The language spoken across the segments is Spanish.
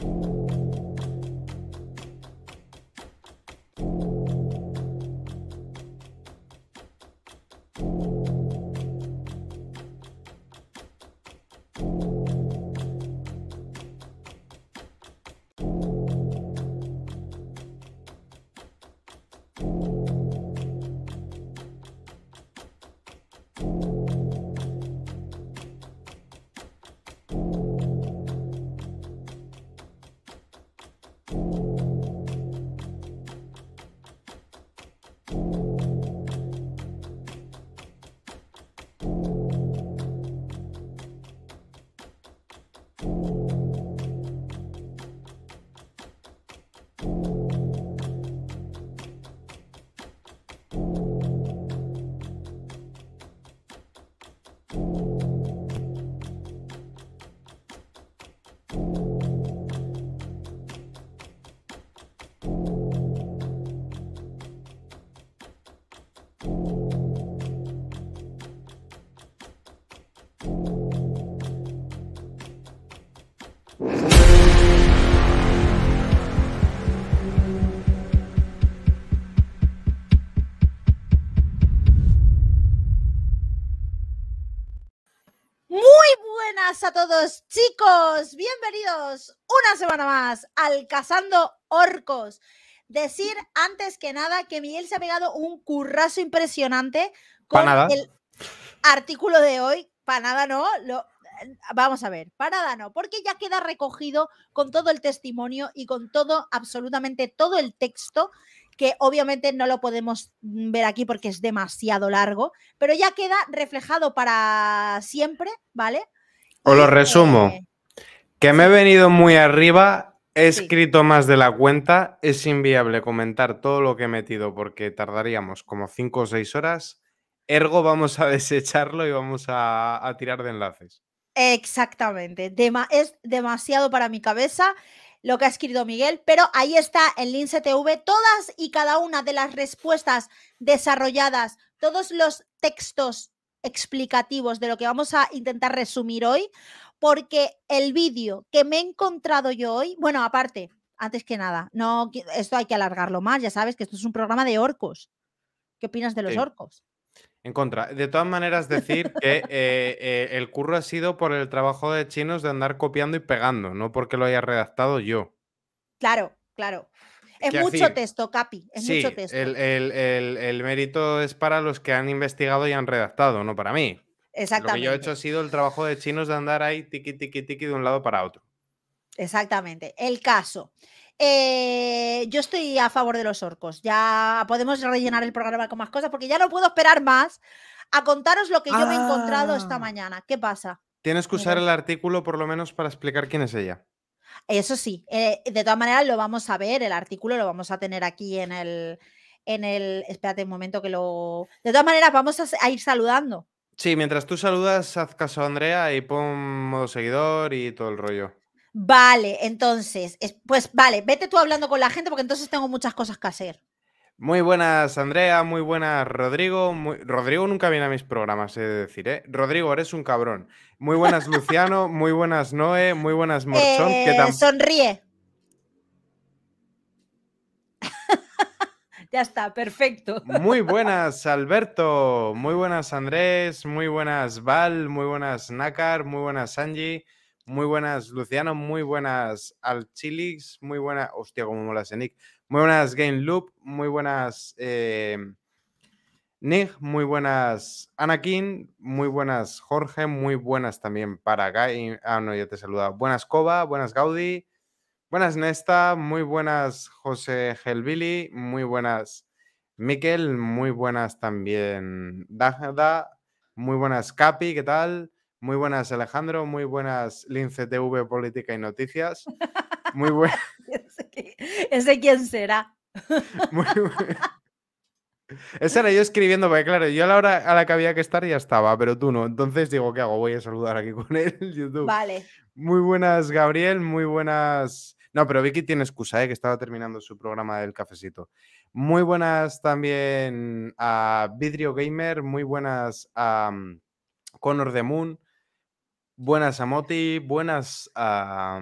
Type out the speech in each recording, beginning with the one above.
you a todos, chicos. Bienvenidos una semana más al Cazando Orcos. Decir antes que nada que Miguel se ha pegado un currazo impresionante con el artículo de hoy. Para nada, no. Lo, vamos a ver, para nada, no. Porque ya queda recogido con todo el testimonio y con todo, absolutamente todo el texto que obviamente no lo podemos ver aquí porque es demasiado largo, pero ya queda reflejado para siempre, ¿vale? Os lo resumo. Eh, que me he venido muy arriba, he escrito más de la cuenta, es inviable comentar todo lo que he metido porque tardaríamos como 5 o 6 horas, ergo vamos a desecharlo y vamos a, tirar de enlaces. Exactamente, es demasiado para mi cabeza lo que ha escrito Miguel, pero ahí está en Lince TV todas y cada una de las respuestas desarrolladas, todos los textos explicativos de lo que vamos a intentar resumir hoy, porque el vídeo que me he encontrado yo hoy, bueno, aparte, antes que nada, no, esto hay que alargarlo más, ya sabes que esto es un programa de orcos. ¿Qué opinas de los orcos? En contra. De todas maneras, decir que eh, eh, el curro ha sido por el trabajo de chinos de andar copiando y pegando, no porque lo haya redactado yo. Claro, claro. Es mucho texto, Capi, es mucho El, mérito es para los que han investigado y han redactado, no para mí. Exactamente. Lo que yo he hecho ha sido el trabajo de chinos de andar ahí tiqui, tiqui, tiqui de un lado para otro. Exactamente. El caso. Eh, yo estoy a favor de los orcos. Ya podemos rellenar el programa con más cosas porque ya no puedo esperar más a contaros lo que yo me he encontrado esta ah. mañana. ¿Qué pasa? Tienes que usar el artículo por lo menos para explicar quién es ella. Eso sí, eh, de todas maneras lo vamos a ver, el artículo lo vamos a tener aquí en el, en el. Espérate un momento que lo. De todas maneras, vamos a, a ir saludando. Sí, mientras tú saludas, haz caso a Andrea y pon modo seguidor y todo el rollo. Vale, entonces, pues vale, vete tú hablando con la gente porque entonces tengo muchas cosas que hacer. Muy buenas, Andrea. Muy buenas, Rodrigo. Rodrigo nunca viene a mis programas, he de decir, ¿eh? Rodrigo, eres un cabrón. Muy buenas, Luciano. muy buenas, Noé. Muy buenas, Morchón. ¿qué que Sonríe. ya está, perfecto. Muy buenas, Alberto. Muy buenas, Andrés. Muy buenas, Val. Muy buenas, Nácar. Muy buenas, Angie. Muy buenas, Luciano. Muy buenas, Alchilix. Muy buenas. Hostia, cómo mola ese muy buenas Game Loop, muy buenas eh, Nick, muy buenas Anakin, muy buenas Jorge, muy buenas también para Guy. Ah, no, yo te saluda. Buenas Coba, buenas Gaudi, buenas Nesta, muy buenas José Gelbili, muy buenas Miquel, muy buenas también Dagda, muy buenas Capi, ¿qué tal? Muy buenas Alejandro, muy buenas Lince TV Política y Noticias. Muy bueno. ¿Ese quién será? Muy bueno. Ese era yo escribiendo, porque claro, yo a la hora a la que había que estar ya estaba, pero tú no. Entonces digo, ¿qué hago? Voy a saludar aquí con él YouTube. Vale. Muy buenas, Gabriel, muy buenas. No, pero Vicky tiene excusa, ¿eh? que estaba terminando su programa del cafecito. Muy buenas también a Vidrio Gamer, muy buenas a mm, Connor de Moon, Buenas a buenas a...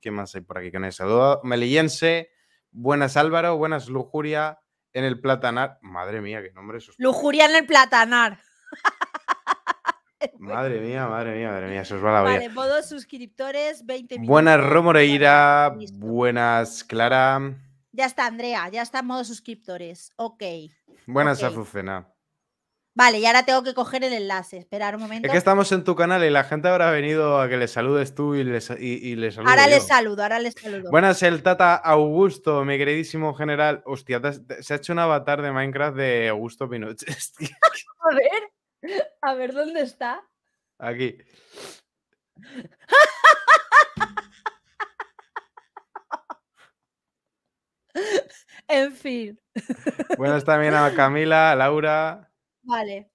¿Qué más hay por aquí con eso? Melillense, buenas Álvaro, buenas Lujuria en el Platanar. Madre mía, qué nombre esos. Lujuria en el Platanar. Madre mía, madre mía, madre mía, se os va la vida. Vale, modo suscriptores, 20 Buenas Romoreira, buenas Clara. Ya está, Andrea, ya está en modo suscriptores. Ok. Buenas okay. Vale, y ahora tengo que coger el enlace. Esperar un momento. Es que estamos en tu canal y la gente habrá venido a que le saludes tú y les, y, Ahora les saludo, ahora les saludo. Buenas, el Tata Augusto, mi queridísimo general. Hostia, se ha hecho un avatar de Minecraft de Augusto Pinochet. a ver, a ver dónde está. Aquí. en fin. Buenas también a Camila, a Laura. Vale.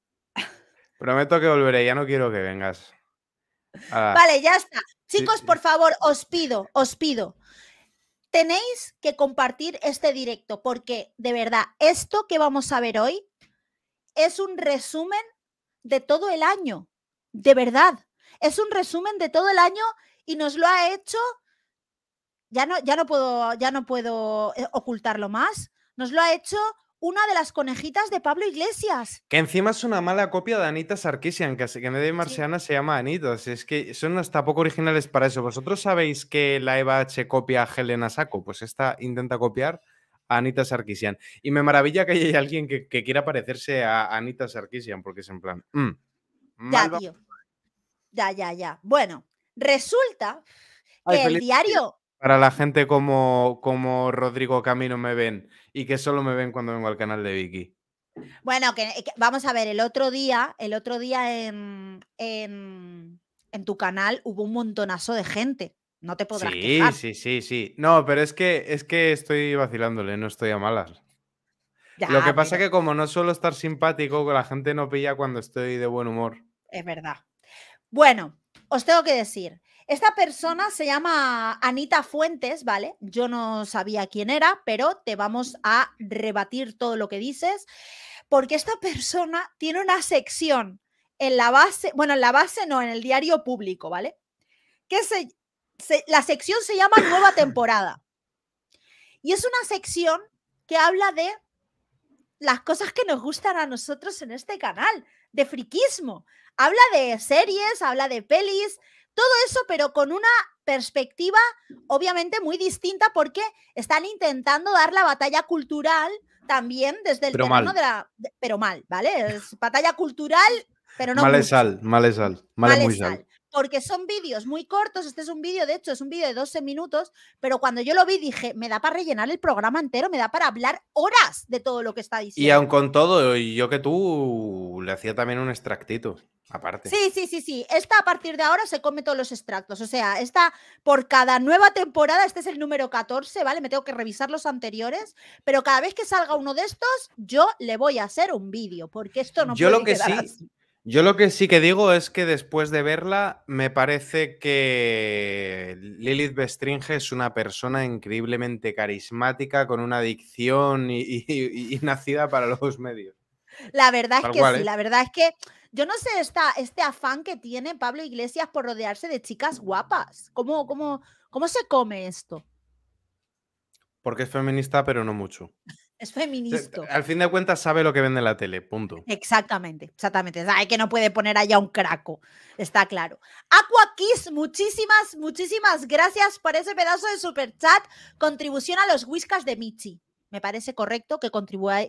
Prometo que volveré, ya no quiero que vengas. Ah. Vale, ya está. Chicos, por favor, os pido, os pido. Tenéis que compartir este directo porque de verdad, esto que vamos a ver hoy es un resumen de todo el año. De verdad, es un resumen de todo el año y nos lo ha hecho ya no, ya no puedo ya no puedo eh, ocultarlo más. Nos lo ha hecho una de las conejitas de Pablo Iglesias. Que encima es una mala copia de Anita Sarkisian, que en de Marciana se llama Anita. es que son hasta poco originales para eso. ¿Vosotros sabéis que la Eva H copia a Helena Saco? Pues esta intenta copiar a Anita Sarkisian. Y me maravilla que haya alguien que, quiera parecerse a Anita Sarkisian, porque es en plan. Mm, ya, tío. Ya, ya, ya. Bueno, resulta que el diario para la gente como, como Rodrigo Camino me ven y que solo me ven cuando vengo al canal de Vicky? Bueno, eh, vamos a ver, el otro día, el otro día en, en, tu canal hubo un montonazo de gente. No te podrás sí, Sí, sí, sí. No, pero es que, es que estoy vacilándole, no estoy a malas. Lo que pasa es que como no suelo estar simpático, la gente no pilla cuando estoy de buen humor. Es verdad. Bueno, os tengo que decir, esta persona se llama Anita Fuentes, ¿vale? Yo no sabía quién era, pero te vamos a rebatir todo lo que dices, porque esta persona tiene una sección en la base, bueno, en la base no, en el diario público, ¿vale? Que se, la sección se llama Nueva temporada. Y es una sección que habla de las cosas que nos gustan a nosotros en este canal, de friquismo. Habla de series, habla de pelis, todo eso, pero con una perspectiva obviamente muy distinta porque están intentando dar la batalla cultural también desde el pero de la... pero mal, ¿vale? Es batalla cultural, pero no... male muy sal porque son vídeos muy cortos. Este es un vídeo, de hecho, es un vídeo de 12 minutos, pero cuando yo lo vi dije, me da para rellenar el programa entero, me da para hablar horas de todo lo que está diciendo. Y aun con todo, yo que tú le hacía también un extractito. Aparte. Sí, sí, sí, sí. Esta a partir de ahora se come todos los extractos. O sea, esta por cada nueva temporada, este es el número 14, ¿vale? Me tengo que revisar los anteriores, pero cada vez que salga uno de estos, yo le voy a hacer un vídeo, porque esto no yo lo que sí, yo lo que sí que digo es que después de verla, me parece que Lilith Bestringe es una persona increíblemente carismática, con una adicción y, nacida para los medios. La verdad es que sí, ¿eh? la verdad es que yo no sé este afán que tiene Pablo Iglesias por rodearse de chicas guapas. ¿Cómo, cómo se come esto? Porque es feminista, pero no mucho es feminista. Al fin de cuentas sabe lo que vende la tele, punto. Exactamente, exactamente. Hay que no puede poner allá un craco, está claro. Aqua muchísimas, muchísimas gracias por ese pedazo de super chat. Contribución a los whiskas de Michi. Me parece correcto que,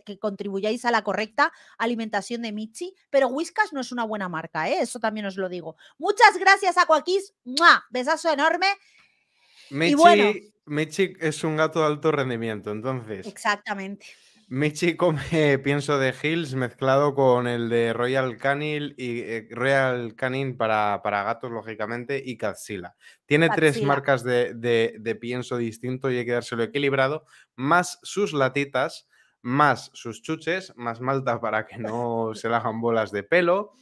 que contribuyáis a la correcta alimentación de Michi, pero Whiskas no es una buena marca, ¿eh? eso también os lo digo. Muchas gracias, aquakis Besazo enorme Michi, es un gato de alto rendimiento, entonces. Exactamente. Michi come pienso de Hills mezclado con el de Royal Canin y eh, Royal Canin para, para, gatos, lógicamente, y Catzila. Tiene tres marcas de, pienso distinto y hay que dárselo equilibrado, más sus latitas, más sus chuches, más malta para que no se lajan bolas de pelo,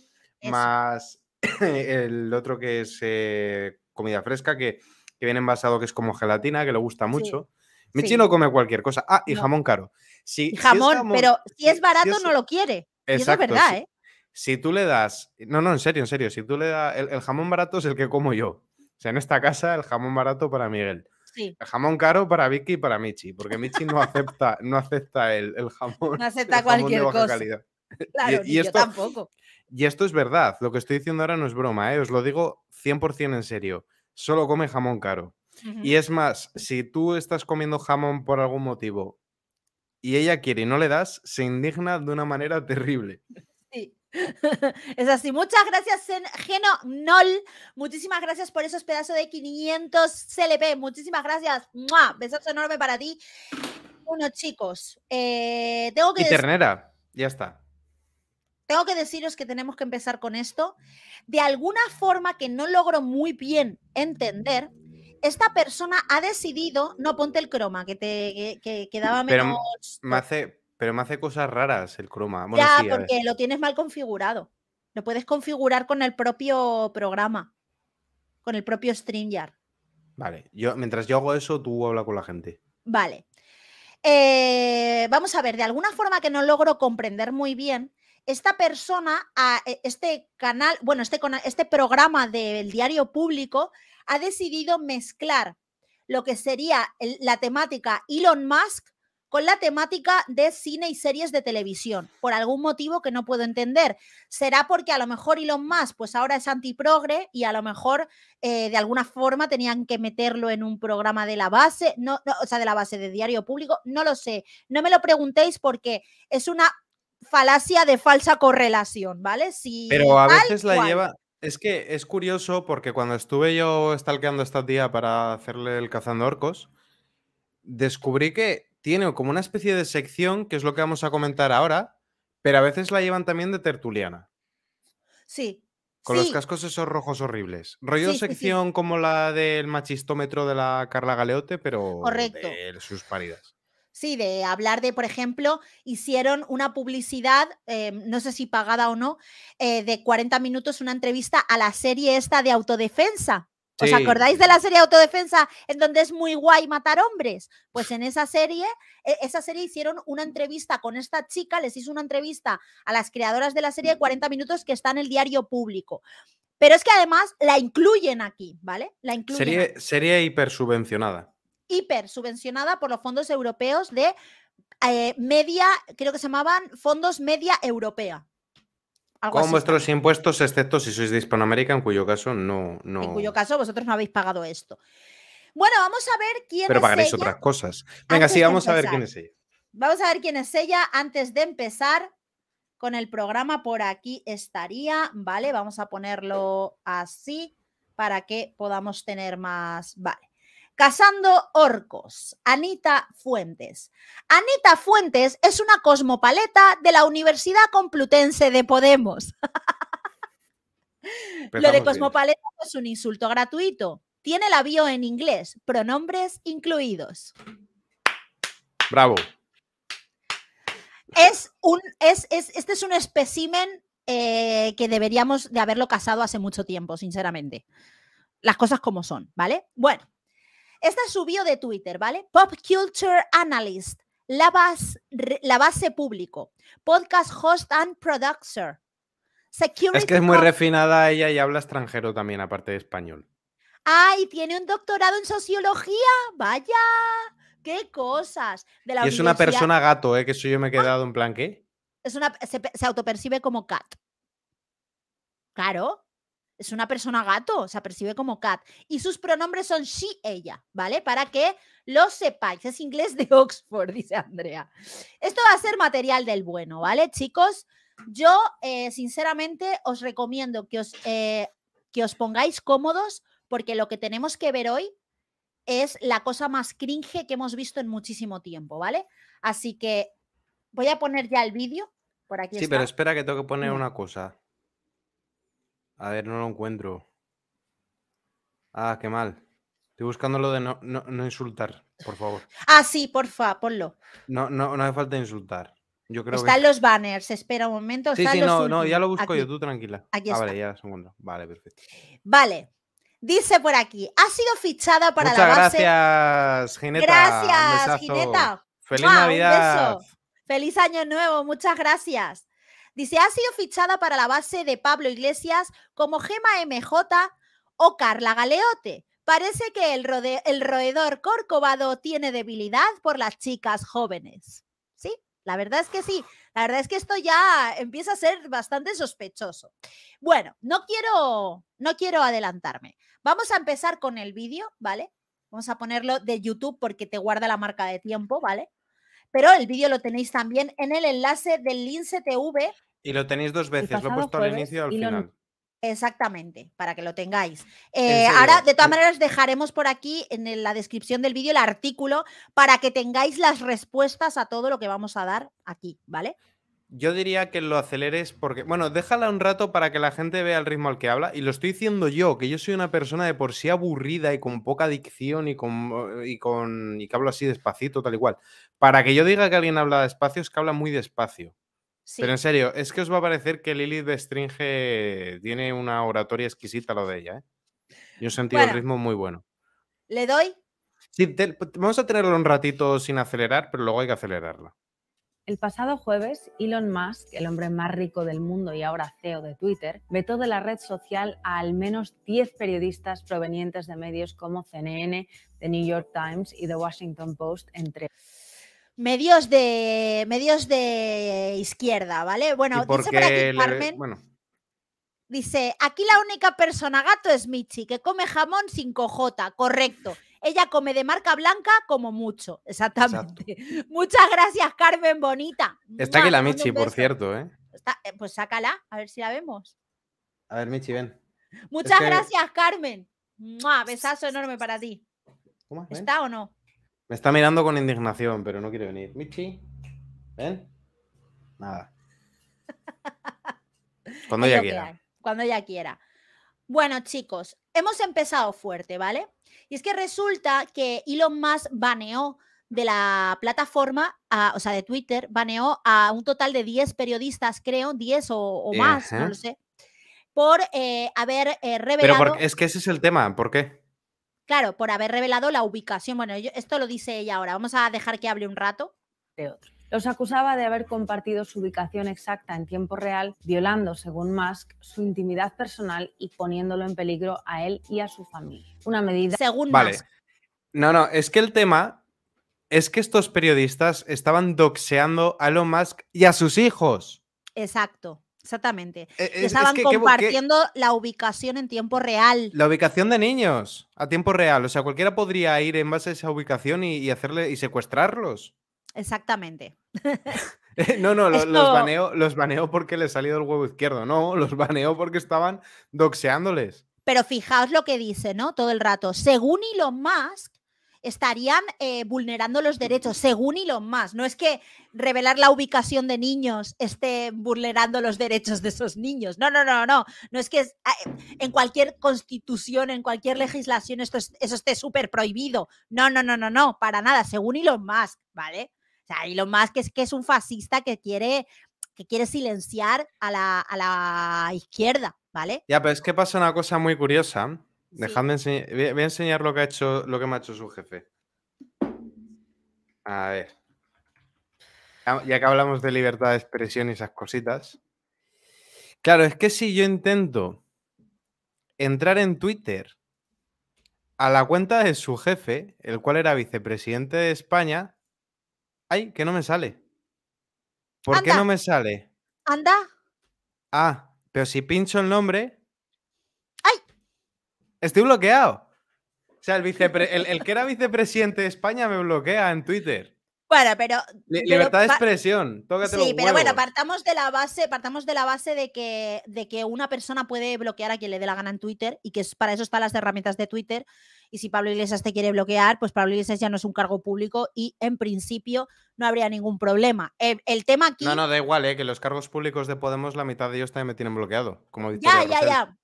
más el otro que es eh, comida fresca que que viene envasado, que es como gelatina, que le gusta mucho. Michi no come cualquier cosa. Ah, y jamón caro. jamón, pero si es barato no lo quiere. es verdad, ¿eh? Si tú le das, no, no, en serio, en serio, si tú le das, el, jamón barato es el que como yo. O sea, en esta casa el jamón barato para Miguel. Sí. El jamón caro para Vicky y para Michi, porque Michi no acepta, no acepta el, jamón. No acepta cualquier cosa. Claro, y, esto, Y esto es verdad, lo que estoy diciendo ahora no es broma, ¿eh? os lo digo 100% en serio solo come jamón caro. Y es más, si tú estás comiendo jamón por algún motivo y ella quiere y no le das, se indigna de una manera terrible. Sí. Es así. Muchas gracias, Geno Nol. Muchísimas gracias por esos pedazos de 500 CLP. Muchísimas gracias. Besazo Besos enorme para ti. Bueno, chicos, eh, tengo que. Y ternera, ya está tengo que deciros que tenemos que empezar con esto. De alguna forma que no logro muy bien entender, esta persona ha decidido, no ponte el croma, que te que, quedaba menos... Pero me, hace, pero me hace cosas raras el croma. ya, porque lo tienes mal configurado. Lo puedes configurar con el propio programa, con el propio StreamYard. Vale, yo, mientras yo hago eso, tú habla con la gente. Vale. Eh, vamos a ver, de alguna forma que no logro comprender muy bien, esta persona, ah, e, este canal, bueno, este, este programa del diario público ha decidido mezclar lo que sería la temática Elon Musk con la temática de cine y series de televisión, por algún motivo que no puedo entender. Será porque a lo mejor Elon Musk, pues ahora es antiprogre y a lo mejor eh, de alguna forma tenían que meterlo en un programa de la base, no, o sea, de la base de diario público, no lo sé. No me lo preguntéis porque es una falacia de falsa correlación, ¿vale? Sí. Pero a veces la lleva. Es que es curioso porque cuando estuve yo stalkeando esta tía para hacerle el cazando orcos, descubrí que tiene como una especie de sección, que es lo que vamos a comentar ahora, pero a veces la llevan también de tertuliana. Sí. Con los cascos esos rojos horribles. Rollo sección como la del machistómetro de la Carla Galeote, pero de sus paridas. Sí, de hablar de, por ejemplo, hicieron una publicidad, em, no sé si pagada o no, eh, de 40 minutos, una entrevista a la serie esta de autodefensa. ¿Os acordáis de la serie Autodefensa en donde es muy guay matar hombres? Pues en esa serie, e-, esa serie hicieron una entrevista con esta chica, les hizo una entrevista a las creadoras de la serie de 40 minutos que está en el diario público. Pero es que además la incluyen aquí, ¿vale? La incluyen. Serie, serie hipersubvencionada hiper subvencionada por los fondos europeos de eh, media, creo que se llamaban fondos media europea. Con vuestros impuestos, excepto si sois de Hispanoamérica, en cuyo caso no, En cuyo caso vosotros no habéis pagado esto. Bueno, vamos a ver quién Pero pagaréis otras cosas. Venga, sí, vamos a ver quién es ella. Vamos a ver quién es ella antes de empezar con el programa. Por aquí estaría, ¿vale? Vamos a ponerlo así para que podamos tener más. Vale casando Orcos, Anita Fuentes. Anita Fuentes es una cosmopaleta de la Universidad Complutense de Podemos. Lo de cosmopaleta es un insulto gratuito. Tiene la bio en inglés, pronombres incluidos. Bravo. Es un, es, este es un espécimen eh, que deberíamos de haberlo casado hace mucho tiempo, sinceramente. Las cosas como son, ¿vale? Bueno, esta subió de Twitter, ¿vale? Pop Culture Analyst, la base, público, podcast host and producer. es que es muy refinada ella y habla extranjero también, aparte de español. ¡Ay! tiene un doctorado en sociología. ¡Vaya! ¡Qué cosas! y es una persona gato, ¿eh? Que eso yo me he ah. quedado en plan, ¿qué? Es una, se, se autopercibe como cat. Claro, es una persona gato, se percibe como cat. Y sus pronombres son she, ella, ¿vale? Para que lo sepáis. Es inglés de Oxford, dice Andrea. Esto va a ser material del bueno, ¿vale, chicos? Yo, eh, sinceramente, os recomiendo que os, eh, que os pongáis cómodos porque lo que tenemos que ver hoy es la cosa más cringe que hemos visto en muchísimo tiempo, ¿vale? Así que voy a poner ya el vídeo. Por aquí sí, pero espera que tengo que poner una cosa. A ver, no lo encuentro. Ah, qué mal. Estoy buscando lo de no, no, insultar, por favor. Ah, sí, porfa, ponlo. No, no, no hace falta insultar. Yo creo están los banners, espera un momento. Sí, sí, no, no, ya lo busco yo, tú tranquila. Aquí ah, está. vale, ya segundo. Vale, perfecto. Vale. Dice por aquí, ha sido fichada para la base. Gracias, Gineta. Gracias, Gineta. Feliz Navidad. Feliz año nuevo, muchas gracias. Dice, ha sido fichada para la base de Pablo Iglesias como Gema MJ o Carla Galeote. Parece que el, roedor corcovado tiene debilidad por las chicas jóvenes. ¿Sí? La verdad es que sí. La verdad es que esto ya empieza a ser bastante sospechoso. Bueno, no quiero, no quiero adelantarme. Vamos a empezar con el vídeo, ¿vale? Vamos a ponerlo de YouTube porque te guarda la marca de tiempo, ¿vale? pero el vídeo lo tenéis también en el enlace del Lince TV. Y lo tenéis dos veces, lo he puesto al inicio y al final. Exactamente, para que lo tengáis. Eh, ahora, de todas maneras, dejaremos por aquí en la descripción del vídeo el artículo para que tengáis las respuestas a todo lo que vamos a dar aquí, ¿vale? Yo diría que lo aceleres porque, bueno, déjala un rato para que la gente vea el ritmo al que habla. Y lo estoy diciendo yo, que yo soy una persona de por sí aburrida y con poca dicción y con, y con y que hablo así despacito, tal y cual. Para que yo diga que alguien habla despacio es que habla muy despacio. Pero en serio, es que os va a parecer que Lilith Stringe tiene una oratoria exquisita lo de ella. ¿eh? Yo he sentido el ritmo muy bueno. ¿Le doy? Sí, vamos a tenerlo un ratito sin acelerar, pero luego hay que acelerarla. El pasado jueves, Elon Musk, el hombre más rico del mundo y ahora CEO de Twitter, vetó de la red social a al menos 10 periodistas provenientes de medios como CNN, The New York Times y The Washington Post, entre medios de medios de izquierda, ¿vale? Bueno, dice por aquí Carmen. Dice, aquí la única persona gato es Michi, que come jamón sin cojota, correcto. Ella come de marca blanca como mucho, exactamente. Muchas gracias, Carmen, bonita. Está aquí la Michi, por cierto, ¿eh? ¿eh? pues sácala, a ver si la vemos. A ver, Michi, ven. Muchas gracias, Carmen. un Besazo enorme para ti. ¿Está o no? Me está mirando con indignación, pero no quiere venir. Michi, ven. Nada. Cuando ella quiera. Cuando ella quiera. Bueno, chicos, hemos empezado fuerte, ¿vale? Y es que resulta que Elon Musk baneó de la plataforma, ah, o sea, de Twitter, baneó a un total de 10 periodistas, creo, 10 o, más, no lo sé, por eh, haber eh, revelado... Pero es que ese es el tema, ¿por qué? Claro, por haber revelado la ubicación. Bueno, esto lo dice ella ahora. Vamos a dejar que hable un rato de otro. Los acusaba de haber compartido su ubicación exacta en tiempo real, violando, según Musk, su intimidad personal y poniéndolo en peligro a él y a su familia. Una medida. Según vale. No, no, es que el tema es que estos periodistas estaban doxeando a Elon Musk y a sus hijos. Exacto. Exactamente. Eh, eh, estaban compartiendo la ubicación en tiempo real. La ubicación de niños a tiempo real. O sea, cualquiera podría ir en base a esa ubicación y hacerle y secuestrarlos. Exactamente. Eh, no, no, los, baneo, los porque les salió el huevo izquierdo, no, los baneo porque estaban doxeándoles. Pero fijaos lo que dice, ¿no? Todo el rato. Según Elon Musk, estarían eh, vulnerando los derechos, según Elon Musk. No es que revelar la ubicación de niños esté vulnerando los derechos de esos niños. No, no, no, no. No es que ah, eh, en cualquier constitución, en cualquier legislación, esto eso esté súper prohibido. No, no, no, no, no, para nada, según Elon Musk, ¿vale? O sea, y lo más que es que es un fascista que quiere, que quiere silenciar a la, izquierda, ¿vale? Ya, pero es que pasa una cosa muy curiosa. Dejadme enseñar, voy a enseñar lo que ha hecho, lo que me ha hecho su jefe. A ver. Ah, ya que hablamos de libertad de expresión y esas cositas. Claro, es que si yo intento entrar en Twitter a la cuenta de su jefe, el cual era vicepresidente de España, Ay, que no me sale. ¿Por qué no me sale? Anda. Ah, pero si pincho el nombre. ¡Ay! Estoy bloqueado. O sea, el, el, que era vicepresidente de España me bloquea en Twitter. Bueno, pero. libertad de expresión. sí, pero bueno, partamos de la base, partamos de la base de que, de que una persona puede bloquear a quien le dé la gana en Twitter y que es, para eso están las herramientas de Twitter y si Pablo Iglesias te quiere bloquear, pues Pablo Iglesias ya no es un cargo público y en principio no habría ningún problema. Eh, el, tema aquí. No, no, da igual, ¿eh? que los cargos públicos de Podemos, la mitad de ellos también me tienen bloqueado, como Ya, ya, ya.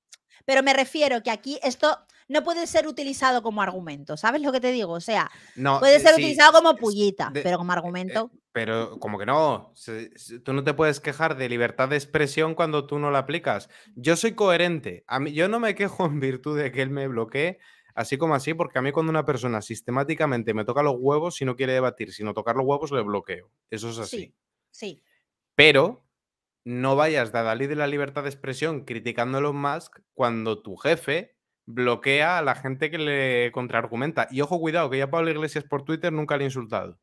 Pero me refiero que aquí esto no puede ser utilizado como argumento, ¿sabes lo que te digo? O sea, puede eh, ser utilizado como pullita, pero como eh, argumento. pero como que no, tú no te puedes quejar de libertad de expresión cuando tú no la aplicas. Yo soy coherente, yo no me quejo en virtud de que él me bloquee así como así, porque a mí cuando una persona sistemáticamente me toca los huevos, si no quiere debatir, sino tocar los huevos, le bloqueo. Eso es así. Sí. Pero no vayas de Dalí de la libertad de expresión criticando a los Musk cuando tu jefe bloquea a la gente que le contraargumenta. Y ojo, cuidado, que ya Pablo Iglesias por Twitter nunca le ha insultado.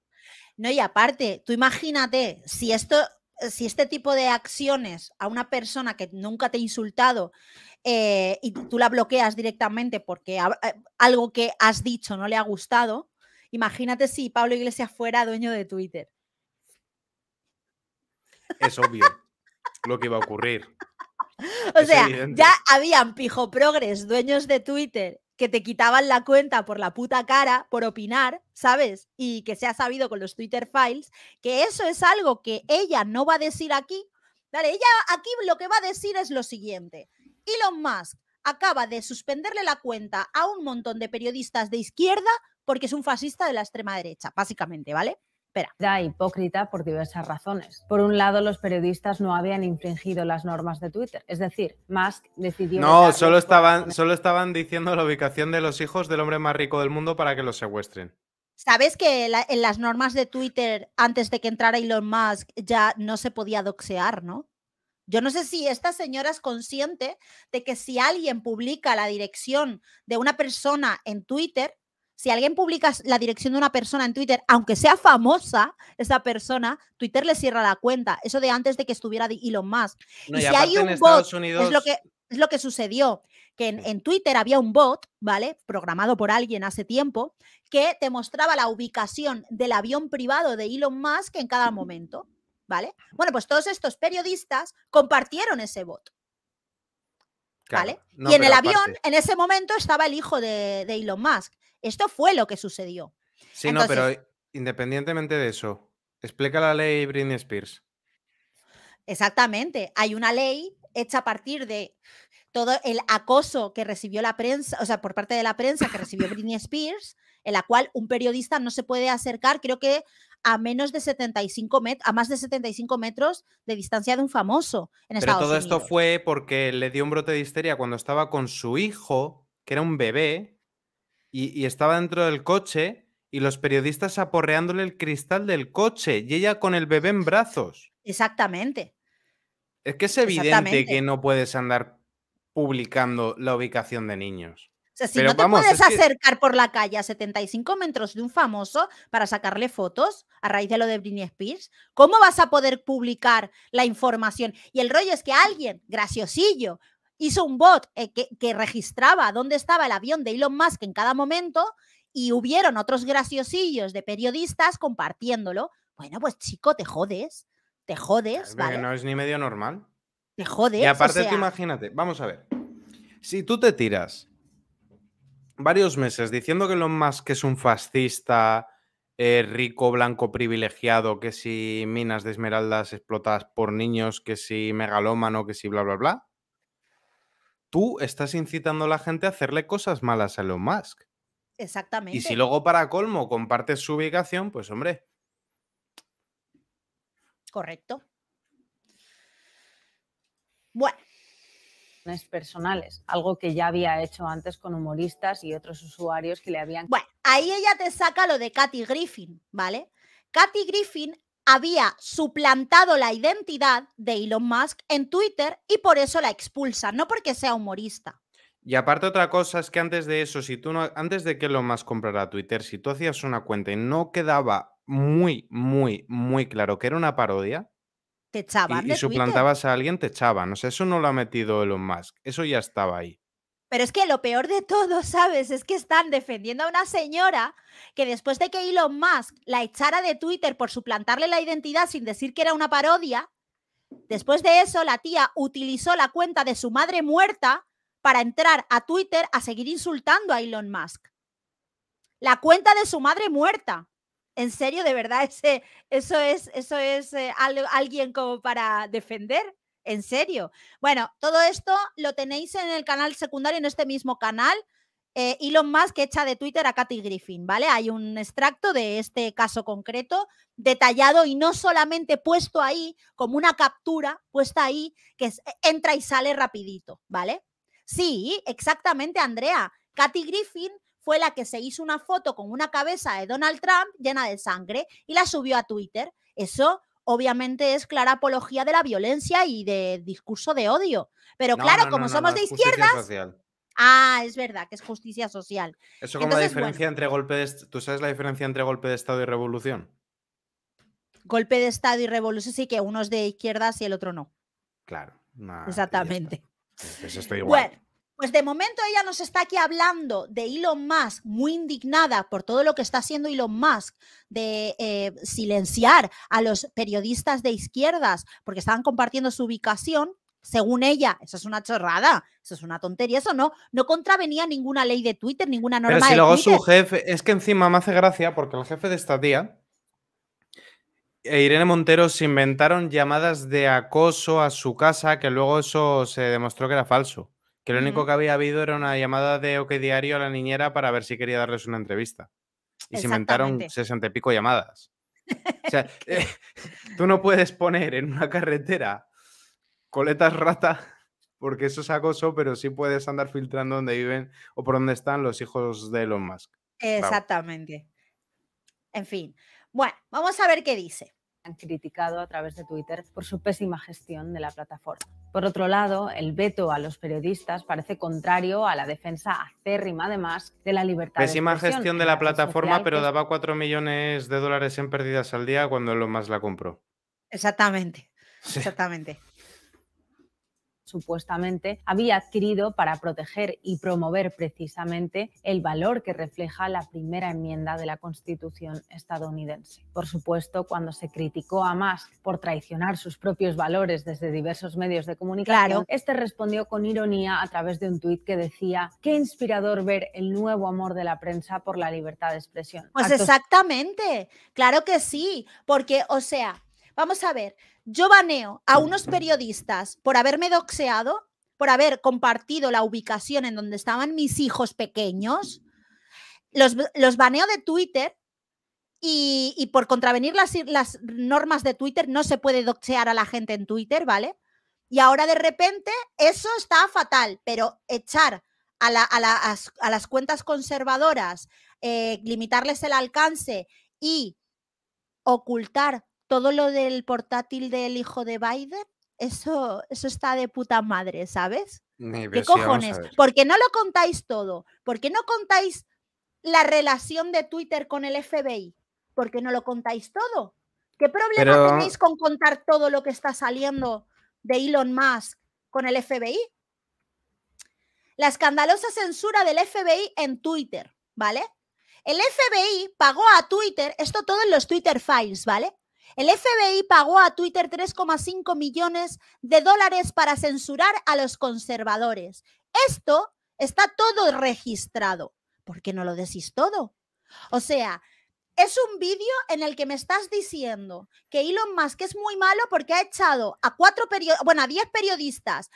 No, y aparte, tú imagínate, si esto si este tipo de acciones a una persona que nunca te ha insultado eh, y tú la bloqueas directamente porque eh, algo que has dicho no le ha gustado, imagínate si Pablo Iglesias fuera dueño de Twitter. Es obvio lo que iba a ocurrir. O sea, ya habían pijo progres, dueños de Twitter, que te quitaban la cuenta por la puta cara, por opinar, ¿sabes? Y que se ha sabido con los Twitter files, que eso es algo que ella no va a decir aquí. Dale, ella aquí lo que va a decir es lo siguiente. Elon Musk acaba de suspenderle la cuenta a un montón de periodistas de izquierda porque es un fascista de la extrema derecha, básicamente, ¿vale? ya hipócrita por diversas razones. Por un lado, los periodistas no habían infringido las normas de Twitter, es decir, Musk decidió. No, solo estaban, solo estaban diciendo la ubicación de los hijos del hombre más rico del mundo para que los secuestren. ¿Sabes que en las normas de Twitter, antes de que entrara Elon Musk, ya no se podía doxear, ¿no? Yo no sé si esta señora es consciente de que si alguien publica la dirección de una persona en Twitter, si alguien publica la dirección de una persona en Twitter, aunque sea famosa esa persona, Twitter le cierra la cuenta. Eso de antes de que estuviera Elon Musk. y, si hay un bot, es, lo que, es lo que sucedió, que en, en, Twitter había un bot, ¿vale? Programado por alguien hace tiempo, que te mostraba la ubicación del avión privado de Elon Musk en cada momento. ¿vale? Bueno, pues todos estos periodistas compartieron ese voto. ¿Vale? y en el avión, en ese momento, estaba el hijo de, de, Elon Musk. Esto fue lo que sucedió. Sí, no, pero independientemente de eso, explica la ley Britney Spears. Exactamente. Hay una ley hecha a partir de todo el acoso que recibió la prensa, o sea, por parte de la prensa que recibió Britney Spears, en la cual un periodista no se puede acercar. Creo que a menos de 75 a más de 75 metros de distancia de un famoso Pero todo esto fue porque le dio un brote de histeria cuando estaba con su hijo, que era un bebé, y, y estaba dentro del coche y los periodistas aporreándole el cristal del coche y ella con el bebé en brazos. Exactamente. Es que es evidente que no puedes andar publicando la ubicación de niños. O sea, si no te puedes acercar por la calle a 75 metros de un famoso para sacarle fotos a raíz de lo de Britney Spears, ¿cómo vas a poder publicar la información? Y el rollo es que alguien, graciosillo, hizo un bot eh, que, registraba dónde estaba el avión de Elon Musk en cada momento y hubieron otros graciosillos de periodistas compartiéndolo. Bueno, pues chico, te jodes, te jodes. ¿vale? No es ni medio normal. Te jodes. Y aparte, imagínate, vamos a ver, si tú te tiras varios meses diciendo que Elon Musk es un fascista, eh, rico, blanco, privilegiado, que si minas de esmeraldas explotadas por niños, que si megalómano, que si bla, bla, bla. Tú estás incitando a la gente a hacerle cosas malas a Elon Musk. Exactamente. Y si luego para colmo compartes su ubicación, pues hombre. Correcto. Bueno, personales, algo que ya había hecho antes con humoristas y otros usuarios que le habían... Bueno, ahí ella te saca lo de Katy Griffin, ¿vale? Katy Griffin había suplantado la identidad de Elon Musk en Twitter y por eso la expulsa, no porque sea humorista. Y aparte otra cosa es que antes de eso, si tú no, antes de que Elon Musk comprara Twitter, si tú hacías una cuenta y no quedaba muy, muy, muy claro que era una parodia, y, suplantabas a alguien, te echaban. O sea, eso no lo ha metido Elon Musk. Eso ya estaba ahí. Pero es que lo peor de todo, ¿sabes? Es que están defendiendo a una señora que después de que Elon Musk la echara de Twitter por suplantarle la identidad sin decir que era una parodia, después de eso la tía utilizó la cuenta de su madre muerta para entrar a Twitter a seguir insultando a Elon Musk. La cuenta de su madre muerta en serio, de verdad, eso es, eso es eh, alguien como para defender. En serio. Bueno, todo esto lo tenéis en el canal secundario, en este mismo canal. Eh, lo más que echa de Twitter a Katy Griffin, ¿vale? Hay un extracto de este caso concreto, detallado y no solamente puesto ahí como una captura, puesta ahí, que entra y sale rapidito, ¿vale? Sí, exactamente, Andrea. Katy Griffin fue la que se hizo una foto con una cabeza de Donald Trump llena de sangre y la subió a Twitter. Eso obviamente es clara apología de la violencia y de discurso de odio. Pero claro, como somos de izquierdas... Ah, es verdad, que es justicia social. Eso como la diferencia entre golpe de... ¿Tú sabes la diferencia entre golpe de Estado y revolución? Golpe de Estado y revolución, sí que uno es de izquierdas y el otro no. Claro. Exactamente. Pues estoy igual. Pues de momento ella nos está aquí hablando de Elon Musk, muy indignada por todo lo que está haciendo Elon Musk, de eh, silenciar a los periodistas de izquierdas porque estaban compartiendo su ubicación. Según ella, eso es una chorrada, eso es una tontería, eso no, no contravenía ninguna ley de Twitter, ninguna norma. Pero si luego su jefe, es que encima me hace gracia porque el jefe de esta e Irene Montero se inventaron llamadas de acoso a su casa, que luego eso se demostró que era falso. Que lo único que había habido era una llamada de OK Diario a la niñera para ver si quería darles una entrevista. Y se inventaron sesenta y pico llamadas. O sea, eh, tú no puedes poner en una carretera coletas rata porque eso es acoso, pero sí puedes andar filtrando dónde viven o por dónde están los hijos de Elon Musk. Exactamente. En fin. Bueno, vamos a ver qué dice han criticado a través de Twitter por su pésima gestión de la plataforma. Por otro lado, el veto a los periodistas parece contrario a la defensa acérrima, además, de la libertad pésima de expresión. gestión de la, plataforma, pero daba 4 millones de dólares en pérdidas al día cuando lo más la compró. Exactamente, exactamente supuestamente había adquirido para proteger y promover precisamente el valor que refleja la primera enmienda de la Constitución estadounidense. Por supuesto, cuando se criticó a Musk por traicionar sus propios valores desde diversos medios de comunicación, este respondió con ironía a través de un tuit que decía, qué inspirador ver el nuevo amor de la prensa por la libertad de expresión. Pues exactamente, claro que sí, porque, o sea, vamos a ver, yo baneo a unos periodistas por haberme doxeado, por haber compartido la ubicación en donde estaban mis hijos pequeños, los, baneo de Twitter y, por contravenir las, las, normas de Twitter no se puede doxear a la gente en Twitter, ¿vale? Y ahora de repente eso está fatal, pero echar a, a, las cuentas conservadoras, eh, limitarles el alcance y ocultar todo lo del portátil del hijo de Biden, eso, eso está de puta madre, ¿sabes? ¿Qué cojones? Porque no lo contáis todo? porque no contáis la relación de Twitter con el FBI? porque no lo contáis todo? ¿Qué problema tenéis con contar todo lo que está saliendo de Elon Musk con el FBI? La escandalosa censura del FBI en Twitter, ¿vale? El FBI pagó a Twitter, esto todo en los Twitter Files, ¿vale? El FBI pagó a Twitter 3,5 millones de dólares para censurar a los conservadores. Esto está todo registrado. ¿Por qué no lo decís todo? O sea, es un vídeo en el que me estás diciendo que Elon Musk es muy malo porque ha echado a cuatro bueno, a diez periodistas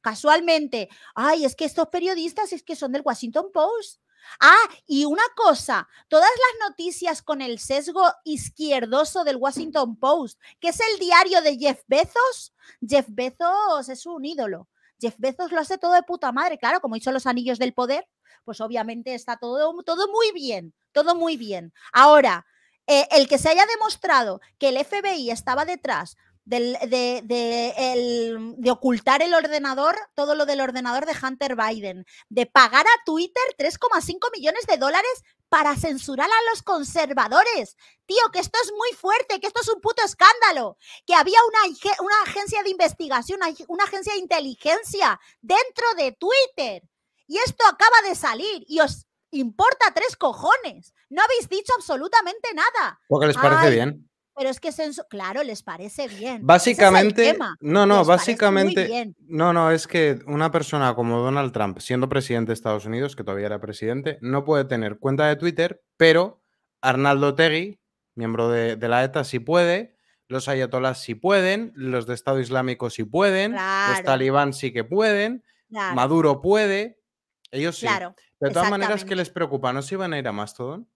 casualmente. Ay, es que estos periodistas es que son del Washington Post. Ah, y una cosa, todas las noticias con el sesgo izquierdoso del Washington Post, que es el diario de Jeff Bezos, Jeff Bezos es un ídolo. Jeff Bezos lo hace todo de puta madre, claro, como hizo los anillos del poder, pues obviamente está todo, todo muy bien, todo muy bien. Ahora, eh, el que se haya demostrado que el FBI estaba detrás de, de, ocultar el ordenador, todo lo del ordenador de Hunter Biden, de pagar a Twitter 3,5 millones de dólares para censurar a los conservadores. Tío, que esto es muy fuerte, que esto es un puto escándalo, que había una, una agencia de investigación, una, agencia de inteligencia dentro de Twitter. Y esto acaba de salir y os importa tres cojones. No habéis dicho absolutamente nada. Porque les parece bien. Pero es que, senso, claro, les parece bien. Básicamente, no, no, básicamente, no, no, es que una persona como Donald Trump, siendo presidente de Estados Unidos, que todavía era presidente, no puede tener cuenta de Twitter, pero Arnaldo Tegui, miembro de, la ETA, sí puede, los ayatolás sí pueden, los de Estado Islámico sí pueden, los talibán sí que pueden, Maduro puede, ellos sí. de todas maneras, ¿qué les preocupa? ¿No se iban a ir a Mastodon?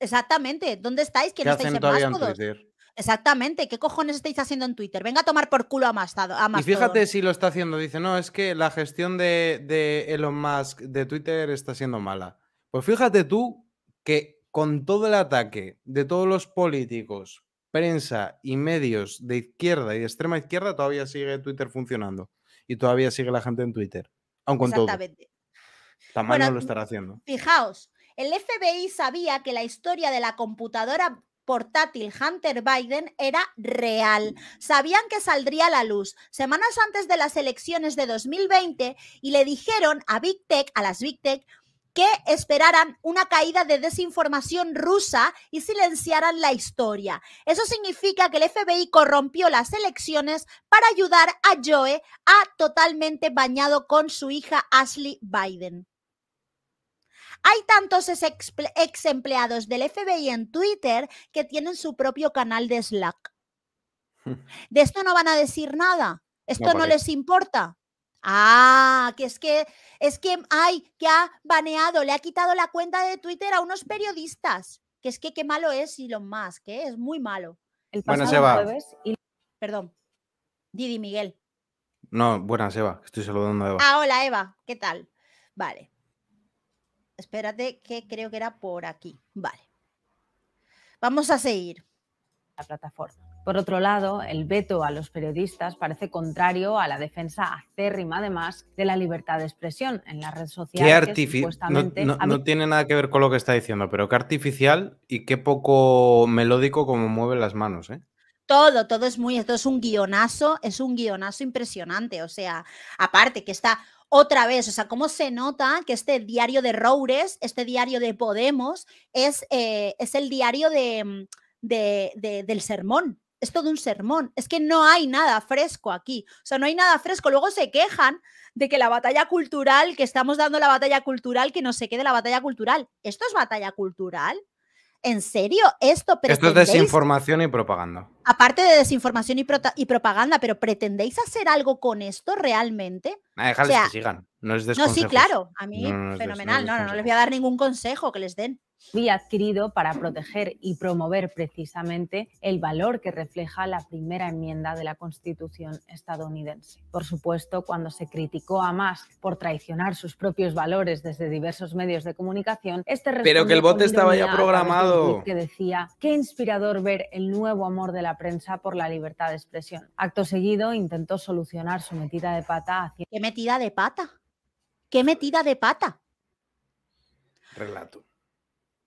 Exactamente, ¿dónde estáis? ¿Quién estáis en Twitter? Exactamente, ¿qué cojones estáis haciendo en Twitter? Venga a tomar por culo a más Y fíjate si lo está haciendo, dice, no, es que la gestión de, Elon Musk de Twitter está siendo mala. Pues fíjate tú que con todo el ataque de todos los políticos, prensa y medios de izquierda y de extrema izquierda, todavía sigue Twitter funcionando. Y todavía sigue la gente en Twitter. Aunque con lo estará haciendo. Fijaos, el FBI sabía que la historia de la computadora portátil Hunter Biden era real. Sabían que saldría a la luz semanas antes de las elecciones de 2020 y le dijeron a Big Tech, a las Big Tech, que esperaran una caída de desinformación rusa y silenciaran la historia. Eso significa que el FBI corrompió las elecciones para ayudar a Joe a totalmente bañado con su hija Ashley Biden. Hay tantos ex empleados del FBI en Twitter que tienen su propio canal de Slack. De esto no van a decir nada. Esto no, les importa. Ah, que es que es que hay que ha baneado, le ha quitado la cuenta de Twitter a unos periodistas. Que es que qué malo es lo más que ¿eh? es muy malo. El pasado jueves perdón. Didi Miguel. No, buenas Eva, estoy saludando a Eva. Ah, hola Eva, ¿qué tal? Vale. Espérate, que creo que era por aquí. Vale. Vamos a seguir. La plataforma. Por otro lado, el veto a los periodistas parece contrario a la defensa acérrima, además, de la libertad de expresión en la red social. Qué artificial. No, tiene nada que ver con lo que está diciendo, pero qué artificial y qué poco melódico como mueve las manos, ¿eh? Todo, todo es muy, esto es un guionazo, es un guionazo impresionante. O sea, aparte que está otra vez, o sea, cómo se nota que este diario de Roures, este diario de Podemos, es, eh, es el diario mm, de, del sermón. Es todo un sermón. Es que no hay nada fresco aquí. O sea, no hay nada fresco. Luego se quejan de que la batalla cultural, que estamos dando la batalla cultural, que no se quede la batalla cultural. ¿Esto es batalla cultural? ¿En serio? ¿Esto Esto es desinformación y propaganda. Aparte de desinformación y, propaganda, pero ¿pretendéis hacer algo con esto realmente? Ah, que sigan. No les des No, sí, claro. A mí, fenomenal. no, no, les voy a dar ningún consejo que les den adquirido para proteger y promover precisamente el valor que refleja la primera enmienda de la Constitución estadounidense. Por supuesto, cuando se criticó a más por traicionar sus propios valores desde diversos medios de comunicación, este Pero que el bote estaba ya programado. Que decía, qué inspirador ver el nuevo amor de la prensa por la libertad de expresión. Acto seguido intentó solucionar su metida de pata ¿Qué metida de pata? ¿Qué metida de pata? Relato.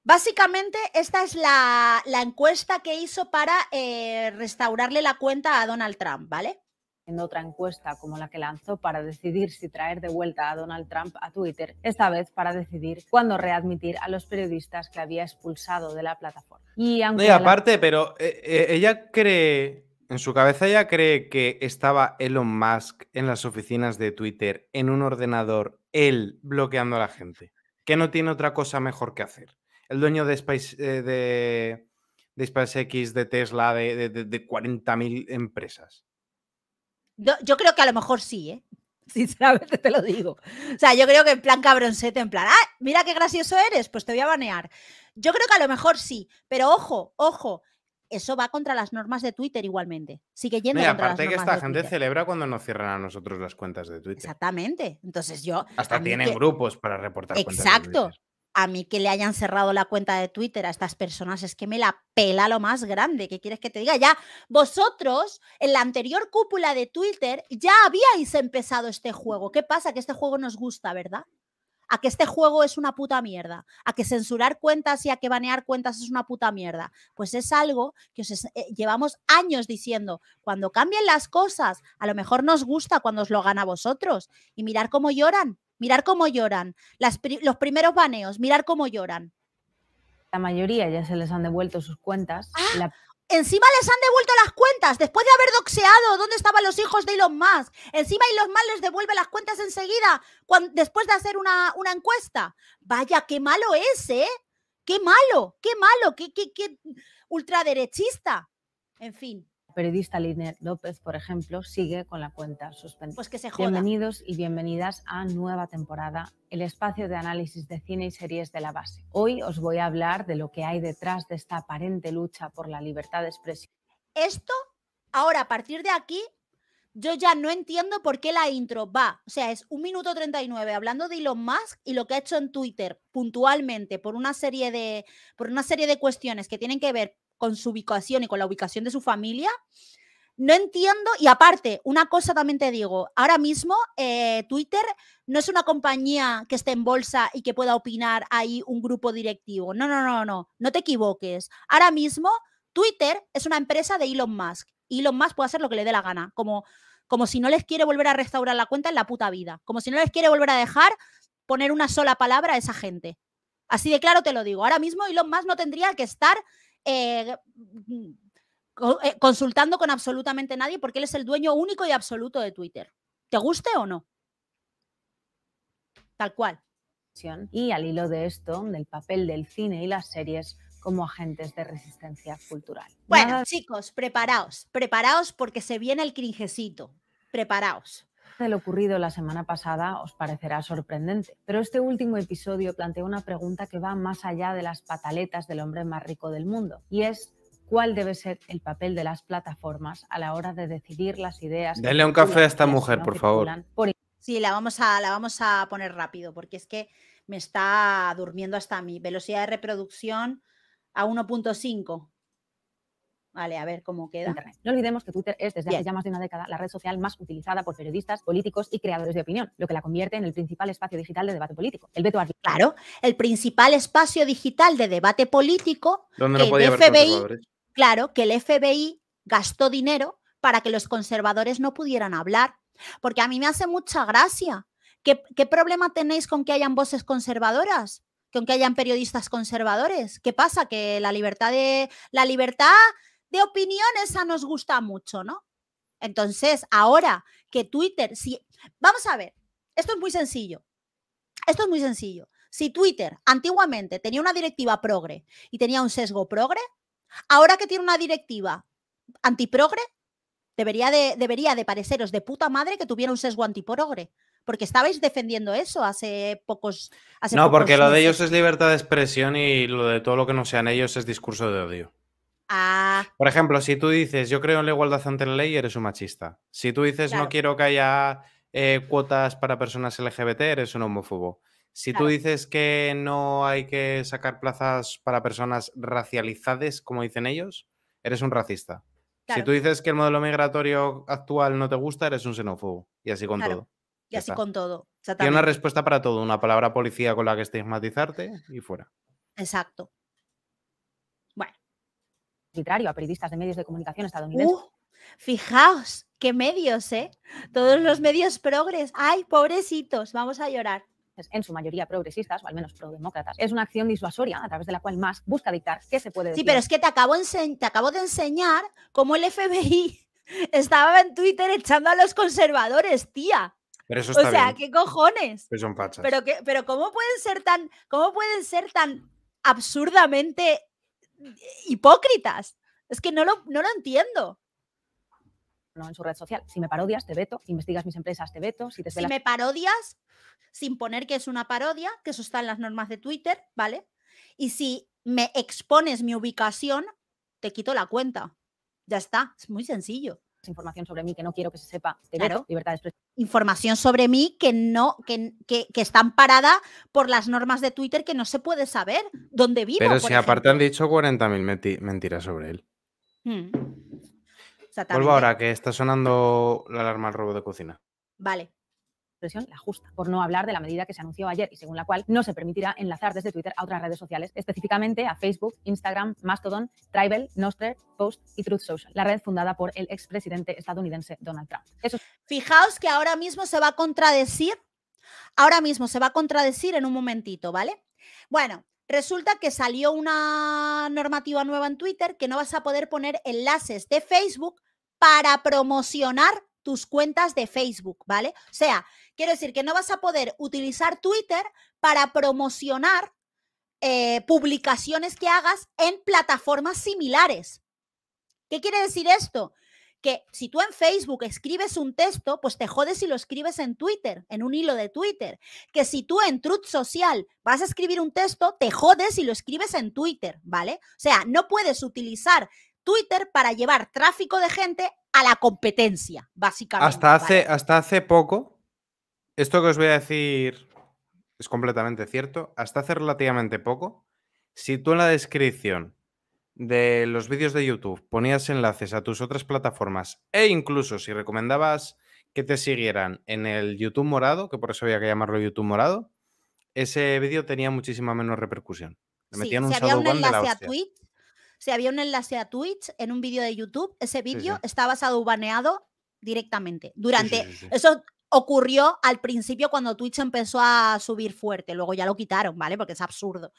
Básicamente, esta es la, encuesta que hizo para eh, restaurarle la cuenta a Donald Trump, ¿vale? en otra encuesta como la que lanzó para decidir si traer de vuelta a Donald Trump a Twitter, esta vez para decidir cuándo readmitir a los periodistas que había expulsado de la plataforma. Y, aparte, pero eh, eh, ella cree, en su cabeza ella cree que estaba Elon Musk en las oficinas de Twitter, en un ordenador, él bloqueando a la gente, que no tiene otra cosa mejor que hacer. El dueño de eh, SpaceX, de Tesla, de, de 40.000 empresas yo creo que a lo mejor sí, ¿eh? Sinceramente te lo digo. O sea, yo creo que en plan cabrón en plan, ah, mira qué gracioso eres, pues te voy a banear. Yo creo que a lo mejor sí, pero ojo, ojo, eso va contra las normas de Twitter igualmente. Sigue yendo aparte que esta gente celebra cuando nos cierran a nosotros las cuentas de Twitter. Exactamente. Entonces yo. Hasta tienen grupos para reportar Exacto. Exacto a mí que le hayan cerrado la cuenta de Twitter a estas personas es que me la pela lo más grande. ¿Qué quieres que te diga? Ya vosotros en la anterior cúpula de Twitter ya habíais empezado este juego. ¿Qué pasa? Que este juego nos gusta, ¿verdad? A que este juego es una puta mierda. A que censurar cuentas y a que banear cuentas es una puta mierda. Pues es algo que os eh, llevamos años diciendo. Cuando cambien las cosas, a lo mejor nos gusta cuando os lo gana a vosotros. Y mirar cómo lloran mirar cómo lloran. los primeros baneos, mirar cómo lloran. La mayoría ya se les han devuelto sus cuentas. ¡Ah! Encima les han devuelto las cuentas después de haber doxeado dónde estaban los hijos de Elon Musk. Encima Elon Musk les devuelve las cuentas enseguida después de hacer una, encuesta. Vaya, qué malo es, ¿eh? Qué malo, qué malo, qué, qué ultraderechista. En fin periodista Linet López, por ejemplo, sigue con la cuenta suspendida. Pues que se Bienvenidos y bienvenidas a nueva temporada, el espacio de análisis de cine y series de la base. Hoy os voy a hablar de lo que hay detrás de esta aparente lucha por la libertad de expresión. Esto, ahora a partir de aquí, yo ya no entiendo por qué la intro va, o sea, es un minuto 39 hablando de Elon Musk y lo que ha hecho en Twitter puntualmente por una serie de por una serie de cuestiones que tienen que ver con su ubicación y con la ubicación de su familia, no entiendo, y aparte, una cosa también te digo, ahora mismo eh, Twitter no es una compañía que esté en bolsa y que pueda opinar ahí un grupo directivo. No, no, no, no, no te equivoques. Ahora mismo Twitter es una empresa de Elon Musk. Elon Musk puede hacer lo que le dé la gana, como, como si no les quiere volver a restaurar la cuenta en la puta vida, como si no les quiere volver a dejar poner una sola palabra a esa gente. Así de claro te lo digo, ahora mismo Elon Musk no tendría que estar eh, mm, eh, consultando con absolutamente nadie porque él es el dueño único y absoluto de Twitter. ¿Te guste o no? Tal cual. Y al hilo de esto, del papel del cine y las series como agentes de resistencia cultural. Bueno, chicos, preparaos, preparaos porque se viene el cringecito. Preparaos de lo ocurrido la semana pasada os parecerá sorprendente, pero este último episodio plantea una pregunta que va más allá de las pataletas del hombre más rico del mundo, y es cuál debe ser el papel de las plataformas a la hora de decidir las ideas. Dale un café a esta mujer, por favor. Sí, la vamos, a, la vamos a poner rápido, porque es que me está durmiendo hasta mi velocidad de reproducción a 1.5. Vale, a ver cómo queda. No olvidemos que Twitter es desde hace ya más de una década la red social más utilizada por periodistas, políticos y creadores de opinión, lo que la convierte en el principal espacio digital de debate político. El veto Claro, el principal espacio digital de debate político el FBI, claro, que el FBI gastó dinero para que los conservadores no pudieran hablar, porque a mí me hace mucha gracia. ¿Qué, qué problema tenéis con que hayan voces conservadoras? con que hayan periodistas conservadores. ¿Qué pasa? Que la libertad de la libertad de opinión esa nos gusta mucho, ¿no? Entonces, ahora que Twitter, si, vamos a ver, esto es muy sencillo, esto es muy sencillo. Si Twitter antiguamente tenía una directiva progre y tenía un sesgo progre, ahora que tiene una directiva antiprogre, debería de, debería de pareceros de puta madre que tuviera un sesgo antiprogre. Porque estabais defendiendo eso hace pocos. no, porque lo de ellos es libertad de expresión y lo de todo lo que no sean ellos es discurso de odio. Ah. Por ejemplo, si tú dices yo creo en la igualdad ante la ley, eres un machista. Si tú dices no quiero que haya eh, cuotas para personas LGBT, eres un homófobo. Si tú dices que no hay que sacar plazas para personas racializadas, como dicen ellos, eres un racista. Si tú dices que el modelo migratorio actual no te gusta, eres un xenófobo. Y así con todo. Y así con todo. Tiene una respuesta para todo, una palabra policía con la que estigmatizarte y fuera. Exacto arbitrario a periodistas de medios de comunicación estadounidenses. Uh, fijaos, qué medios, ¿eh? Todos los medios progres. ¡Ay, pobrecitos! Vamos a llorar en su mayoría progresistas o al menos prodemócratas. Es una acción disuasoria a través de la cual más busca dictar qué se puede decir. Sí, pero es que te acabo, de enseñar cómo el FBI estaba en Twitter echando a los conservadores, tía. Pero o sea, ¿qué cojones? Pues pero son Pero, pero ¿cómo pueden ser tan, cómo pueden ser tan absurdamente hipócritas. Es que no lo, no lo entiendo. No, en su red social. Si me parodias, te veto. investigas mis empresas, te veto. Si, si me parodias, sin poner que es una parodia, que eso está en las normas de Twitter, ¿vale? Y si me expones mi ubicación, te quito la cuenta. Ya está, es muy sencillo información sobre mí que no quiero que se sepa. claro. libertad Información sobre mí que no, que, que, está amparada por las normas de Twitter que no se puede saber dónde vive Pero si aparte han dicho 40.000 mentiras sobre él. Hmm. Vuelvo ahora, que está sonando la alarma al robo de cocina. Vale la justa, por no hablar de la medida que se anunció ayer y según la cual no se permitirá enlazar desde Twitter a otras redes sociales, específicamente a Facebook, Instagram, Mastodon, Tribal, noster Post y Truth Social, la red fundada por el expresidente estadounidense Donald Trump. Eso... Fijaos que ahora mismo se va a contradecir, ahora mismo se va a contradecir en un momentito, ¿vale? Bueno, Resulta que salió una normativa nueva en Twitter que no vas a poder poner enlaces de Facebook para promocionar tus cuentas de Facebook, ¿vale? O sea, Quiero decir que no vas a poder utilizar Twitter para promocionar eh, publicaciones que hagas en plataformas similares. ¿Qué quiere decir esto? Que si tú en Facebook escribes un texto, pues te jodes si lo escribes en Twitter, en un hilo de Twitter. Que si tú en Truth Social vas a escribir un texto, te jodes si lo escribes en Twitter, ¿vale? O sea, no puedes utilizar Twitter para llevar tráfico de gente a la competencia, básicamente. Hasta hace, hasta hace poco, esto que os voy a decir es completamente cierto. Hasta hace relativamente poco, si tú en la descripción de los vídeos de YouTube ponías enlaces a tus otras plataformas e incluso si recomendabas que te siguieran en el YouTube morado, que por eso había que llamarlo YouTube morado, ese vídeo tenía muchísima menos repercusión. si había un enlace a Twitch, en un vídeo de YouTube, ese vídeo estaba estaba directamente. Durante esos ocurrió al principio cuando Twitch empezó a subir fuerte. Luego ya lo quitaron, ¿vale? Porque es absurdo.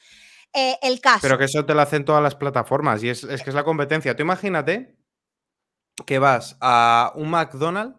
Eh, el caso. Pero que eso te lo hacen todas las plataformas y es que es la competencia. Tú imagínate que vas a un McDonald's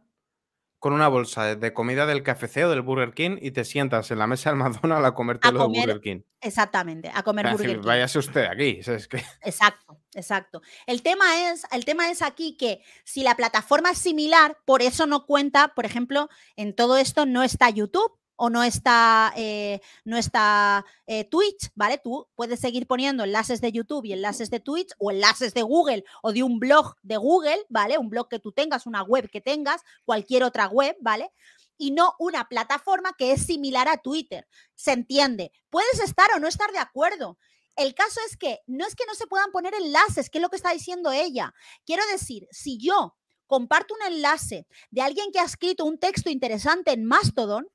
con una bolsa de comida del cafeceo del Burger King y te sientas en la mesa del Madonna a comerte el Burger King. Exactamente, a comer ah, Burger King. Váyase usted aquí. Exacto, exacto. El tema, es, el tema es aquí que si la plataforma es similar, por eso no cuenta, por ejemplo, en todo esto no está YouTube, o no está, eh, no está eh, Twitch, ¿vale? Tú puedes seguir poniendo enlaces de YouTube y enlaces de Twitch o enlaces de Google o de un blog de Google, ¿vale? Un blog que tú tengas, una web que tengas, cualquier otra web, ¿vale? Y no una plataforma que es similar a Twitter. Se entiende. Puedes estar o no estar de acuerdo. El caso es que no es que no se puedan poner enlaces, que es lo que está diciendo ella. Quiero decir, si yo comparto un enlace de alguien que ha escrito un texto interesante en Mastodon,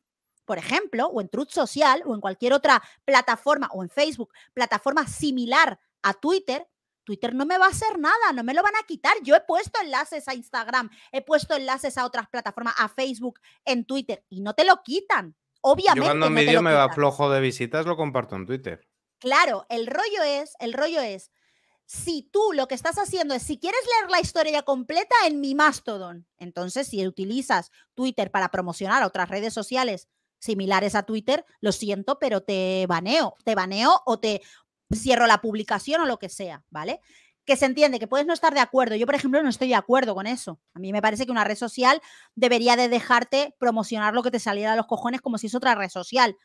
por ejemplo, o en Truth Social o en cualquier otra plataforma o en Facebook, plataforma similar a Twitter, Twitter no me va a hacer nada, no me lo van a quitar. Yo he puesto enlaces a Instagram, he puesto enlaces a otras plataformas, a Facebook, en Twitter, y no te lo quitan. Obviamente. Yo cuando me va flojo de visitas, lo comparto en Twitter. Claro, el rollo es, el rollo es, si tú lo que estás haciendo es, si quieres leer la historia completa en mi Mastodon, entonces si utilizas Twitter para promocionar otras redes sociales similares a Twitter, lo siento, pero te baneo, te baneo o te cierro la publicación o lo que sea, ¿vale? Que se entiende que puedes no estar de acuerdo. Yo, por ejemplo, no estoy de acuerdo con eso. A mí me parece que una red social debería de dejarte promocionar lo que te saliera a los cojones como si es otra red social.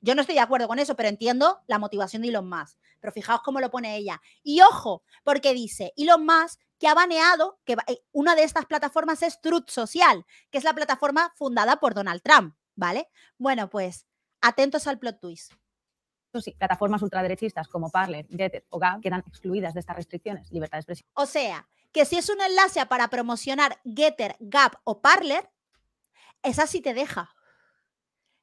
Yo no estoy de acuerdo con eso, pero entiendo la motivación de Elon Musk. Pero fijaos cómo lo pone ella. Y ojo, porque dice Elon Musk que ha baneado que eh, una de estas plataformas es Truth Social, que es la plataforma fundada por Donald Trump. ¿vale? Bueno, pues atentos al plot twist. Pues plataformas ultraderechistas como Parler, Getter o Gab quedan excluidas de estas restricciones, libertad de expresión. O sea, que si es un enlace para promocionar Getter, gap o Parler, esa sí te deja.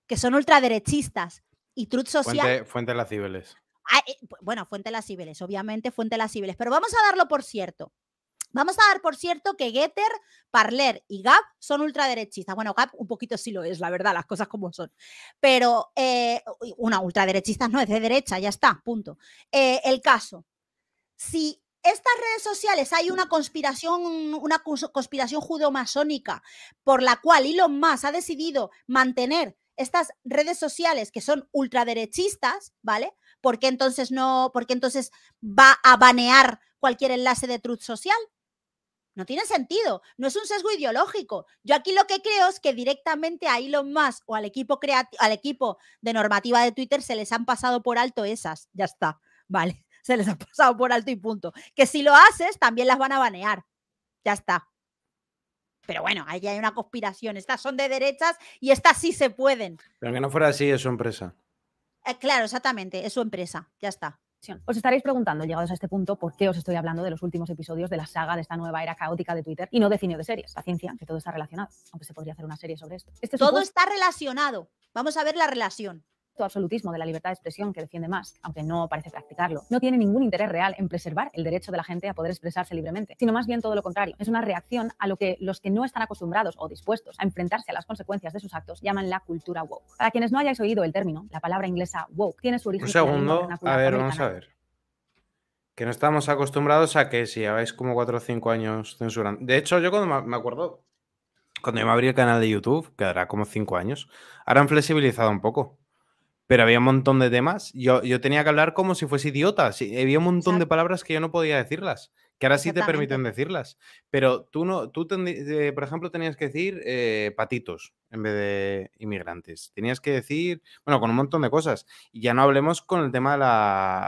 Que son ultraderechistas y Truth Social. Fuente, Las Cibeles. Ah, eh, bueno, Fuente Las Cibeles, obviamente Fuente Las Cibeles, pero vamos a darlo por cierto. Vamos a dar por cierto que Getter, Parler y Gap son ultraderechistas. Bueno, Gap un poquito sí lo es, la verdad, las cosas como son. Pero eh, una ultraderechista no es de derecha, ya está, punto. Eh, el caso, si estas redes sociales hay una conspiración, una conspiración judeomasónica por la cual Elon Musk ha decidido mantener estas redes sociales que son ultraderechistas, ¿vale? qué entonces no, porque entonces va a banear cualquier enlace de Truth Social, no tiene sentido, no es un sesgo ideológico. Yo aquí lo que creo es que directamente a Elon Musk o al equipo, al equipo de normativa de Twitter se les han pasado por alto esas. Ya está, vale, se les han pasado por alto y punto. Que si lo haces, también las van a banear. Ya está. Pero bueno, ahí hay una conspiración. Estas son de derechas y estas sí se pueden. Pero que no fuera así, es su empresa. Eh, claro, exactamente, es su empresa. Ya está. Os estaréis preguntando, llegados a este punto, por qué os estoy hablando de los últimos episodios de la saga de esta nueva era caótica de Twitter y no de cine de series. Paciencia, que todo está relacionado, aunque se podría hacer una serie sobre esto. Este todo está relacionado. Vamos a ver la relación absolutismo de la libertad de expresión que defiende más, aunque no parece practicarlo, no tiene ningún interés real en preservar el derecho de la gente a poder expresarse libremente, sino más bien todo lo contrario. Es una reacción a lo que los que no están acostumbrados o dispuestos a enfrentarse a las consecuencias de sus actos llaman la cultura woke. Para quienes no hayáis oído el término, la palabra inglesa woke tiene su origen. Un segundo, a ver, vamos a ver. Que no estamos acostumbrados a que si habéis como 4 o 5 años censurando. De hecho, yo cuando me acuerdo, cuando yo me abrí el canal de YouTube, que como 5 años, ahora han flexibilizado un poco pero había un montón de temas. Yo, tenía que hablar como si fuese idiota. había un montón de palabras que yo no podía decirlas, que ahora sí te permiten decirlas. Pero tú, no, tú eh, por ejemplo, tenías que decir eh, patitos en vez de inmigrantes. Tenías que decir, bueno, con un montón de cosas. Y ya no hablemos con el tema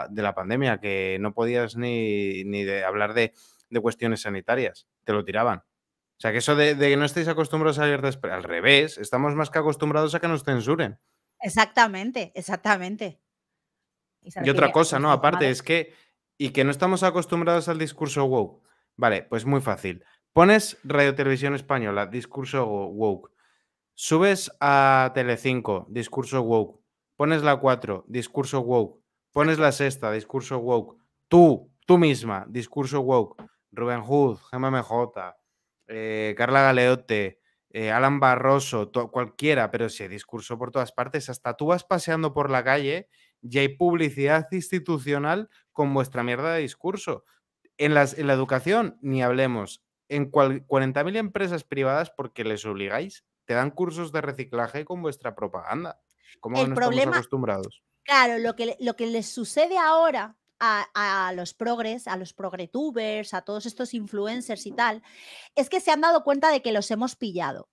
de la, pandemia, que no podías ni, ni de hablar de, cuestiones sanitarias. Te lo tiraban. O sea, que eso de, que no estéis acostumbrados a pero al revés, estamos más que acostumbrados a que nos censuren. Exactamente, exactamente. Y, otra cosa, ¿no? Aparte, es que, y que no estamos acostumbrados al discurso woke, Vale, pues muy fácil. Pones Radio Televisión Española, discurso woke. Subes a Telecinco, discurso woke. Pones la 4, discurso woke. Pones la sexta, discurso woke. Tú, tú misma, discurso woke. Rubén Hood, GMMJ eh, Carla Galeote, eh, Alan Barroso, cualquiera, pero si discurso por todas partes, hasta tú vas paseando por la calle y hay publicidad institucional con vuestra mierda de discurso. En, la educación, ni hablemos. En 40.000 empresas privadas, porque les obligáis, te dan cursos de reciclaje con vuestra propaganda. Como acostumbrados. Claro, lo que, lo que les sucede ahora a, los progres, a los progretubers, a todos estos influencers y tal, es que se han dado cuenta de que los hemos pillado.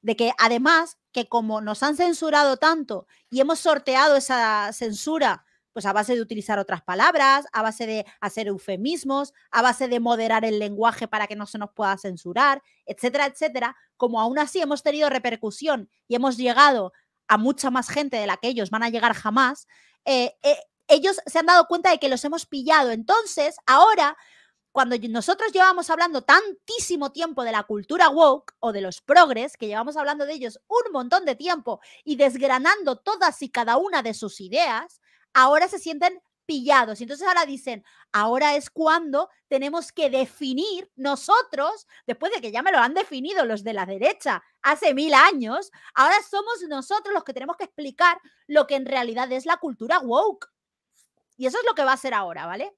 De que además, que como nos han censurado tanto y hemos sorteado esa censura, pues a base de utilizar otras palabras, a base de hacer eufemismos, a base de moderar el lenguaje para que no se nos pueda censurar, etcétera, etcétera, como aún así hemos tenido repercusión y hemos llegado a mucha más gente de la que ellos van a llegar jamás, eh, eh, ellos se han dado cuenta de que los hemos pillado. Entonces, ahora, cuando nosotros llevamos hablando tantísimo tiempo de la cultura woke o de los progres, que llevamos hablando de ellos un montón de tiempo y desgranando todas y cada una de sus ideas, ahora se sienten pillados. Y entonces ahora dicen, ahora es cuando tenemos que definir nosotros, después de que ya me lo han definido los de la derecha hace mil años, ahora somos nosotros los que tenemos que explicar lo que en realidad es la cultura woke. Y eso es lo que va a ser ahora, ¿vale?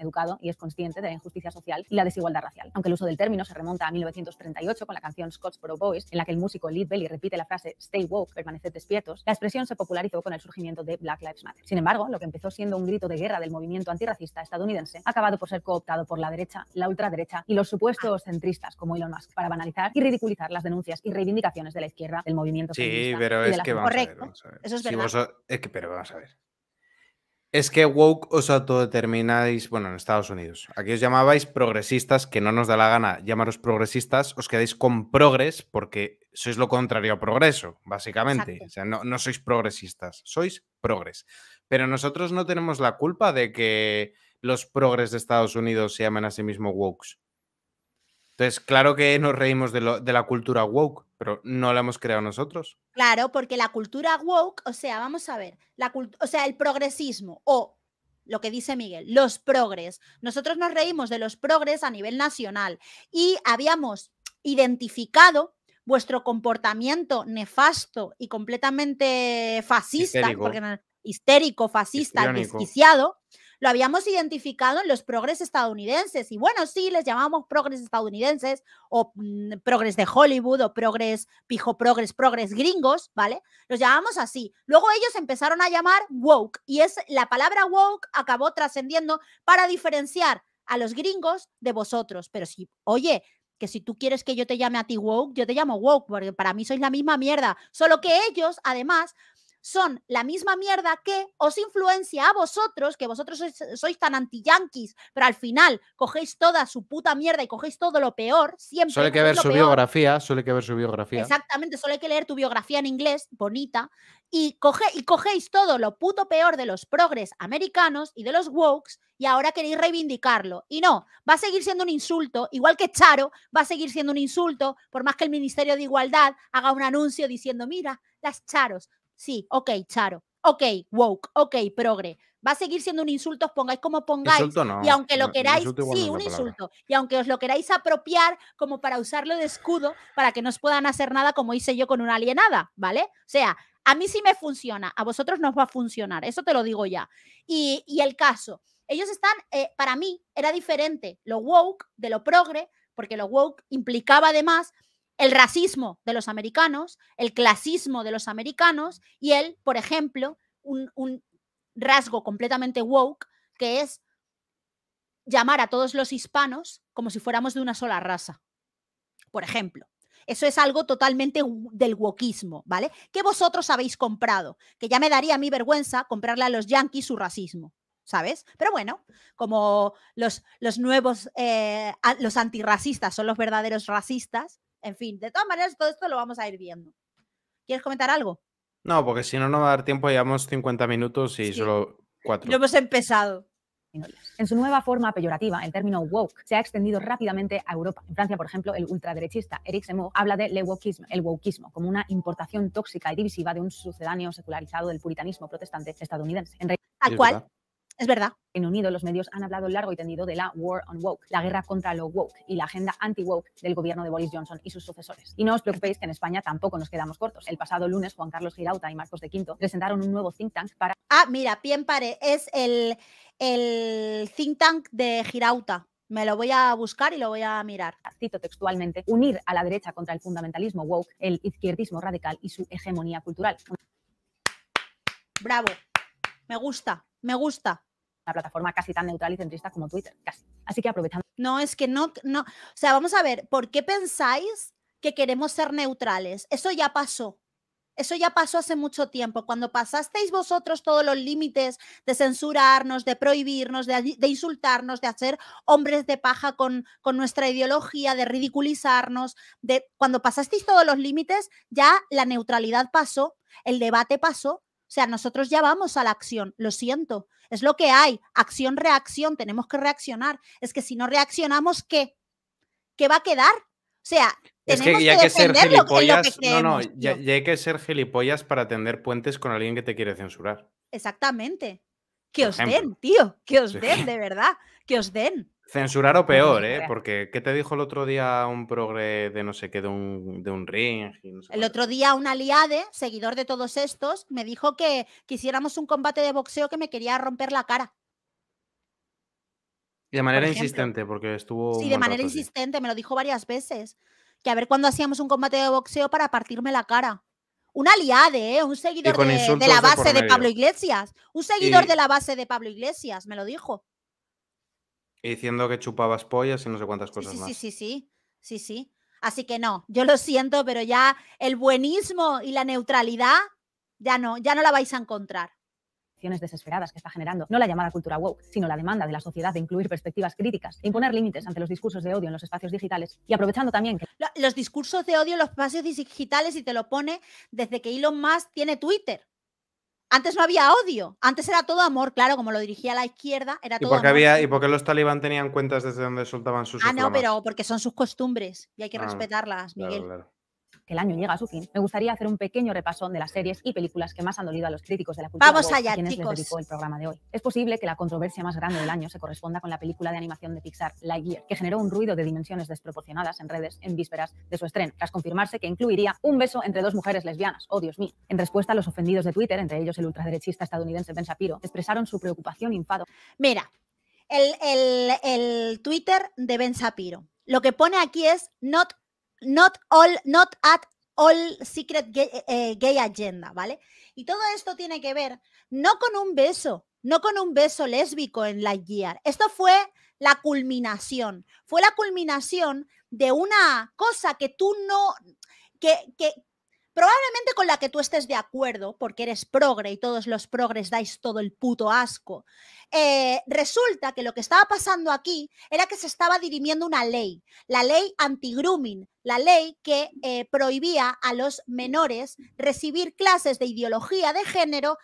educado y es consciente de la injusticia social y la desigualdad racial. Aunque el uso del término se remonta a 1938 con la canción Pro Boys, en la que el músico Lead Belly repite la frase Stay woke, permanece despiertos, la expresión se popularizó con el surgimiento de Black Lives Matter. Sin embargo, lo que empezó siendo un grito de guerra del movimiento antirracista estadounidense ha acabado por ser cooptado por la derecha, la ultraderecha y los supuestos centristas como Elon Musk para banalizar y ridiculizar las denuncias y reivindicaciones de la izquierda del movimiento sí, Sí, pero es que vamos Eso es verdad. es que, pero vamos a ver. Es que woke os autodetermináis, bueno, en Estados Unidos. Aquí os llamabais progresistas, que no nos da la gana llamaros progresistas, os quedáis con progres porque sois lo contrario a progreso, básicamente. O sea, no, no, sois progresistas, sois progres. Pero nosotros no tenemos la culpa de que los progres de Estados Unidos se llamen a sí mismos wokes. Entonces, claro que nos reímos de, la cultura woke, pero no la hemos creado nosotros. Claro, porque la cultura woke, o sea, vamos a ver, la o sea, el progresismo o lo que dice Miguel, los progres. Nosotros nos reímos de los progres a nivel nacional y habíamos identificado vuestro comportamiento nefasto y completamente fascista, histérico, histérico fascista, desquiciado, lo habíamos identificado en los progres estadounidenses. Y bueno, sí, les llamamos progres estadounidenses o mm, progres de Hollywood o progres, pijo progres, progres gringos, ¿vale? Los llamamos así. Luego ellos empezaron a llamar woke. Y es la palabra woke acabó trascendiendo para diferenciar a los gringos de vosotros. Pero si, oye, que si tú quieres que yo te llame a ti woke, yo te llamo woke, porque para mí sois la misma mierda. Solo que ellos, además, son la misma mierda que os influencia a vosotros, que vosotros sois, tan anti yankees pero al final cogéis toda su puta mierda y cogéis todo lo peor, siempre. Suele que ver su biografía, suele que ver su biografía. Exactamente, solo que leer tu biografía en inglés, bonita, y, y cogéis todo lo puto peor de los progres americanos y de los wokes y ahora queréis reivindicarlo. Y no, va a seguir siendo un insulto, igual que Charo va a seguir siendo un insulto, por más que el Ministerio de Igualdad haga un anuncio diciendo, mira, las Charos Sí, ok, Charo. Ok, woke, ok, progre. Va a seguir siendo un insulto, os pongáis como pongáis. No, y aunque lo queráis, sí, un insulto. Y aunque os lo queráis apropiar como para usarlo de escudo, para que no os puedan hacer nada como hice yo con una alienada, ¿vale? O sea, a mí sí me funciona, a vosotros no os va a funcionar, eso te lo digo ya. Y, el caso, ellos están, eh, para mí era diferente lo woke de lo progre, porque lo woke implicaba además el racismo de los americanos, el clasismo de los americanos y el, por ejemplo, un, rasgo completamente woke que es llamar a todos los hispanos como si fuéramos de una sola raza. Por ejemplo, eso es algo totalmente del wokeismo. ¿vale? ¿Qué vosotros habéis comprado, que ya me daría a mí vergüenza comprarle a los yanquis su racismo, ¿sabes? Pero bueno, como los, nuevos, eh, los antirracistas son los verdaderos racistas, en fin, de todas maneras, todo esto lo vamos a ir viendo. ¿Quieres comentar algo? No, porque si no, no va a dar tiempo. Llevamos 50 minutos y solo cuatro. Lo hemos empezado. En su nueva forma peyorativa, el término woke se ha extendido rápidamente a Europa. En Francia, por ejemplo, el ultraderechista Eric Zemmour habla de le el wokeismo como una importación tóxica y divisiva de un sucedáneo secularizado del puritanismo protestante estadounidense. En cuál? Es verdad. En Unido, los medios han hablado largo y tendido de la War on Woke, la guerra contra lo woke y la agenda anti-woke del gobierno de Boris Johnson y sus sucesores. Y no os preocupéis que en España tampoco nos quedamos cortos. El pasado lunes, Juan Carlos Girauta y Marcos de Quinto presentaron un nuevo think tank para. Ah, mira, bien Pare es el, el think tank de Girauta. Me lo voy a buscar y lo voy a mirar. Cito textualmente, unir a la derecha contra el fundamentalismo woke, el izquierdismo radical y su hegemonía cultural. Bravo, me gusta, me gusta una plataforma casi tan neutral y centrista como Twitter, casi. Así que aprovechando. No, es que no, no. O sea, vamos a ver, ¿por qué pensáis que queremos ser neutrales? Eso ya pasó. Eso ya pasó hace mucho tiempo. Cuando pasasteis vosotros todos los límites de censurarnos, de prohibirnos, de, insultarnos, de hacer hombres de paja con, con, nuestra ideología, de ridiculizarnos, de cuando pasasteis todos los límites, ya la neutralidad pasó, el debate pasó. O sea, nosotros ya vamos a la acción, lo siento. Es lo que hay. Acción, reacción. Tenemos que reaccionar. Es que si no reaccionamos, ¿qué? ¿Qué va a quedar? O sea, tenemos que defender lo que no, no, ya, ya, hay que ser gilipollas para tender puentes con alguien que te quiere censurar. Exactamente. Que os den, tío, que os den, de verdad, que os den. Censurar o peor, ¿eh? Porque, ¿qué te dijo el otro día un progre de no sé qué, de un, de un ring? el otro día un aliade, seguidor de todos estos, me dijo que quisiéramos un combate de boxeo que me quería romper la cara. de manera insistente, porque estuvo... Sí, de manera insistente, me lo dijo varias veces. Que a ver cuándo hacíamos un combate de boxeo para partirme la cara un aliade, ¿eh? un seguidor de, la base de, Pablo Iglesias. Un seguidor de la base de Pablo Iglesias, me lo dijo. Y diciendo que chupabas pollas y no sé cuántas cosas sí, más. Sí, sí, sí, sí, sí. Así que no, yo lo siento, pero ya el buenismo y la neutralidad ya no, ya no la vais a encontrar acciones desesperadas que está generando no la llamada cultura woke, sino la demanda de la sociedad de incluir perspectivas críticas, imponer límites ante los discursos de odio en los espacios digitales y aprovechando también Los discursos de odio en los espacios digitales y te lo pone desde que Elon Musk tiene Twitter. Antes no había odio, antes era todo amor, claro, como lo dirigía la izquierda, era todo ¿Y porque amor. ¿Y porque los talibán tenían cuentas desde donde soltaban sus Ah, no, pero porque son sus costumbres y hay que ah. respetarlas, Miguel que el año llega a su fin, me gustaría hacer un pequeño repaso de las series y películas que más han dolido a los críticos de la cultura Vamos allá, quienes chicos. les el programa de hoy. Es posible que la controversia más grande del año se corresponda con la película de animación de Pixar, Lightyear, que generó un ruido de dimensiones desproporcionadas en redes en vísperas de su estreno, tras confirmarse que incluiría un beso entre dos mujeres lesbianas. ¡Oh, Dios mío! En respuesta, a los ofendidos de Twitter, entre ellos el ultraderechista estadounidense Ben Shapiro, expresaron su preocupación y enfado. Mira, el, el Twitter de Ben Shapiro. Lo que pone aquí es not not all, not at all secret eh, eh, gay, agenda, ¿vale? Y todo esto tiene que ver no con un beso, no con un beso lésbico en la guía. Esto fue la culminación, fue la culminación de una cosa que tú no, que, que, probablemente con la que tú estés de acuerdo, porque eres progre y todos los progres dais todo el puto asco, eh, resulta que lo que estaba pasando aquí era que se estaba dirimiendo una ley, la ley anti-grooming, la ley que eh, prohibía a los menores recibir clases de ideología de género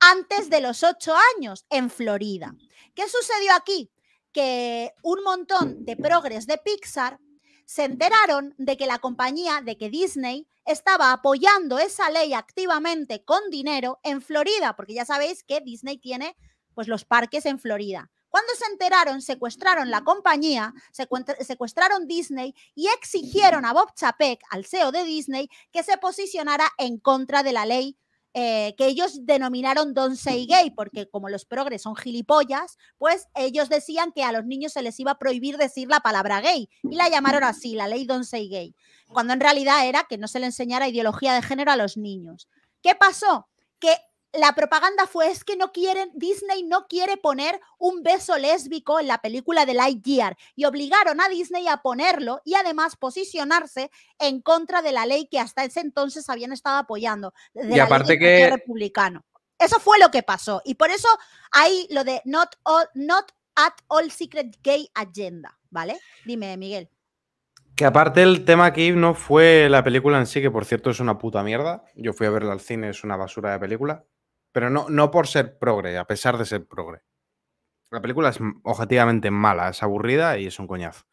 antes de los ocho años en Florida. ¿Qué sucedió aquí? Que un montón de progres de Pixar se enteraron de que la compañía, de que Disney estaba apoyando esa ley activamente con dinero en Florida, porque ya sabéis que Disney tiene pues los parques en Florida. Cuando se enteraron, secuestraron la compañía, secuestraron Disney y exigieron a Bob Chapek, al CEO de Disney, que se posicionara en contra de la ley eh, que ellos denominaron Don't y Gay, porque como los progres son gilipollas, pues ellos decían que a los niños se les iba a prohibir decir la palabra gay y la llamaron así, la ley Don't y Gay, cuando en realidad era que no se le enseñara ideología de género a los niños. ¿Qué pasó? Que la propaganda fue es que no quieren, Disney no quiere poner un beso lésbico en la película de Lightyear y obligaron a Disney a ponerlo y además posicionarse en contra de la ley que hasta ese entonces habían estado apoyando. De y aparte que... Republicano. Eso fue lo que pasó y por eso hay lo de not, not at all secret gay agenda, ¿vale? Dime, Miguel. Que aparte el tema aquí no fue la película en sí, que por cierto es una puta mierda. Yo fui a verla al cine, es una basura de película. Pero no, no por ser progre, a pesar de ser progre. La película es objetivamente mala, es aburrida y es un coñazo.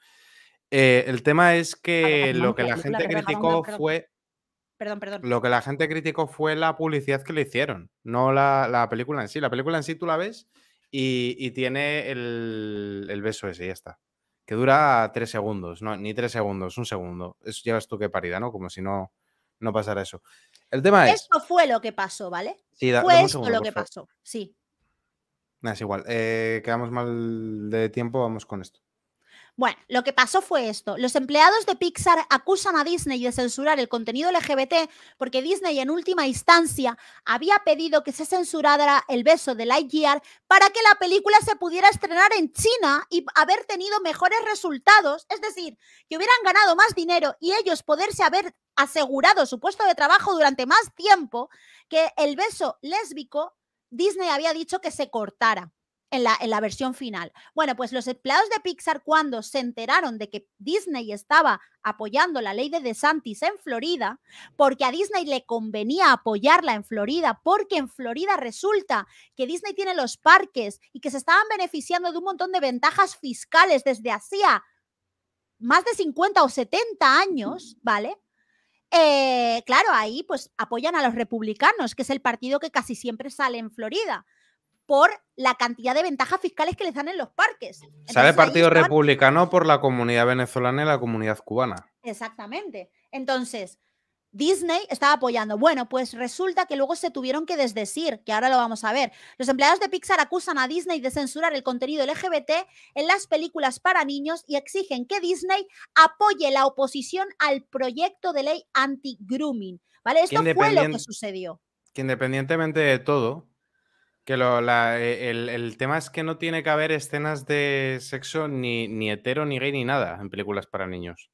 Eh, el tema es que lo que la gente criticó fue. Lo que la gente criticó fue la publicidad que le hicieron, no la, película en sí. La película en sí tú la ves y, tiene el, beso ese, ya está. Que dura tres segundos, no, ni tres segundos, un segundo. Eso llevas tú que parida, ¿no? Como si no, no pasara eso. El tema es. Esto fue lo que pasó, ¿vale? Sí, fue esto lo que pasó. Sí. Nada, es igual. Eh, quedamos mal de tiempo, vamos con esto. Bueno, lo que pasó fue esto. Los empleados de Pixar acusan a Disney de censurar el contenido LGBT porque Disney en última instancia había pedido que se censurara el beso de Lightyear para que la película se pudiera estrenar en China y haber tenido mejores resultados. Es decir, que hubieran ganado más dinero y ellos poderse haber asegurado su puesto de trabajo durante más tiempo que el beso lésbico Disney había dicho que se cortara en la, versión final. Bueno, pues los empleados de Pixar cuando se enteraron de que Disney estaba apoyando la ley de DeSantis en Florida, porque a Disney le convenía apoyarla en Florida, porque en Florida resulta que Disney tiene los parques y que se estaban beneficiando de un montón de ventajas fiscales desde hacía más de 50 o 70 años, ¿vale? Eh, claro, ahí pues apoyan a los republicanos, que es el partido que casi siempre sale en Florida por la cantidad de ventajas fiscales que les dan en los parques. Sabe Partido Republicano por la comunidad venezolana y la comunidad cubana. Exactamente. Entonces, Disney estaba apoyando. Bueno, pues resulta que luego se tuvieron que desdecir, que ahora lo vamos a ver. Los empleados de Pixar acusan a Disney de censurar el contenido LGBT en las películas para niños y exigen que Disney apoye la oposición al proyecto de ley anti-grooming. ¿Vale? Esto fue lo que sucedió. Que independientemente de todo, que eh, el, tema es que no tiene que haber escenas de sexo ni, ni hetero, ni gay, ni nada en películas para niños.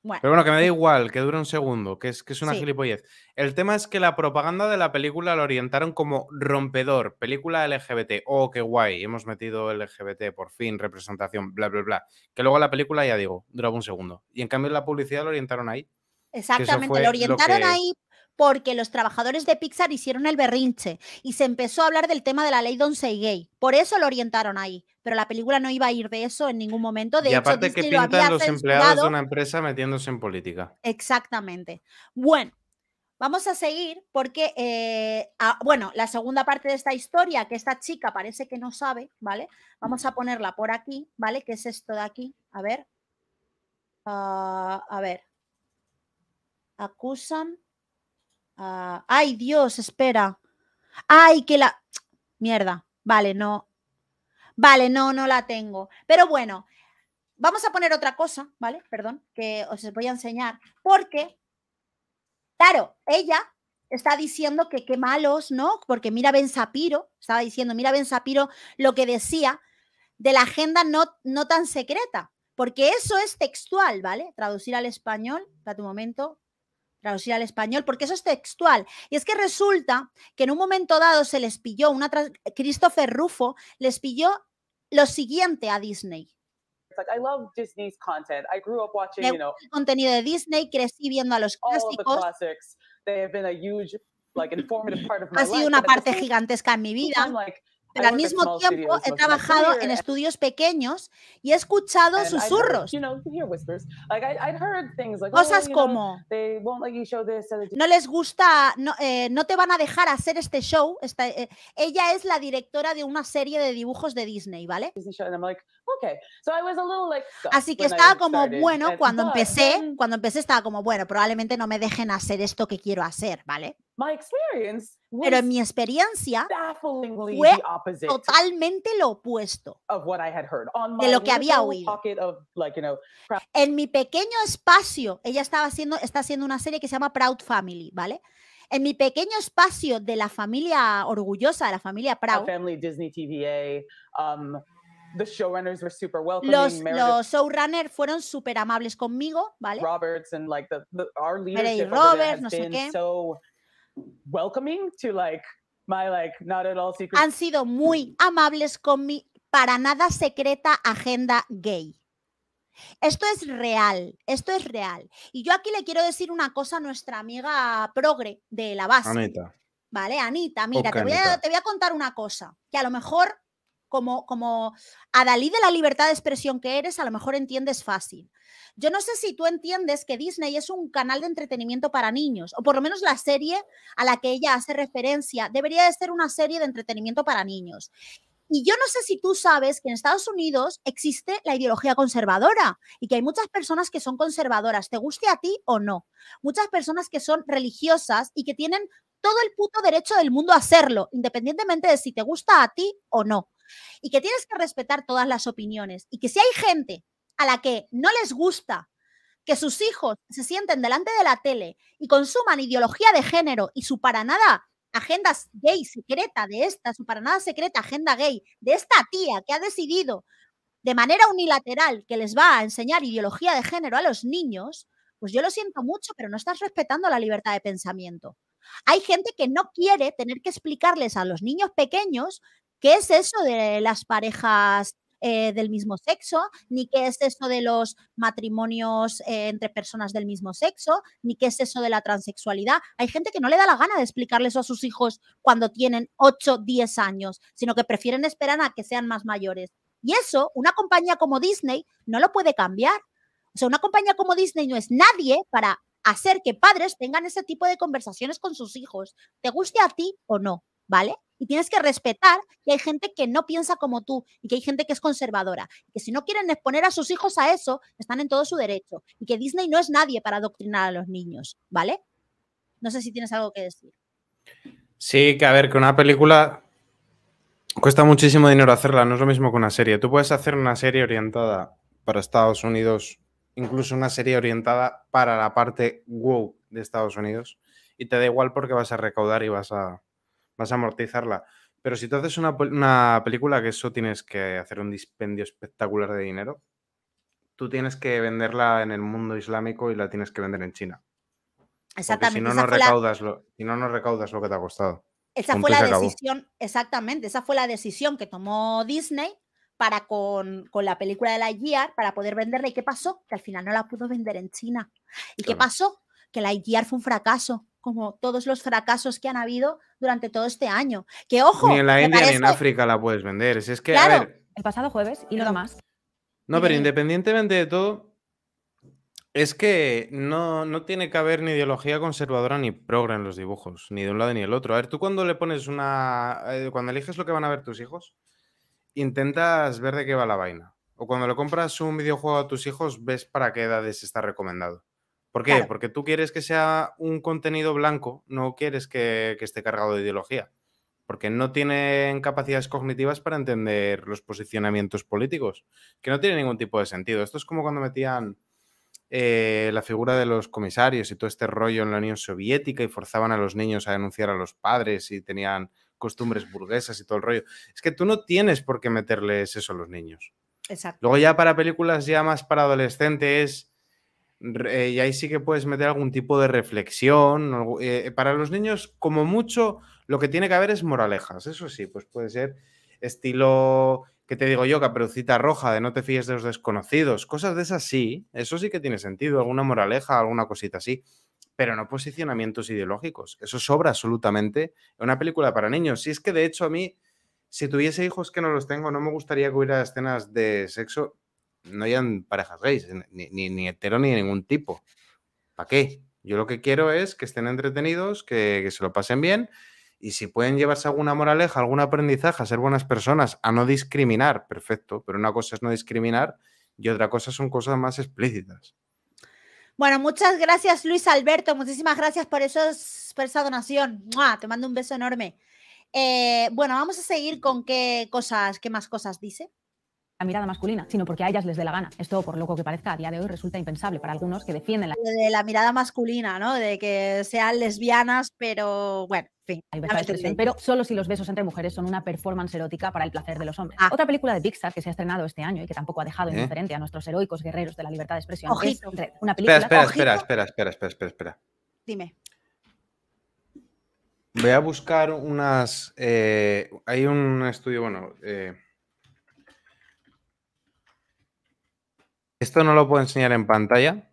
Pero bueno, que me da igual, que dure un segundo, que es, que es una gilipollez. El tema es que la propaganda de la película la orientaron como rompedor, película LGBT. Oh, qué guay, hemos metido LGBT, por fin, representación, bla, bla, bla. Que luego la película, ya digo, duraba un segundo. Y en cambio la publicidad la orientaron ahí. Exactamente, lo orientaron ahí porque los trabajadores de Pixar hicieron el berrinche y se empezó a hablar del tema de la ley Don't y Gay. Por eso lo orientaron ahí, pero la película no iba a ir de eso en ningún momento. De y aparte que pintan los empleados de una empresa metiéndose en política. Exactamente. Bueno, Vamos a seguir porque, eh, ah, bueno, la segunda parte de esta historia, que esta chica parece que no sabe, ¿vale? Vamos a ponerla por aquí, ¿vale? ¿Qué es esto de aquí? A ver. Ah, a ver. Acusan Ah, ay, Dios, espera. Ay, que la... Mierda. Vale, no. Vale, no, no la tengo. Pero bueno, vamos a poner otra cosa, ¿vale? Perdón, que os voy a enseñar. Porque, claro, ella está diciendo que qué malos, ¿no? Porque mira Ben Sapiro, estaba diciendo, mira Ben Sapiro lo que decía de la agenda no, no tan secreta. Porque eso es textual, ¿vale? Traducir al español, para tu momento, traducir al español, porque eso es textual. Y es que resulta que en un momento dado se les pilló, una Christopher Rufo les pilló lo siguiente a Disney. Me el contenido de Disney, crecí viendo a los clásicos. Ha sido una parte gigantesca en mi vida pero al mismo tiempo he trabajado en estudios pequeños y he escuchado susurros. Oh, Cosas como, no les gusta, eh, no, te van a dejar hacer este show. Esta, eh, ella es la directora de una serie de dibujos de Disney, ¿vale? Así que estaba como, bueno, cuando empecé, cuando empecé estaba como, bueno, probablemente no me dejen hacer esto que quiero hacer, ¿vale? Pero en mi experiencia fue totalmente lo opuesto de lo que había oído. En mi pequeño espacio, ella estaba haciendo, está haciendo una serie que se llama Proud Family, ¿vale? En mi pequeño espacio de la familia orgullosa, de la familia Proud. Um, los, los showrunners fueron súper amables conmigo, ¿vale? Roberts like the, no sé welcoming like Han sido muy mm. amables con mi para nada secreta agenda gay. Esto es real, esto es real. Y yo aquí le quiero decir una cosa a nuestra amiga progre de la base. Anita. Vale, Anita, mira, te, voy a, te voy a contar una cosa, que a lo mejor como, como a de la libertad de expresión que eres, a lo mejor entiendes fácil. Yo no sé si tú entiendes que Disney es un canal de entretenimiento para niños, o por lo menos la serie a la que ella hace referencia debería de ser una serie de entretenimiento para niños. Y yo no sé si tú sabes que en Estados Unidos existe la ideología conservadora y que hay muchas personas que son conservadoras, te guste a ti o no. Muchas personas que son religiosas y que tienen todo el puto derecho del mundo a hacerlo, independientemente de si te gusta a ti o no y que tienes que respetar todas las opiniones y que si hay gente a la que no les gusta que sus hijos se sienten delante de la tele y consuman ideología de género y su para nada agenda gay secreta de esta, su para nada secreta agenda gay de esta tía que ha decidido de manera unilateral que les va a enseñar ideología de género a los niños, pues yo lo siento mucho, pero no estás respetando la libertad de pensamiento. Hay gente que no quiere tener que explicarles a los niños pequeños ¿Qué es eso de las parejas eh, del mismo sexo? Ni qué es eso de los matrimonios eh, entre personas del mismo sexo, ni qué es eso de la transexualidad. Hay gente que no le da la gana de explicarle eso a sus hijos cuando tienen 8, 10 años, sino que prefieren esperar a que sean más mayores. Y eso, una compañía como Disney no lo puede cambiar. O sea, una compañía como Disney no es nadie para hacer que padres tengan ese tipo de conversaciones con sus hijos, te guste a ti o no. ¿vale? Y tienes que respetar que hay gente que no piensa como tú y que hay gente que es conservadora. que si no quieren exponer a sus hijos a eso, están en todo su derecho. Y que Disney no es nadie para adoctrinar a los niños, ¿vale? No sé si tienes algo que decir. Sí, que a ver, que una película cuesta muchísimo dinero hacerla, no es lo mismo que una serie. Tú puedes hacer una serie orientada para Estados Unidos, incluso una serie orientada para la parte wow de Estados Unidos, y te da igual porque vas a recaudar y vas a vas a amortizarla. Pero si tú haces una, película, que eso tienes que hacer un dispendio espectacular de dinero, tú tienes que venderla en el mundo islámico y la tienes que vender en China. Exactamente. si no, no recaudas lo, no, recaudas lo que te ha costado. Esa fue la decisión, exactamente, esa fue la decisión que tomó Disney para con, la película de la Gear, para poder venderla. ¿Y qué pasó? Que al final no la pudo vender en China. ¿Y qué pasó? Que la Gear fue un fracaso, como todos los fracasos que han habido durante todo este año. Que ojo. Ni en la India ni en África la puedes vender. es que, a ver... El pasado jueves y nada más. No, pero independientemente de todo, es que no, no, tiene que haber ni ideología conservadora ni progre en los dibujos, ni de un lado ni del otro. A ver, tú cuando le pones una. Eh, cuando eliges lo que van a ver tus hijos, intentas ver de qué va la vaina. O cuando le compras un videojuego a tus hijos, ves para qué edades está recomendado. ¿Por qué? Porque tú quieres que sea un contenido blanco, no quieres que, esté cargado de ideología, porque no tienen capacidades cognitivas para entender los posicionamientos políticos, que no tiene ningún tipo de sentido. Esto es como cuando metían eh, la figura de los comisarios y todo este rollo en la Unión Soviética y forzaban a los niños a denunciar a los padres y tenían costumbres burguesas y todo el rollo. Es que tú no tienes por qué meterles eso a los niños. Exacto. Luego ya para películas ya más para adolescentes y ahí sí que puedes meter algún tipo de reflexión. Eh, para los niños, como mucho, lo que tiene que haber es moralejas. Eso sí, pues puede ser estilo, que te digo yo? Caperucita roja, de no te fíes de los desconocidos. Cosas de esas sí, eso sí que tiene sentido. Alguna moraleja, alguna cosita así. Pero no posicionamientos ideológicos. Eso sobra absolutamente una película para niños. Si es que, de hecho, a mí, si tuviese hijos que no los tengo, no me gustaría que hubiera escenas de sexo no hayan parejas gays, ni, ni, hetero ni de ningún tipo. ¿Para qué? Yo lo que quiero es que estén entretenidos, que, se lo pasen bien y si pueden llevarse alguna moraleja, algún aprendizaje, a ser buenas personas, a no discriminar, perfecto, pero una cosa es no discriminar y otra cosa son cosas más explícitas. Bueno, muchas gracias Luis Alberto, muchísimas gracias por, esa donación. Te mando un beso enorme. Eh, bueno, vamos a seguir con qué cosas, qué más cosas dice la mirada masculina, sino porque a ellas les dé la gana. Esto, por loco que parezca, a día de hoy resulta impensable para algunos que defienden la... De la mirada masculina, ¿no? De que sean lesbianas, pero bueno. Fin, pero solo si los besos entre mujeres son una performance erótica para el placer de los hombres. Ah. Otra película de Pixar que se ha estrenado este año y que tampoco ha dejado ¿Eh? indiferente a nuestros heroicos guerreros de la libertad de expresión Ojito. una película... Espera, espera, espera, espera, espera, espera, Dime. Voy a buscar unas... Eh, hay un estudio, bueno... Eh, Esto no lo puedo enseñar en pantalla.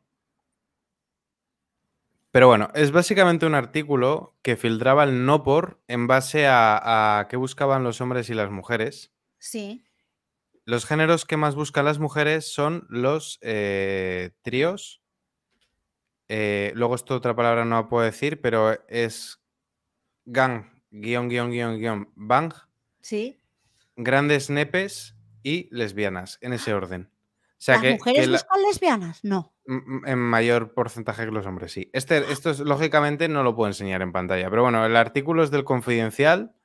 Pero bueno, es básicamente un artículo que filtraba el no por en base a, qué buscaban los hombres y las mujeres. Sí. Los géneros que más buscan las mujeres son los eh, tríos. Eh, luego esto otra palabra no la puedo decir, pero es gang, guión, guión, guión, guión, bang. Sí. Grandes nepes y lesbianas, en ese ah. orden sea ¿Las mujeres lesbianas? No. En mayor porcentaje que los hombres, sí. Este, ah. esto lógicamente no lo puedo enseñar en pantalla, pero bueno, el artículo es del confidencial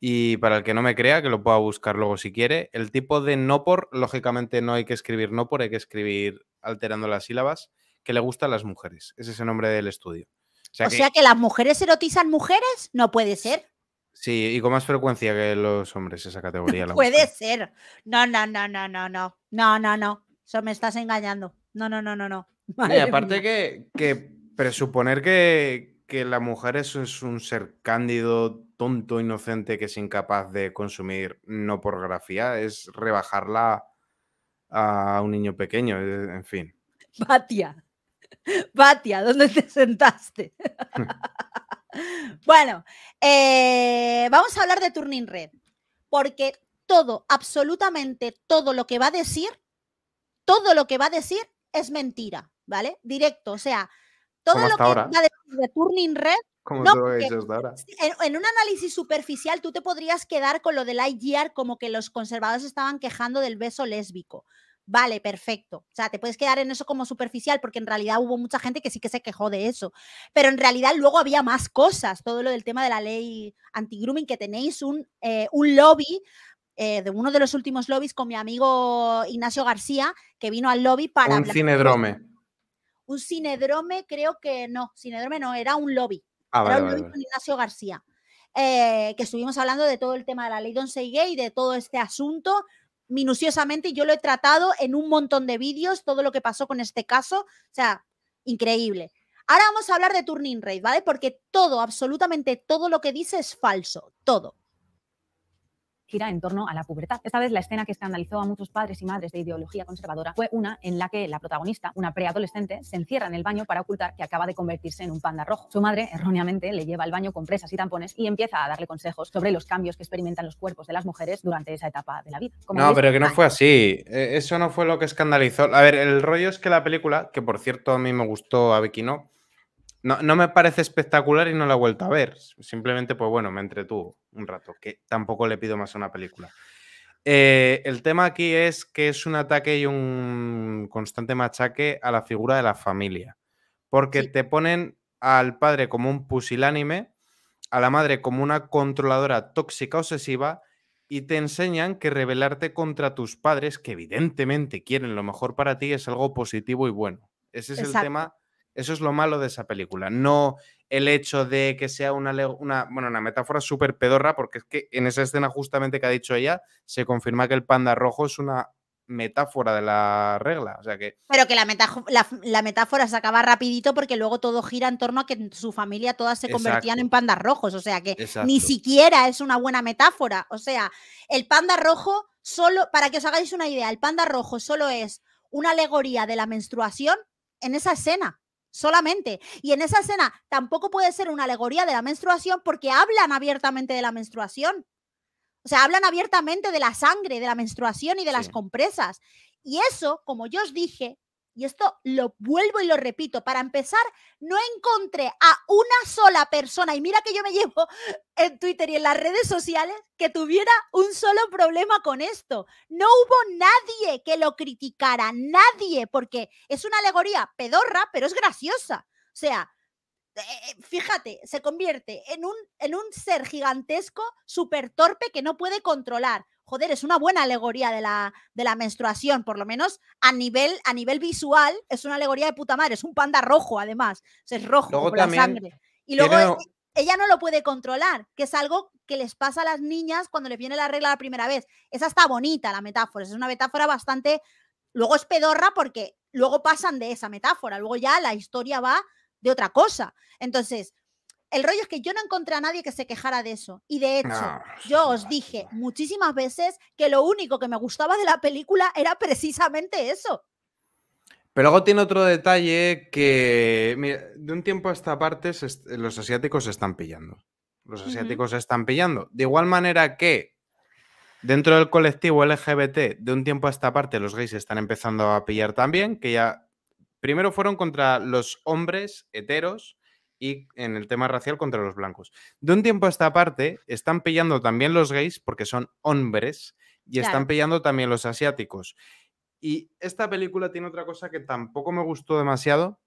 y para el que no me crea, que lo pueda buscar luego si quiere, el tipo de no por, lógicamente no hay que escribir no por, hay que escribir alterando las sílabas, que le gusta a las mujeres. Ese es el nombre del estudio. O sea, que, las mujeres erotizan mujeres, no puede ser. Sí, y con más frecuencia que los hombres, esa categoría. puede ser. no, no, no, no, no, no, no, no. Eso me estás engañando. No, no, no, no, no. y aparte que, que, presuponer que, la mujer es, un ser cándido, tonto, inocente, que es incapaz de consumir no por grafía, es rebajarla a un niño pequeño, eh, en fin. Patia, patia, ¿dónde te sentaste? bueno, eh, vamos a hablar de Turning Red, porque todo, absolutamente todo lo que va a decir todo lo que va a decir es mentira, ¿vale? Directo, o sea, todo lo que va a decir de Turning Red como no, en, en, un análisis superficial tú te podrías quedar con lo del IGR como que los conservadores estaban quejando del beso lésbico. Vale, perfecto. O sea, te puedes quedar en eso como superficial porque en realidad hubo mucha gente que sí que se quejó de eso. Pero en realidad luego había más cosas. Todo lo del tema de la ley anti-grooming, que tenéis un, eh, un lobby eh, de uno de los últimos lobbies con mi amigo Ignacio García, que vino al lobby para... Un cinedrome. Un cinedrome, creo que no, cinedrome no, era un lobby. Ah, era un lobby con Ignacio García. Eh, que estuvimos hablando de todo el tema de la ley Donsei Gay, de todo este asunto minuciosamente yo lo he tratado en un montón de vídeos, todo lo que pasó con este caso, o sea, increíble. Ahora vamos a hablar de Turning Raid, ¿vale? Porque todo, absolutamente todo lo que dice es falso, todo gira en torno a la pubertad. Esta vez la escena que escandalizó a muchos padres y madres de ideología conservadora fue una en la que la protagonista, una preadolescente, se encierra en el baño para ocultar que acaba de convertirse en un panda rojo. Su madre, erróneamente, le lleva al baño con presas y tampones y empieza a darle consejos sobre los cambios que experimentan los cuerpos de las mujeres durante esa etapa de la vida. no, pero que no fue así. Eh, eso no fue lo que escandalizó. A ver, el rollo es que la película, que por cierto a mí me gustó, a Vicky no, no, me parece espectacular y no la he vuelto a ver. Simplemente, pues bueno, me entretuvo un rato, que tampoco le pido más a una película. Eh, el tema aquí es que es un ataque y un constante machaque a la figura de la familia. Porque te ponen al padre como un pusilánime, a la madre como una controladora tóxica obsesiva y te enseñan que rebelarte contra tus padres, que evidentemente quieren lo mejor para ti, es algo positivo y bueno. Ese es el tema eso es lo malo de esa película. No el hecho de que sea una, bueno, una metáfora súper pedorra, porque es que en esa escena justamente que ha dicho ella, se confirma que el panda rojo es una metáfora de la regla. O sea que... Pero que la, metáfora se acaba rapidito porque luego todo gira en torno a que su familia todas se convertían en pandas rojos. O sea que ni siquiera es una buena metáfora. O sea, el panda rojo solo, para que os hagáis una idea, el panda rojo solo es una alegoría de la menstruación en esa escena solamente. Y en esa escena tampoco puede ser una alegoría de la menstruación porque hablan abiertamente de la menstruación. O sea, hablan abiertamente de la sangre, de la menstruación y de las compresas. Y eso, como yo os dije, y esto lo vuelvo y lo repito, para empezar, no encontré a una sola persona, y mira que yo me llevo en Twitter y en las redes sociales, que tuviera un solo problema con esto. No hubo nadie que lo criticara, nadie, porque es una alegoría pedorra, pero es graciosa. O sea, eh, eh, fíjate, se convierte en un, en un ser gigantesco, súper torpe, que no puede controlar joder, es una buena alegoría de la, de la menstruación, por lo menos a nivel, a nivel visual, es una alegoría de puta madre, es un panda rojo además, es rojo la sangre. Y luego e, ella no lo puede controlar, que es algo que les pasa a las niñas cuando les viene la regla la primera vez. Esa está bonita la metáfora, es una metáfora bastante... Luego es pedorra porque luego pasan de esa metáfora, luego ya la historia va de otra cosa. Entonces, el rollo es que yo no encontré a nadie que se quejara de eso. Y de hecho, ah, yo os dije muchísimas veces que lo único que me gustaba de la película era precisamente eso. Pero luego tiene otro detalle que de un tiempo a esta parte los asiáticos se están pillando. Los asiáticos se están pillando. De igual manera que dentro del colectivo LGBT, de un tiempo a esta parte, los gays están empezando a pillar también, que ya primero fueron contra los hombres heteros y en el tema racial contra los blancos. De un tiempo a esta parte están pillando también los gays porque son hombres y están pillando también los asiáticos. Y esta película tiene otra cosa que tampoco me gustó demasiado,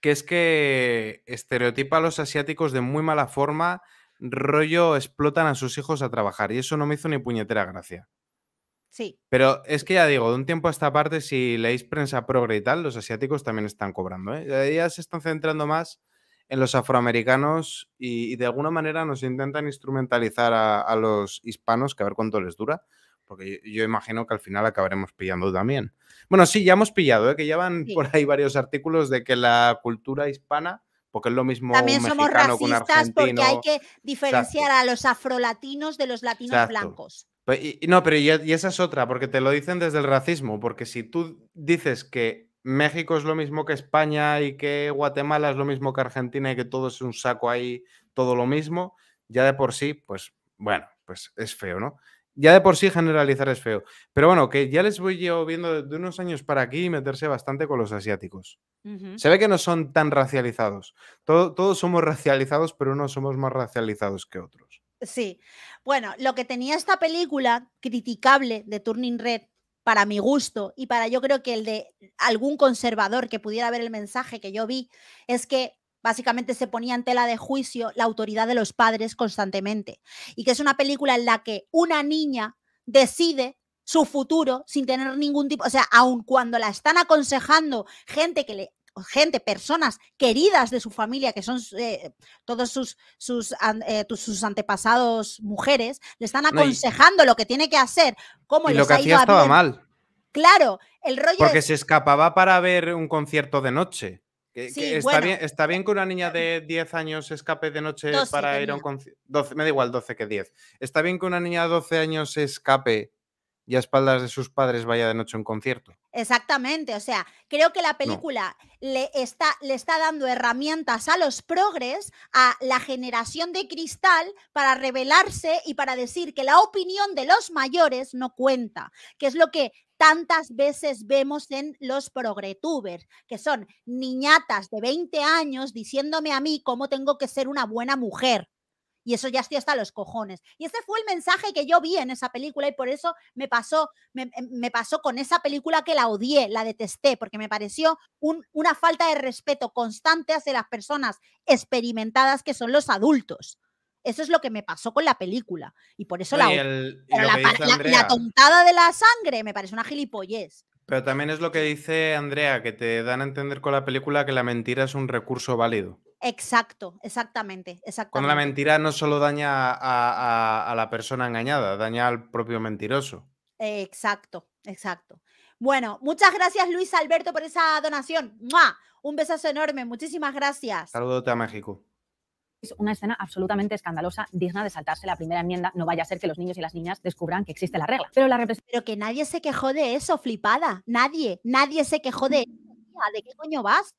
que es que estereotipa a los asiáticos de muy mala forma, rollo explotan a sus hijos a trabajar y eso no me hizo ni puñetera gracia. Sí. Pero es que ya digo, de un tiempo a esta parte, si leéis prensa progre y tal, los asiáticos también están cobrando. ¿eh? Ya se están centrando más en los afroamericanos y, de alguna manera nos intentan instrumentalizar a, los hispanos, que a ver cuánto les dura, porque yo, imagino que al final acabaremos pillando también. Bueno, sí, ya hemos pillado, ¿eh? que ya van por ahí varios artículos de que la cultura hispana porque es lo mismo También un somos racistas porque hay que diferenciar a los afrolatinos de los latinos blancos. no, pero y, esa es otra, porque te lo dicen desde el racismo, porque si tú dices que México es lo mismo que España y que Guatemala es lo mismo que Argentina y que todo es un saco ahí, todo lo mismo, ya de por sí, pues bueno, pues es feo, ¿no? Ya de por sí generalizar es feo. Pero bueno, que ya les voy yo viendo de unos años para aquí meterse bastante con los asiáticos. Se ve que no son tan racializados. todos somos racializados, pero unos somos más racializados que otros. Sí. Bueno, lo que tenía esta película criticable de Turning Red para mi gusto y para yo creo que el de algún conservador que pudiera ver el mensaje que yo vi, es que básicamente se ponía en tela de juicio la autoridad de los padres constantemente. Y que es una película en la que una niña decide su futuro sin tener ningún tipo, o sea, aun cuando la están aconsejando gente que le gente, personas queridas de su familia, que son eh, todos sus, sus, eh, sus, antepasados mujeres, le están aconsejando lo que tiene que hacer, cómo y lo que hacía estaba mal. Claro, el rollo. Porque se escapaba para ver un concierto de noche. Que, está, bien, está bien que una niña eh, de 10 años escape de noche para ir a un concierto. Me da igual 12 que 10. Está bien que una niña de 12 años escape y a espaldas de sus padres vaya de noche a un concierto. Exactamente, o sea, creo que la película le, está, le está dando herramientas a los progres, a la generación de cristal, para rebelarse y para decir que la opinión de los mayores no cuenta, que es lo que tantas veces vemos en los progretubers, que son niñatas de 20 años diciéndome a mí cómo tengo que ser una buena mujer. Y eso ya estoy hasta los cojones. Y ese fue el mensaje que yo vi en esa película y por eso me pasó, me, em, pasó con esa película que la odié, la detesté, porque me pareció una falta de respeto constante hacia las personas experimentadas que son los adultos. Eso es lo que me pasó con la película. Y por eso la, y la, tontada de la sangre me parece una gilipollez. Pero también es lo que dice Andrea, que te dan a entender con la película que la mentira es un recurso válido. Exacto, exactamente, exactamente. Cuando la mentira no solo daña a, la persona engañada, daña al propio mentiroso. Exacto, exacto. Bueno, muchas gracias Luis Alberto por esa donación. Un besazo enorme, muchísimas gracias. Saludote a México. Es una escena absolutamente escandalosa, digna de saltarse la primera enmienda. No vaya a ser que los niños y las niñas descubran que existe la regla. Pero, la Pero que nadie se quejó de eso, flipada. Nadie, nadie se quejó de mm. eso. ¿De qué coño vas?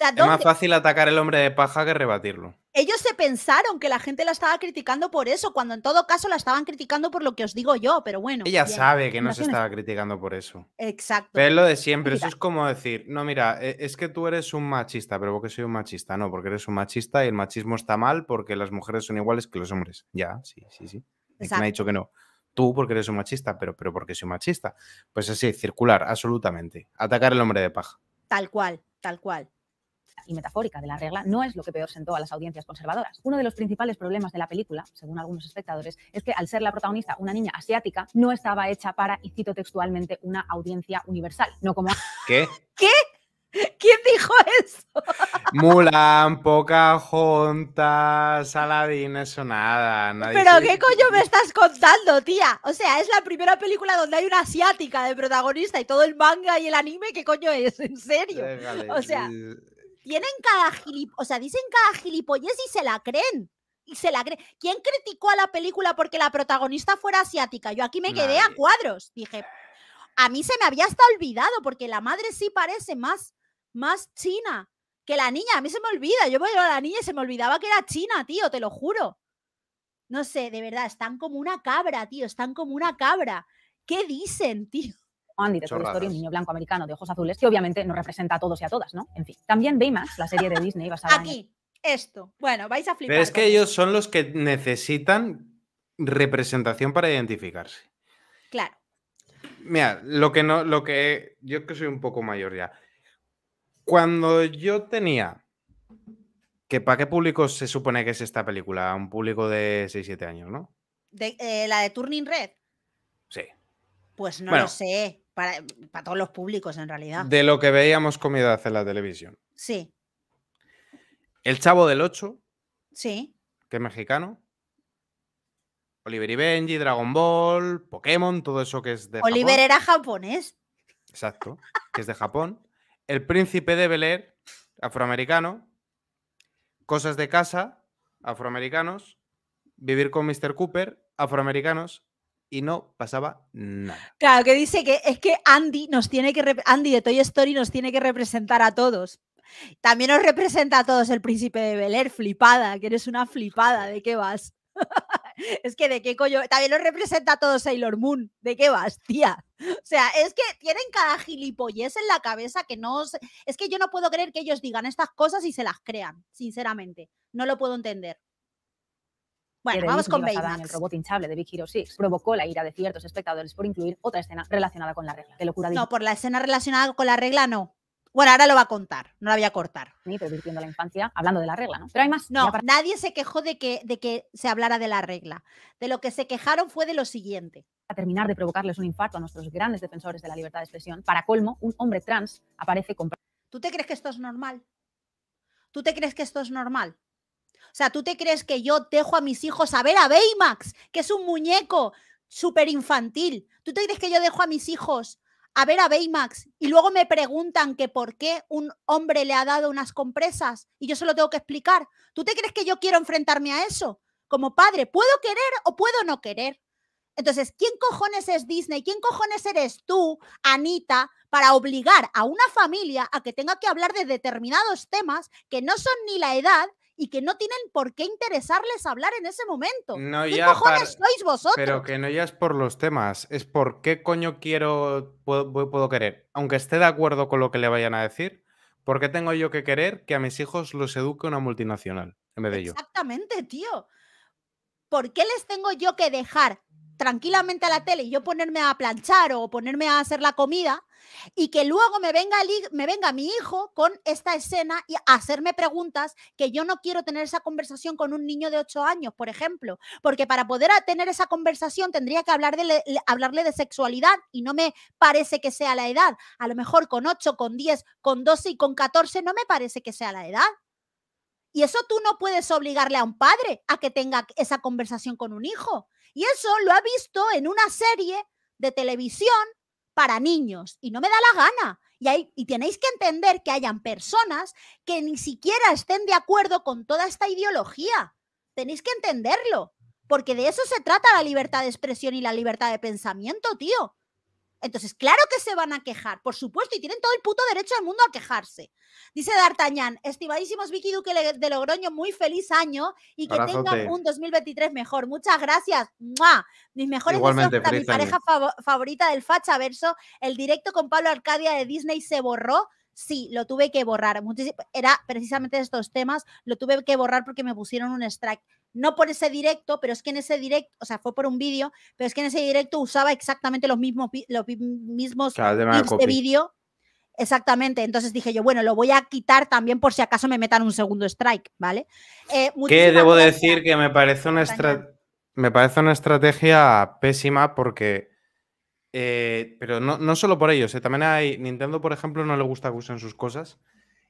es más fácil atacar el hombre de paja que rebatirlo. Ellos se pensaron que la gente la estaba criticando por eso, cuando en todo caso la estaban criticando por lo que os digo yo, pero bueno. Ella sabe que no, se estaba criticando por eso. Exacto. Pero es lo de siempre, eso es como decir, no, mira, e, es que tú eres un machista, pero porque soy un machista, no, porque eres un machista y el machismo está mal porque las mujeres son iguales que los hombres. Ya, sí, sí, sí. Me ha dicho que no tú porque eres un machista, pero, pero porque soy machista. Pues así, circular, absolutamente. Atacar el hombre de paja. Tal cual, tal cual y metafórica de la regla no es lo que peor sentó a las audiencias conservadoras. Uno de los principales problemas de la película, según algunos espectadores, es que al ser la protagonista una niña asiática, no estaba hecha para, y cito textualmente, una audiencia universal, no como... ¿Qué? ¿Qué? ¿Quién dijo eso? Mulan, Pocahontas, Aladdin, eso nada. Pero ¿qué coño me estás contando, tía? O sea, es la primera película donde hay una asiática de protagonista y todo el manga y el anime, ¿qué coño es? ¿En serio? o sea tienen cada gilipollas, o sea, dicen cada gilipollas y se la creen. Y se la ¿Quién criticó a la película porque la protagonista fuera asiática? Yo aquí me quedé a cuadros. Dije, a mí se me había hasta olvidado porque la madre sí parece más, más china que la niña. A mí se me olvida. Yo voy a la niña y se me olvidaba que era china, tío, te lo juro. No sé, de verdad, están como una cabra, tío, están como una cabra. ¿Qué dicen, tío? Andy, un niño blanco americano de ojos azules, que obviamente no representa a todos y a todas, ¿no? En fin. También Baymax, la serie de Disney basada Aquí, esto. Bueno, vais a flipar. Pero es que ellos son los que necesitan representación para identificarse. Claro. Mira, lo que no, lo que yo que soy un poco mayor ya. Cuando yo tenía que para qué público se supone que es esta película, un público de 6-7 años, ¿no? De, eh, la de Turning Red. Sí. Pues no lo sé. Mm, para, todos los públicos, en realidad. De lo que veíamos comida en la televisión. Sí. El Chavo del Ocho. Sí. Que es mexicano. Oliver y Benji, Dragon Ball, Pokémon, todo eso que es de Oliver era japonés. Exacto, que es de Japón. El príncipe de Bel afroamericano. Cosas de casa, afroamericanos. Vivir con Mr. Cooper, afroamericanos y no pasaba nada. Claro, que dice que es que Andy nos tiene que Andy de Toy Story nos tiene que representar a todos. También nos representa a todos el príncipe de Bel Air, flipada, que eres una flipada, ¿de qué vas? es que de qué coño. También nos representa a todos Sailor Moon. ¿De qué vas, tía? O sea, es que tienen cada gilipollez en la cabeza que no. Es que yo no puedo creer que ellos digan estas cosas y se las crean, sinceramente. No lo puedo entender. Bueno, vamos con Baymax. El robot hinchable de Big Hero 6 provocó la ira de ciertos espectadores por incluir otra escena relacionada con la regla. Qué locura. No, por la escena relacionada con la regla no. Bueno, ahora lo va a contar, no la voy a cortar. Sí, pervirtiendo la infancia, hablando de la regla, ¿no? Pero hay más. No, nadie se quejó de que, de que se hablara de la regla. De lo que se quejaron fue de lo siguiente. A terminar de provocarles un infarto a nuestros grandes defensores de la libertad de expresión, para colmo, un hombre trans aparece con... ¿Tú te crees que esto es normal? ¿Tú te crees que esto es normal? O sea, ¿tú te crees que yo dejo a mis hijos a ver a Baymax, que es un muñeco súper infantil? ¿Tú te crees que yo dejo a mis hijos a ver a Baymax y luego me preguntan que por qué un hombre le ha dado unas compresas y yo se lo tengo que explicar? ¿Tú te crees que yo quiero enfrentarme a eso? Como padre, ¿puedo querer o puedo no querer? Entonces, ¿quién cojones es Disney? ¿Quién cojones eres tú, Anita, para obligar a una familia a que tenga que hablar de determinados temas que no son ni la edad, y que no tienen por qué interesarles hablar en ese momento. No cojones sois vosotros? Pero que no ya es por los temas, es por qué coño quiero, puedo, puedo querer. Aunque esté de acuerdo con lo que le vayan a decir, ¿por qué tengo yo que querer que a mis hijos los eduque una multinacional en vez de yo? Exactamente, tío. ¿Por qué les tengo yo que dejar tranquilamente a la tele y yo ponerme a planchar o ponerme a hacer la comida y que luego me venga, me venga mi hijo con esta escena y hacerme preguntas que yo no quiero tener esa conversación con un niño de 8 años, por ejemplo, porque para poder tener esa conversación tendría que hablarle de sexualidad y no me parece que sea la edad. A lo mejor con 8, con 10, con 12 y con 14 no me parece que sea la edad. Y eso tú no puedes obligarle a un padre a que tenga esa conversación con un hijo. Y eso lo ha visto en una serie de televisión para niños y no me da la gana. Y, tenéis que entender que hayan personas que ni siquiera estén de acuerdo con toda esta ideología. Tenéis que entenderlo, porque de eso se trata la libertad de expresión y la libertad de pensamiento, tío. Entonces, claro que se van a quejar, por supuesto, y tienen todo el puto derecho del mundo a quejarse. Dice D'Artagnan, estimadísimos Vicky Duque de Logroño, muy feliz año y que tengan un 2023 mejor. Muchas gracias. Mis mejores deseos mi pareja favorita del Facha Verso. El directo con Pablo Arcadia de Disney se borró. Sí, lo tuve que borrar. Era precisamente de estos temas, lo tuve que borrar porque me pusieron un strike no por ese directo, pero es que en ese directo, o sea, fue por un vídeo, pero es que en ese directo usaba exactamente los mismos, los mismos de vídeo. Exactamente, entonces dije yo, bueno, lo voy a quitar también por si acaso me metan un segundo strike, ¿vale? Eh, que debo decir que me parece una, me parece una estrategia pésima porque eh, pero no, no, solo por ellos, eh, también hay. Nintendo, por ejemplo, no le gusta que usen sus cosas.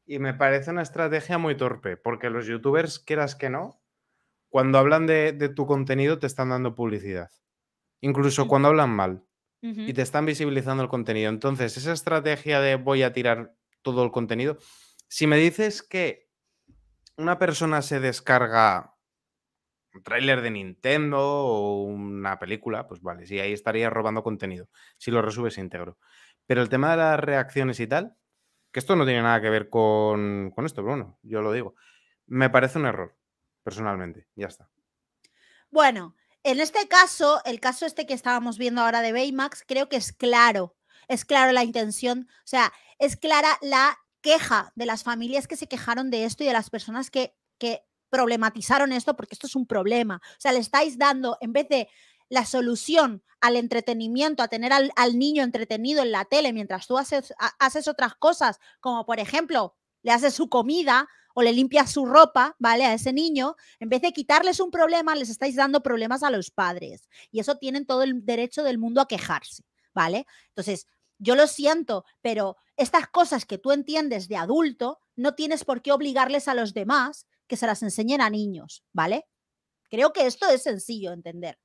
Y me parece una estrategia muy torpe, porque los youtubers, quieras que no, cuando hablan de, tu contenido te están dando publicidad. Incluso cuando hablan mal y te están visibilizando el contenido. Entonces, esa estrategia de voy a tirar todo el contenido, si me dices que una persona se descarga un tráiler de Nintendo o una película, pues vale, sí, ahí estaría robando contenido, si lo resubes íntegro. Pero el tema de las reacciones y tal, que esto no tiene nada que ver con, esto, Bruno, yo lo digo, me parece un error personalmente. Ya está. Bueno, en este caso, el caso este que estábamos viendo ahora de Baymax, creo que es claro. Es claro la intención, o sea, es clara la queja de las familias que se quejaron de esto y de las personas que, problematizaron esto, porque esto es un problema. O sea, le estáis dando, en vez de la solución al entretenimiento, a tener al, niño entretenido en la tele mientras tú haces, haces otras cosas, como por ejemplo, le haces su comida, o le limpias su ropa, ¿vale? A ese niño, en vez de quitarles un problema, les estáis dando problemas a los padres. Y eso tienen todo el derecho del mundo a quejarse, ¿vale? Entonces, yo lo siento, pero estas cosas que tú entiendes de adulto, no tienes por qué obligarles a los demás que se las enseñen a niños, ¿vale? Creo que esto es sencillo entender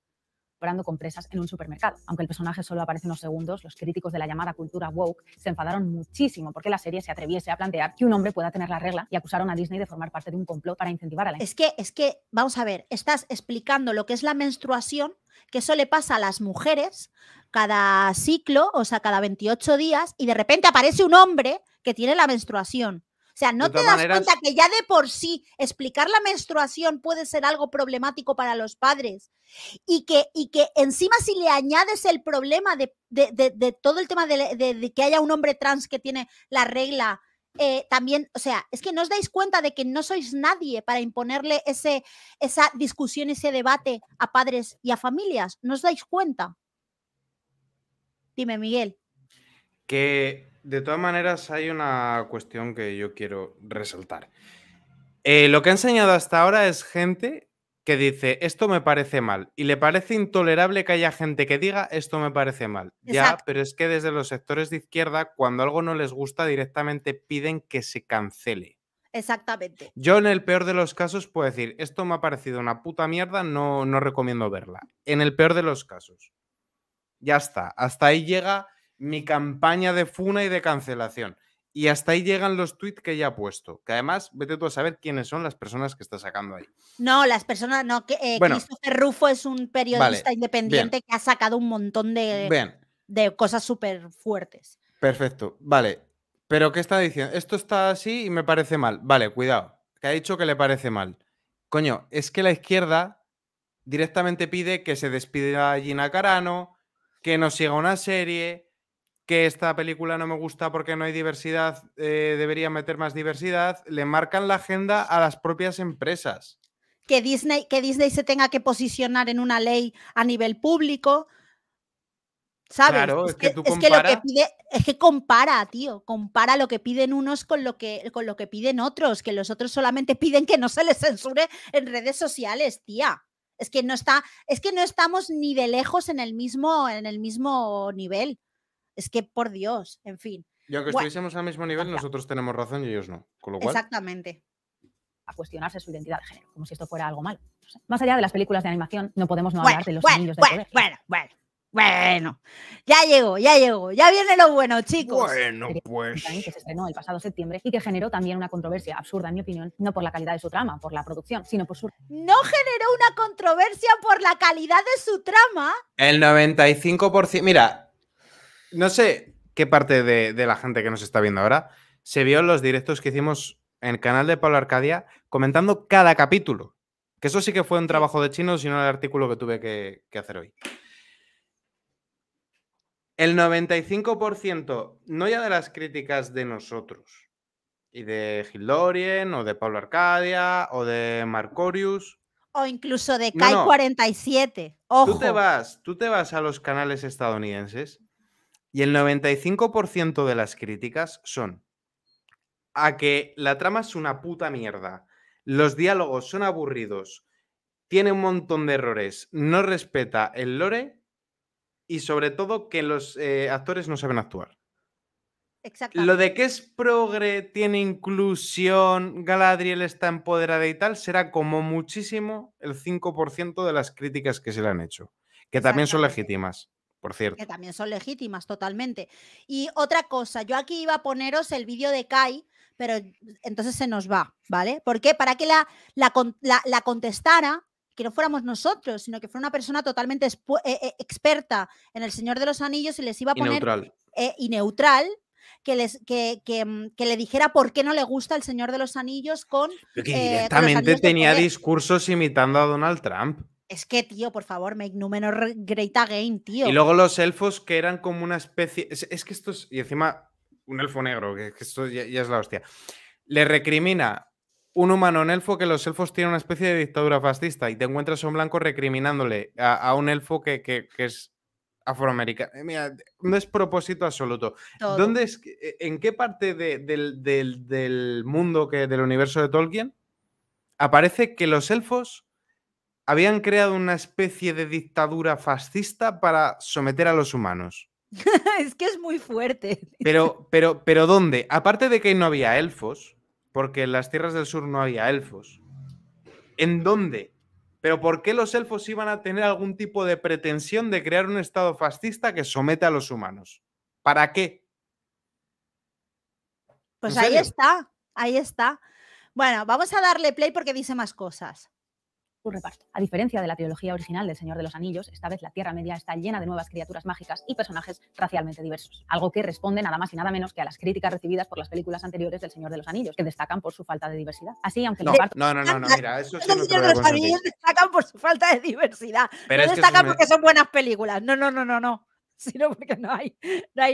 comprando compresas en un supermercado. Aunque el personaje solo aparece en unos segundos, los críticos de la llamada cultura woke se enfadaron muchísimo porque la serie se atreviese a plantear que un hombre pueda tener la regla y acusaron a Disney de formar parte de un complot para incentivar a la... Es que, es que, vamos a ver, estás explicando lo que es la menstruación, que eso le pasa a las mujeres cada ciclo, o sea, cada 28 días, y de repente aparece un hombre que tiene la menstruación. O sea, no te das cuenta que ya de por sí explicar la menstruación puede ser algo problemático para los padres y que, y que encima si le añades el problema de, de, de, todo el tema de, que haya un hombre trans que tiene la regla. Eh, también, o sea, es que no os dais cuenta de que no sois nadie para imponerle ese, esa discusión, ese debate a padres y a familias. No os dais cuenta. Dime, Miguel. Que de todas maneras, hay una cuestión que yo quiero resaltar. Eh, lo que ha enseñado hasta ahora es gente que dice esto me parece mal y le parece intolerable que haya gente que diga esto me parece mal. Ya, pero es que desde los sectores de izquierda, cuando algo no les gusta, directamente piden que se cancele. Exactamente. Yo en el peor de los casos puedo decir, esto me ha parecido una puta mierda, no, no recomiendo verla. En el peor de los casos. Ya está, hasta ahí llega mi campaña de funa y de cancelación. Y hasta ahí llegan los tweets que ya ha puesto. Que además, vete tú a saber quiénes son las personas que está sacando ahí. No, las personas, no, que eh, Christopher Rufo es un periodista independiente que ha sacado un montón de, de cosas súper fuertes. Perfecto, vale. Pero ¿qué está diciendo? Esto está así y me parece mal. Vale, cuidado. Que ha dicho que le parece mal. Coño, es que la izquierda directamente pide que se despida Gina Carano, que nos siga una serie, que esta película no me gusta porque no hay diversidad, eh, debería meter más diversidad, le marcan la agenda a las propias empresas. Que Disney, que Disney se tenga que posicionar en una ley a nivel público. ¿Sabes? Claro, es, que, es que, lo que pide, es que compara, tío, compara lo que piden unos con lo que, con lo que piden otros, que los otros solamente piden que no se les censure en redes sociales, tía. Es que no está, es que no estamos ni de lejos en el mismo, en el mismo nivel. Es que por Dios, en fin. Y aunque estuviésemos al mismo nivel, nosotros tenemos razón y ellos no. Con Exactamente. A cuestionarse su identidad de género, como si esto fuera algo malo. Más allá de las películas de animación, no podemos no hablar de los bueno, de poder. Bueno, bueno, bueno. Ya llegó, ya llegó. Ya viene lo bueno, chicos. Bueno, pues. Que se estrenó el pasado septiembre y que generó también una controversia absurda, en mi opinión, no por la calidad de su trama, por la producción, sino por su. No generó una controversia por la calidad de su trama. El 95%. Mira, no sé qué parte de, la gente que nos está viendo ahora se vio en los directos que hicimos en el canal de Pablo Arcadia comentando cada capítulo. Que eso sí que fue un trabajo de chino, sino el artículo que tuve que, hacer hoy. El 95%, no ya de las críticas de nosotros, y de Gildorien, o de Pablo Arcadia, o de Marcorius. O incluso de Kai47. Ojo. Tú te, vas, tú te vas a los canales estadounidenses y el 95% de las críticas son a que la trama es una puta mierda, los diálogos son aburridos, tiene un montón de errores, no respeta el lore y sobre todo que los eh, actores no saben actuar. Lo de que es progre, tiene inclusión, Galadriel está empoderada y tal, será como muchísimo el 5% de las críticas que se le han hecho, que también son legítimas por cierto. Que también son legítimas, totalmente. Y otra cosa, yo aquí iba a poneros el vídeo de Kai, pero entonces se nos va, ¿vale? Porque para que la, la, contestara, que no fuéramos nosotros, sino que fuera una persona totalmente eh, eh, experta en el Señor de los Anillos y les iba a poner... Eh, y neutral. neutral que, les, que, mm, que, le dijera por qué no le gusta el Señor de los Anillos con... directamente tenía discursos imitando a Donald Trump. Es que, tío, por favor, make menor great again, tío. Y luego los elfos que eran como una especie. Es, que que es... Y encima, un elfo negro, que, esto ya, es la hostia. Le recrimina un humano en elfo que los elfos tienen una especie de dictadura fascista. Y te encuentras a un blanco recriminándole a, un elfo que, que, es afroamericano. Eh, mira, es propósito absoluto. ¿Dónde es, e, ¿En qué parte del, del, mundo, que, del universo de Tolkien, aparece que los elfos habían creado una especie de dictadura fascista para someter a los humanos. es que es muy fuerte. Pero, pero, pero ¿dónde? Aparte de que no había elfos, porque en las tierras del sur no había elfos. ¿En dónde? Pero ¿por qué los elfos iban a tener algún tipo de pretensión de crear un estado fascista que someta a los humanos? ¿Para qué? Pues ahí está, ahí está. Bueno, vamos a darle play porque dice más cosas reparto. A diferencia de la trilogía original del Señor de los Anillos, esta vez la Tierra Media está llena de nuevas criaturas mágicas y personajes racialmente diversos, algo que responde nada más y nada menos que a las críticas recibidas por las películas anteriores del Señor de los Anillos, que destacan por su falta de diversidad. Así, aunque no, No, no, no, mira, eso sí no Los Anillos destacan por su falta de diversidad. Pero no destacan porque son buenas películas. No, no, no, no, no sino porque no hay,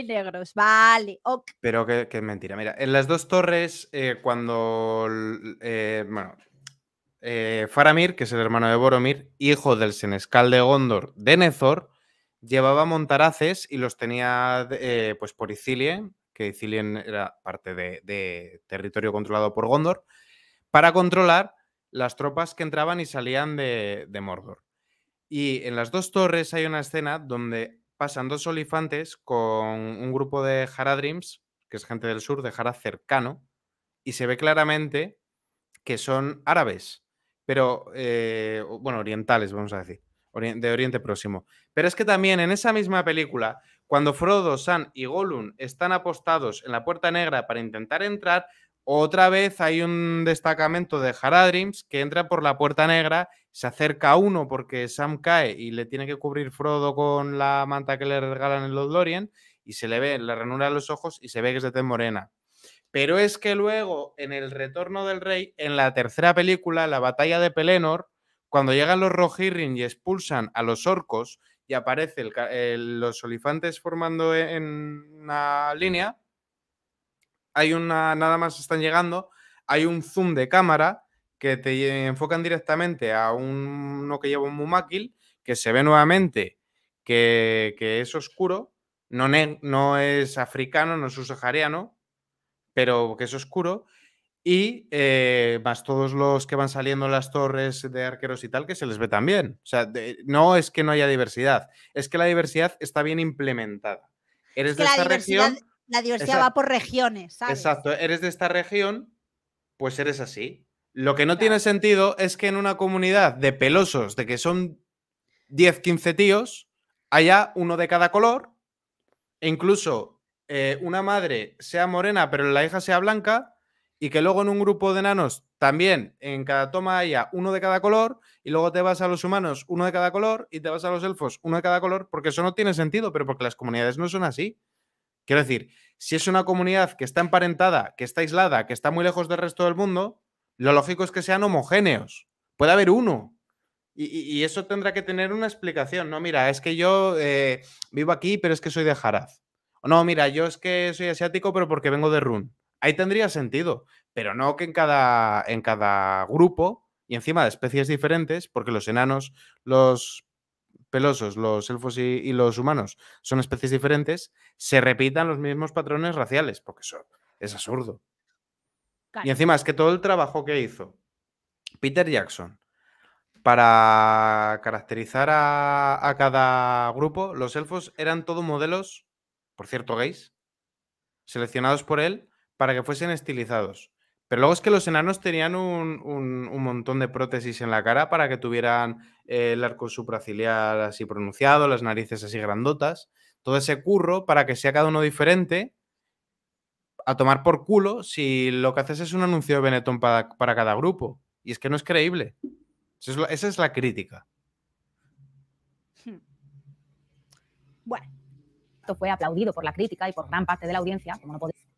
negros. Vale. ok. Pero qué mentira. Mira, en las dos torres, eh, cuando. Eh, bueno, eh, Faramir, que es el hermano de Boromir, hijo del senescal de Gondor de llevaba montaraces y los tenía eh, pues por Ithilien, que Ithilien era parte de, territorio controlado por Gondor, para controlar las tropas que entraban y salían de, de, Mordor. Y en las dos torres hay una escena donde pasan dos olifantes con un grupo de Haradrims, que es gente del sur, de Harad cercano, y se ve claramente que son árabes pero eh, bueno, orientales, vamos a decir, de Oriente Próximo. Pero es que también en esa misma película, cuando Frodo, Sam y Gollum están apostados en la Puerta Negra para intentar entrar, otra vez hay un destacamento de Haradrims que entra por la Puerta Negra, se acerca a uno porque Sam cae y le tiene que cubrir Frodo con la manta que le regalan en los Lorien y se le ve la ranura de los ojos y se ve que es de tez morena. Pero es que luego, en El Retorno del Rey, en la tercera película, la batalla de Pelennor, cuando llegan los Rohirrim y expulsan a los orcos y aparece los olifantes formando e, en una línea, hay una, nada más están llegando, hay un zoom de cámara que te enfocan directamente a uno que lleva un mumáquil, que se ve nuevamente que, que es oscuro, no, no es africano, no es subsahariano, pero que es oscuro. Y eh, más todos los que van saliendo las torres de arqueros y tal, que se les ve también. O sea, no es que no haya diversidad, es que la diversidad está bien implementada. Eres de esta región. La diversidad va por regiones, Exacto, eres de esta región, pues eres así. Lo que no tiene sentido es que en una comunidad de pelosos, de que son 10, 15 tíos, haya uno de cada color, e incluso eh, una madre sea morena, pero la hija sea blanca, y que luego en un grupo de enanos también en cada toma haya uno de cada color, y luego te vas a los humanos uno de cada color, y te vas a los elfos uno de cada color, porque eso no tiene sentido, pero porque las comunidades no son así. Quiero decir, si es una comunidad que está emparentada, que está aislada, que está muy lejos del resto del mundo, lo lógico es que sean homogéneos. Puede haber uno. Y, eso tendrá que tener una explicación. No, mira, es que yo eh, vivo aquí, pero es que soy de Jaraz no, mira, yo es que soy asiático, pero porque vengo de Run. Ahí tendría sentido, pero no que en cada, en cada grupo y encima de especies diferentes, porque los enanos, los pelosos, los elfos y, los humanos son especies diferentes, se repitan los mismos patrones raciales, porque eso es absurdo. Y encima es que todo el trabajo que hizo Peter Jackson para caracterizar a, a, cada grupo, los elfos eran todos modelos por cierto, gays, seleccionados por él para que fuesen estilizados. Pero luego es que los enanos tenían un, montón de prótesis en la cara para que tuvieran eh, el arco supraciliar así pronunciado, las narices así grandotas, todo ese curro para que sea cada uno diferente a tomar por culo si lo que haces es un anuncio de Benetton para, cada grupo. Y es que no es creíble. esa es la crítica. fue aplaudido por la crítica y por gran parte de la audiencia,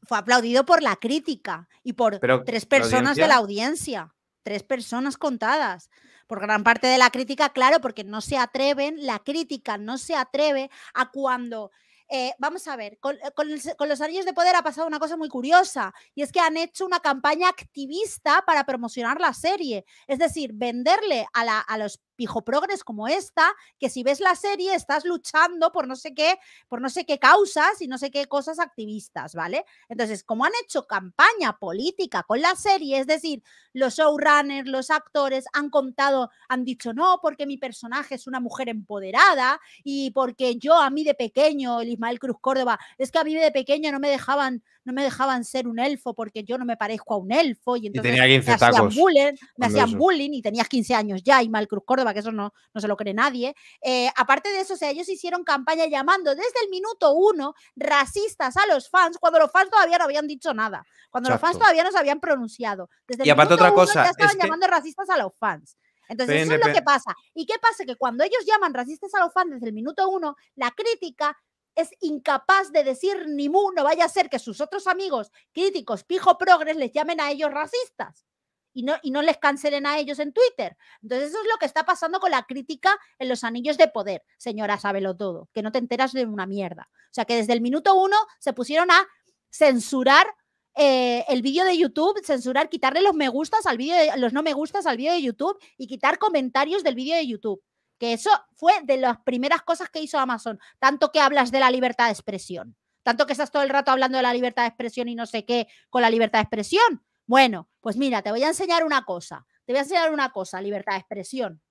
Fue aplaudido por la crítica y por tres personas de la audiencia. Tres personas contadas. Por gran parte de la crítica, claro, porque no se atreven, la crítica no se atreve a cuando eh, vamos a ver, eh, con, los anillos de poder ha pasado una cosa muy curiosa y es que han hecho una campaña activista para promocionar la serie, es decir, venderle a, la, a los pijo progres como esta, que si ves la serie estás luchando por no sé qué, por no sé qué causas y no sé qué cosas activistas, ¿vale? Entonces, como han hecho campaña política con la serie, es decir, los showrunners, los actores han contado, han dicho, no, porque mi personaje es una mujer empoderada y porque yo a mí de pequeño, el Ismael Cruz Córdoba, es que a mí de pequeño no me dejaban no me dejaban ser un elfo porque yo no me parezco a un elfo y entonces me hacían bullying, y tenías 15 años ya y mal Cruz Córdoba, que eso no, no se lo cree nadie. Eh, aparte de eso, ellos hicieron campaña llamando desde el minuto uno racistas a los fans cuando los fans todavía no habían dicho nada, cuando los fans todavía no se habían pronunciado. y aparte otra cosa, estaban llamando racistas a los fans. Entonces, eso es lo que pasa. ¿Y qué pasa? Que cuando ellos llaman racistas a los fans desde el minuto uno, la crítica es incapaz de decir ni mu, no vaya a ser que sus otros amigos críticos pijo progres les llamen a ellos racistas. Y no, y no les cancelen a ellos en Twitter. Entonces, eso es lo que está pasando con la crítica en los anillos de poder, señora, sábelo todo, que no te enteras de una mierda. O sea, que desde el minuto uno se pusieron a censurar eh, el vídeo de YouTube, censurar, quitarle los me gustas al vídeo, los no me gustas al vídeo de YouTube y quitar comentarios del vídeo de YouTube que eso fue de las primeras cosas que hizo Amazon, tanto que hablas de la libertad de expresión, tanto que estás todo el rato hablando de la libertad de expresión y no sé qué con la libertad de expresión. Bueno, pues mira, te voy a enseñar una cosa, te voy a enseñar una cosa, libertad de expresión.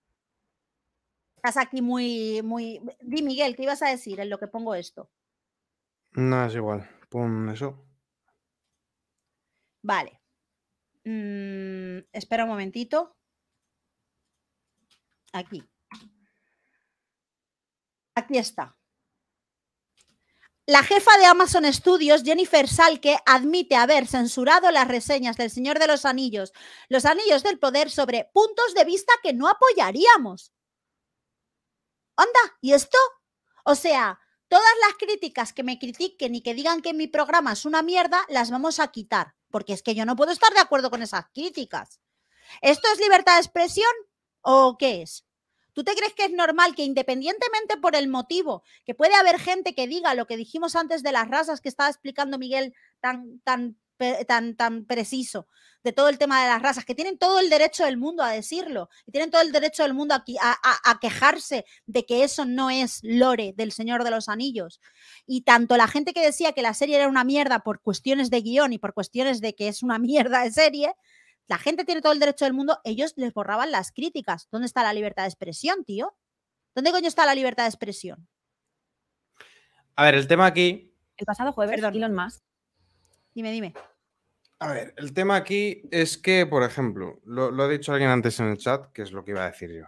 Estás aquí muy, muy... Di Miguel, ¿qué ibas a decir en lo que pongo esto? No, es igual, pon eso. Vale. Mm, espera un momentito. Aquí. Aquí está. La jefa de Amazon Studios, Jennifer Salke, admite haber censurado las reseñas del Señor de los Anillos, los Anillos del Poder, sobre puntos de vista que no apoyaríamos. Anda, ¿y esto? O sea, todas las críticas que me critiquen y que digan que mi programa es una mierda, las vamos a quitar, porque es que yo no puedo estar de acuerdo con esas críticas. ¿Esto es libertad de expresión o qué es? ¿Tú te crees que es normal que independientemente por el motivo, que puede haber gente que diga lo que dijimos antes de las razas que estaba explicando Miguel tan, tan, tan, tan preciso, de todo el tema de las razas, que tienen todo el derecho del mundo a decirlo, y tienen todo el derecho del mundo aquí a, a, quejarse de que eso no es lore del Señor de los Anillos. Y tanto la gente que decía que la serie era una mierda por cuestiones de guión y por cuestiones de que es una mierda de serie, la gente tiene todo el derecho del mundo, ellos les borraban las críticas. ¿Dónde está la libertad de expresión, tío? ¿Dónde coño está la libertad de expresión? A ver, el tema aquí. El pasado jueves, Perdón. más? más. Dime, dime. A ver, el tema aquí es que, por ejemplo, lo, ha dicho alguien antes en el chat, que es lo que iba a decir yo.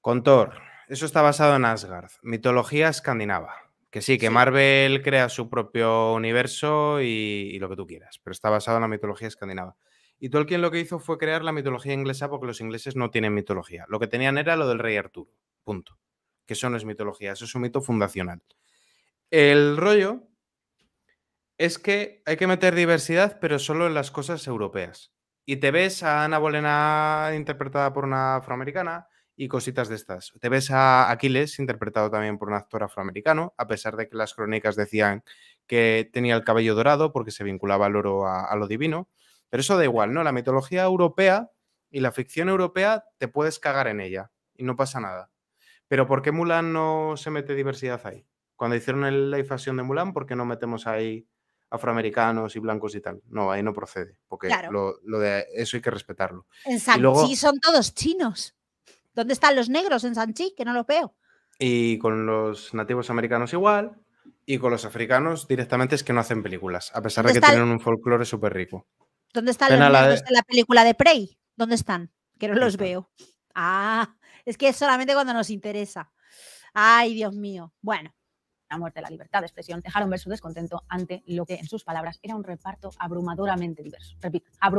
Contor, eso está basado en Asgard, mitología escandinava. Que sí, que Marvel crea su propio universo y lo que tú quieras, pero está basado en la mitología escandinava. Y Tolkien lo que hizo fue crear la mitología inglesa porque los ingleses no tienen mitología. Lo que tenían era lo del rey Arturo, punto. Que eso no es mitología, eso es un mito fundacional. El rollo es que hay que meter diversidad, pero solo en las cosas europeas. Y te ves a Ana Bolena interpretada por una afroamericana y cositas de estas. Te ves a Aquiles interpretado también por un actor afroamericano, a pesar de que las crónicas decían que tenía el cabello dorado porque se vinculaba al oro a lo divino. Pero eso da igual, ¿no? La mitología europea y la ficción europea te puedes cagar en ella y no pasa nada. Pero ¿por qué Mulan no se mete diversidad ahí? Cuando hicieron la infasión de Mulan, ¿por qué no metemos ahí afroamericanos y blancos y tal. No, ahí no procede, porque eso hay que respetarlo. En Sanchi son todos chinos. ¿Dónde están los negros en Sanchi? Que no los veo. Y con los nativos americanos igual, y con los africanos directamente es que no hacen películas, a pesar de que tienen un folclore súper rico. ¿Dónde están los la de... la película de Prey? ¿Dónde están? Que no los veo. Ah, es que es solamente cuando nos interesa. Ay, Dios mío. Bueno. La muerte la libertad de expresión dejaron ver su descontento ante lo que, en sus palabras, era un reparto abrumadoramente diverso. Repito, ah,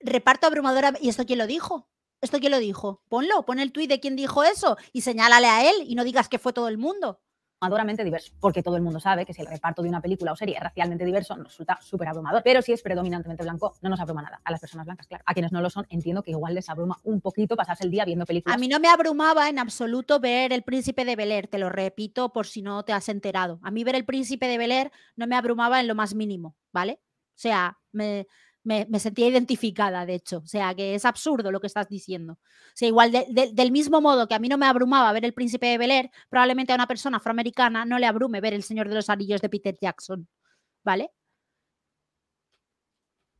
reparto abrumadoramente. ¿Y esto quién lo dijo? ¿Esto quién lo dijo? Ponlo, pon el tuit de quién dijo eso y señálale a él y no digas que fue todo el mundo abrumadoramente diverso, porque todo el mundo sabe que si el reparto de una película o serie es racialmente diverso, nos resulta súper abrumador. Pero si es predominantemente blanco, no nos abruma nada. A las personas blancas, claro. A quienes no lo son, entiendo que igual les abruma un poquito pasarse el día viendo películas. A mí no me abrumaba en absoluto ver El Príncipe de Bel te lo repito por si no te has enterado. A mí ver El Príncipe de Bel no me abrumaba en lo más mínimo, ¿vale? O sea, me, me, sentía identificada, de hecho. O sea, que es absurdo lo que estás diciendo. O sea, igual del mismo modo que a mí no me abrumaba ver El Príncipe de Bel probablemente a una persona afroamericana no le abrume ver El Señor de los Anillos de Peter Jackson. ¿Vale?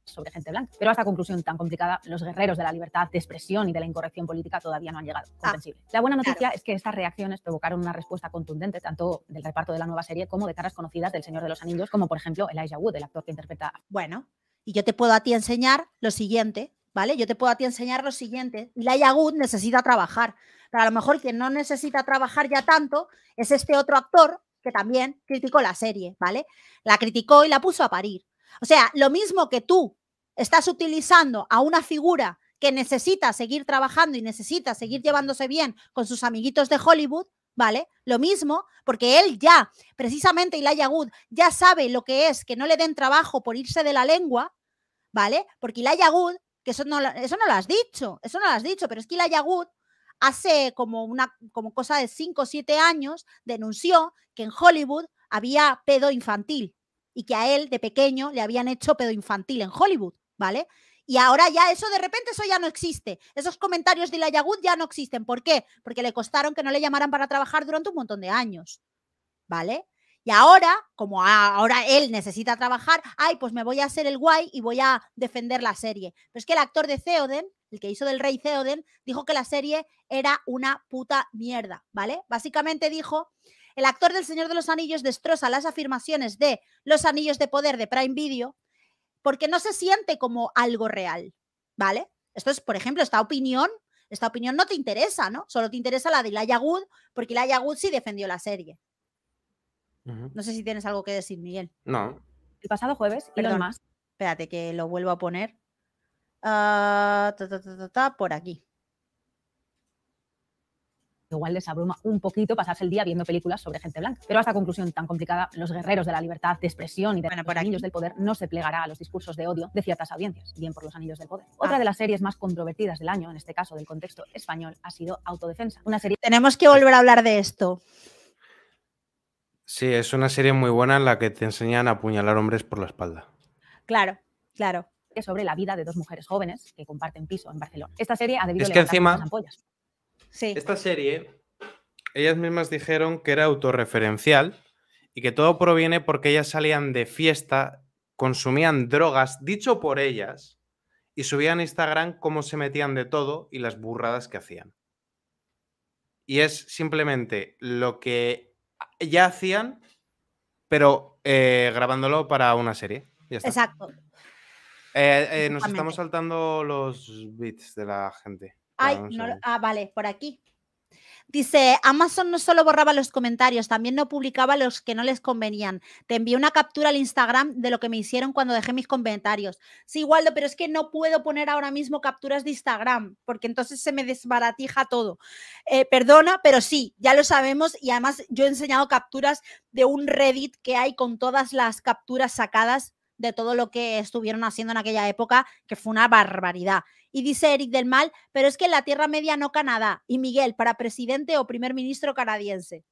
sobre gente blanca. Pero a esta conclusión tan complicada, los guerreros de la libertad de expresión y de la incorrección política todavía no han llegado. Ah, la buena noticia es que estas reacciones provocaron una respuesta contundente tanto del reparto de la nueva serie como de caras conocidas del Señor de los Anillos, como por ejemplo Elijah Wood, el actor que interpreta. Bueno, y yo te puedo a ti enseñar lo siguiente, ¿vale? Yo te puedo a ti enseñar lo siguiente. y la Yagud necesita trabajar, pero a lo mejor quien no necesita trabajar ya tanto es este otro actor que también criticó la serie, ¿vale? La criticó y la puso a parir. O sea, lo mismo que tú estás utilizando a una figura que necesita seguir trabajando y necesita seguir llevándose bien con sus amiguitos de Hollywood, ¿vale? Lo mismo, porque él ya, precisamente la Good, ya sabe lo que es que no le den trabajo por irse de la lengua, ¿vale? Porque La Good, que eso no, eso no lo has dicho, eso no lo has dicho, pero es que Ilaya Good hace como una como cosa de 5 o 7 años denunció que en Hollywood había pedo infantil y que a él de pequeño le habían hecho pedo infantil en Hollywood, ¿vale? Y ahora ya eso de repente eso ya no existe. Esos comentarios de la Yagut ya no existen. ¿Por qué? Porque le costaron que no le llamaran para trabajar durante un montón de años. ¿Vale? Y ahora, como ahora él necesita trabajar, ay, pues me voy a hacer el guay y voy a defender la serie. Pero es que el actor de Theoden, el que hizo del rey Theoden, dijo que la serie era una puta mierda, ¿vale? Básicamente dijo, el actor del Señor de los Anillos destroza las afirmaciones de los anillos de poder de Prime Video porque no se siente como algo real, ¿vale? Esto es, por ejemplo, esta opinión, esta opinión no te interesa, ¿no? Solo te interesa la de la porque la sí defendió la serie, no sé si tienes algo que decir, Miguel. No. El pasado jueves, y los demás. Espérate que lo vuelvo a poner. Ah, por aquí. Igual les abruma un poquito pasarse el día viendo películas sobre gente blanca. Pero a esta conclusión tan complicada, los guerreros de la libertad de expresión y de anillos del poder no se plegará a los discursos de odio de ciertas audiencias, bien por los anillos del poder. Ah. Otra de las series más controvertidas del año, en este caso del contexto español, ha sido Autodefensa. Una serie. Tenemos que volver a hablar de esto. Sí, es una serie muy buena en la que te enseñan a apuñalar hombres por la espalda. Claro, claro. Es sobre la vida de dos mujeres jóvenes que comparten piso en Barcelona. Esta serie ha debido es que encima, ampollas. Sí. Esta serie, ellas mismas dijeron que era autorreferencial y que todo proviene porque ellas salían de fiesta, consumían drogas, dicho por ellas, y subían a Instagram cómo se metían de todo y las burradas que hacían. Y es simplemente lo que ya hacían, pero eh, grabándolo para una serie. Exacto. Eh, eh, nos estamos saltando los bits de la gente. ah, vale, por aquí. Dice, Amazon no solo borraba los comentarios, también no publicaba los que no les convenían. Te envié una captura al Instagram de lo que me hicieron cuando dejé mis comentarios. Sí, Waldo, pero es que no puedo poner ahora mismo capturas de Instagram, porque entonces se me desbaratija todo. Eh, perdona, pero sí, ya lo sabemos y además yo he enseñado capturas de un Reddit que hay con todas las capturas sacadas de todo lo que estuvieron haciendo en aquella época, que fue una barbaridad. Y dice Eric del Mal, pero es que en la Tierra Media no Canadá. Y Miguel, para presidente o primer ministro canadiense.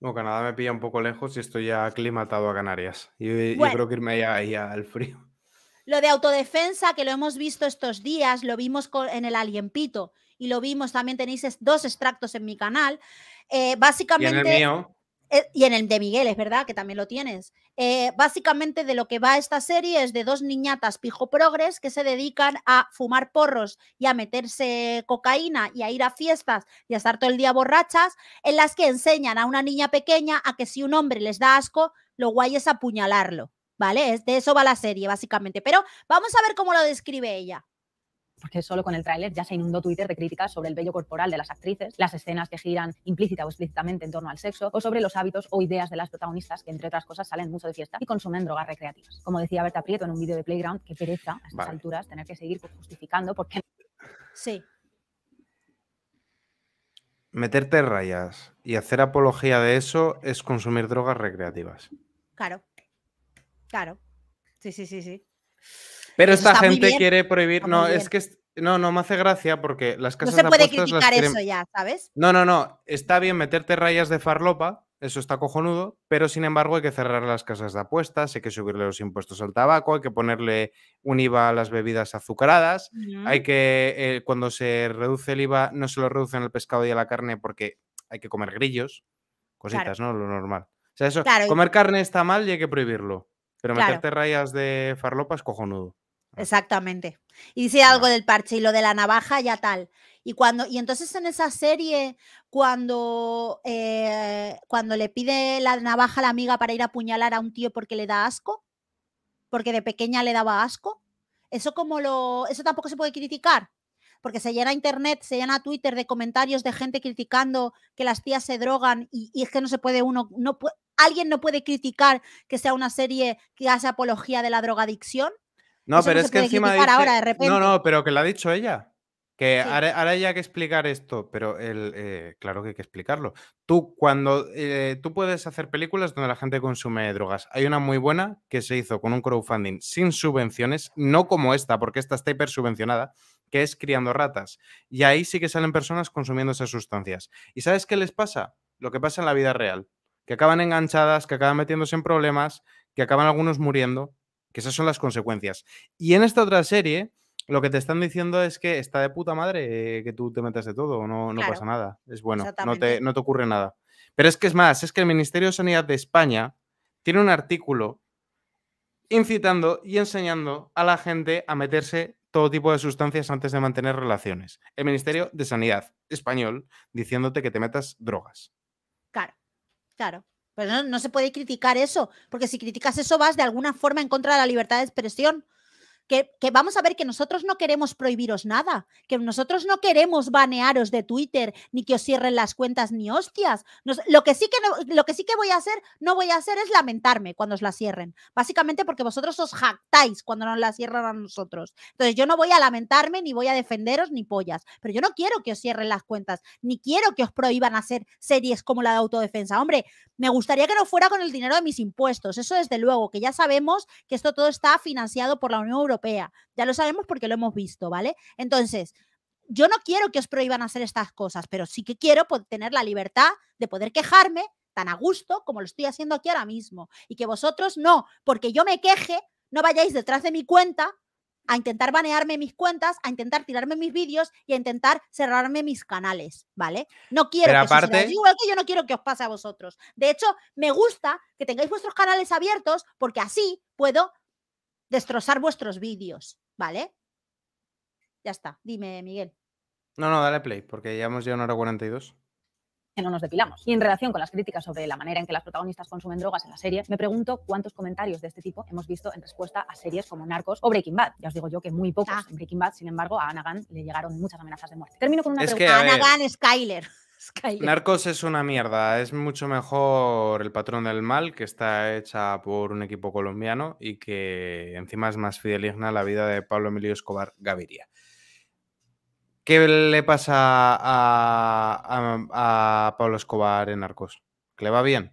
No, Canadá me pilla un poco lejos y estoy ya aclimatado a Canarias. Yo, yo creo que irme ahí al frío. Lo de autodefensa, que lo hemos visto estos días, lo vimos en el Alienpito y lo vimos, también tenéis dos extractos en mi canal. Eh, básicamente... ¿Y el mío? Eh, y en el de Miguel, es verdad, que también lo tienes. Eh, básicamente de lo que va esta serie es de dos niñatas pijo progres que se dedican a fumar porros y a meterse cocaína y a ir a fiestas y a estar todo el día borrachas, en las que enseñan a una niña pequeña a que si un hombre les da asco, lo guay es apuñalarlo. ¿Vale? De eso va la serie, básicamente. Pero vamos a ver cómo lo describe ella porque solo con el tráiler ya se inundó Twitter de críticas sobre el vello corporal de las actrices, las escenas que giran implícita o explícitamente en torno al sexo, o sobre los hábitos o ideas de las protagonistas que, entre otras cosas, salen mucho de fiesta y consumen drogas recreativas. Como decía Berta Prieto en un vídeo de Playground, que pereza a estas alturas tener que seguir pues, justificando por porque... Sí. Meterte rayas y hacer apología de eso es consumir drogas recreativas. Claro. Claro. Sí, sí, sí, sí. Pero esta gente quiere prohibir, no, es que no, no me hace gracia porque las casas de No se puede criticar eso ya, ¿sabes? No, no, no, está bien meterte rayas de farlopa, eso está cojonudo, pero sin embargo hay que cerrar las casas de apuestas, hay que subirle los impuestos al tabaco, hay que ponerle un IVA a las bebidas azucaradas, hay que, eh, cuando se reduce el IVA, no se lo reducen al pescado y a la carne porque hay que comer grillos, cositas, ¿no? Lo normal. O sea, eso, comer carne está mal y hay que prohibirlo, pero meterte rayas de farlopa es cojonudo. Exactamente. Y dice algo del parche y lo de la navaja ya tal. Y cuando, y entonces en esa serie, cuando, eh, cuando le pide la navaja a la amiga para ir a apuñalar a un tío porque le da asco, porque de pequeña le daba asco, eso como lo. Eso tampoco se puede criticar. Porque se llena internet, se llena Twitter de comentarios de gente criticando que las tías se drogan y, es que no se puede uno. No, alguien no puede criticar que sea una serie que hace apología de la drogadicción no, pero es que encima No, no, pero que la ha dicho ella. Que ahora, ella hay que explicar esto, pero el, eh, claro que hay que explicarlo. Tú, cuando eh, tú puedes hacer películas donde la gente consume drogas, hay una muy buena que se hizo con un crowdfunding sin subvenciones, no como esta, porque esta está hiper subvencionada, que es Criando Ratas. Y ahí sí que salen personas consumiendo esas sustancias. ¿Y sabes qué les pasa? Lo que pasa en la vida real, que acaban enganchadas, que acaban metiéndose en problemas, que acaban algunos muriendo que esas son las consecuencias. Y en esta otra serie, lo que te están diciendo es que está de puta madre eh, que tú te metas de todo, no, no pasa nada, es bueno, no te, no te ocurre nada. Pero es que es más, es que el Ministerio de Sanidad de España tiene un artículo incitando y enseñando a la gente a meterse todo tipo de sustancias antes de mantener relaciones. El Ministerio de Sanidad español diciéndote que te metas drogas. Claro, claro. Pero no, no se puede criticar eso, porque si criticas eso vas de alguna forma en contra de la libertad de expresión que, vamos a ver que nosotros no queremos prohibiros nada, que nosotros no queremos banearos de Twitter, ni que os cierren las cuentas, ni hostias. lo, que sí que lo que sí que voy a hacer, no voy a hacer es lamentarme cuando os la cierren. Básicamente porque vosotros os jactáis cuando nos la cierran a nosotros. Entonces yo no voy a lamentarme, ni voy a defenderos, ni pollas. Pero yo no quiero que os cierren las cuentas, ni quiero que os prohíban hacer series como la de autodefensa. Hombre, me gustaría que no fuera con el dinero de mis impuestos. Eso desde luego, que ya sabemos que esto todo está financiado por la Unión Europea ya lo sabemos porque lo hemos visto, ¿vale? Entonces, yo no quiero que os prohíban hacer estas cosas, pero sí que quiero tener la libertad de poder quejarme tan a gusto como lo estoy haciendo aquí ahora mismo. Y que vosotros no, porque yo me queje, no vayáis detrás de mi cuenta a intentar banearme mis cuentas, a intentar tirarme mis vídeos y a intentar cerrarme mis canales, ¿vale? No quiero que aparte... igual que yo no quiero que os pase a vosotros. De hecho, me gusta que tengáis vuestros canales abiertos porque así puedo destrozar vuestros vídeos, ¿vale? Ya está, dime, Miguel. No, no, dale play, porque ya llegado a una hora 42 que no nos depilamos. Y en relación con las críticas sobre la manera en que las protagonistas consumen drogas en la serie, me pregunto cuántos comentarios de este tipo hemos visto en respuesta a series como Narcos o Breaking Bad. Ya os digo yo que muy pocos. Ah. En Breaking Bad, sin embargo, a Anagan le llegaron muchas amenazas de muerte. Termino con una pregunta. a Anagan Skyler. Narcos es una mierda. Es mucho mejor El Patrón del Mal, que está hecha por un equipo colombiano y que encima es más fideligna la vida de Pablo Emilio Escobar Gaviria. ¿Qué le pasa a, Pablo Escobar en Narcos? ¿Que le va bien?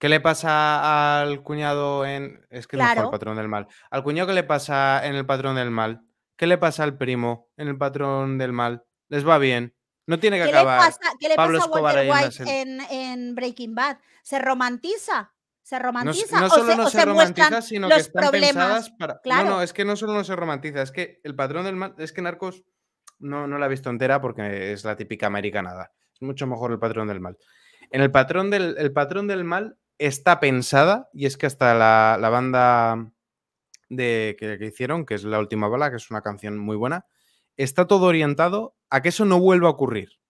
¿Qué le pasa al cuñado en. Es que el patrón del mal. Al cuñado qué le pasa en el patrón del mal. ¿Qué le pasa al primo en el patrón del mal? ¿Les va bien? No tiene que ¿Qué acabar. Le pasa, pasa a Walter White en, Breaking Bad? ¿Se romantiza? ¿Se romantiza? No, solo no se, romantiza, sino que están pensadas para. No, no, es que no solo no se romantiza, es que el patrón del mal. Es que Narcos no, no la he visto entera porque es la típica americanada. Es mucho mejor el patrón del mal. En el patrón del, patrón del mal está pensada, y es que hasta la, banda de, que, que, hicieron, que es La Última Bala, que es una canción muy buena, está todo orientado a que eso no vuelva a ocurrir.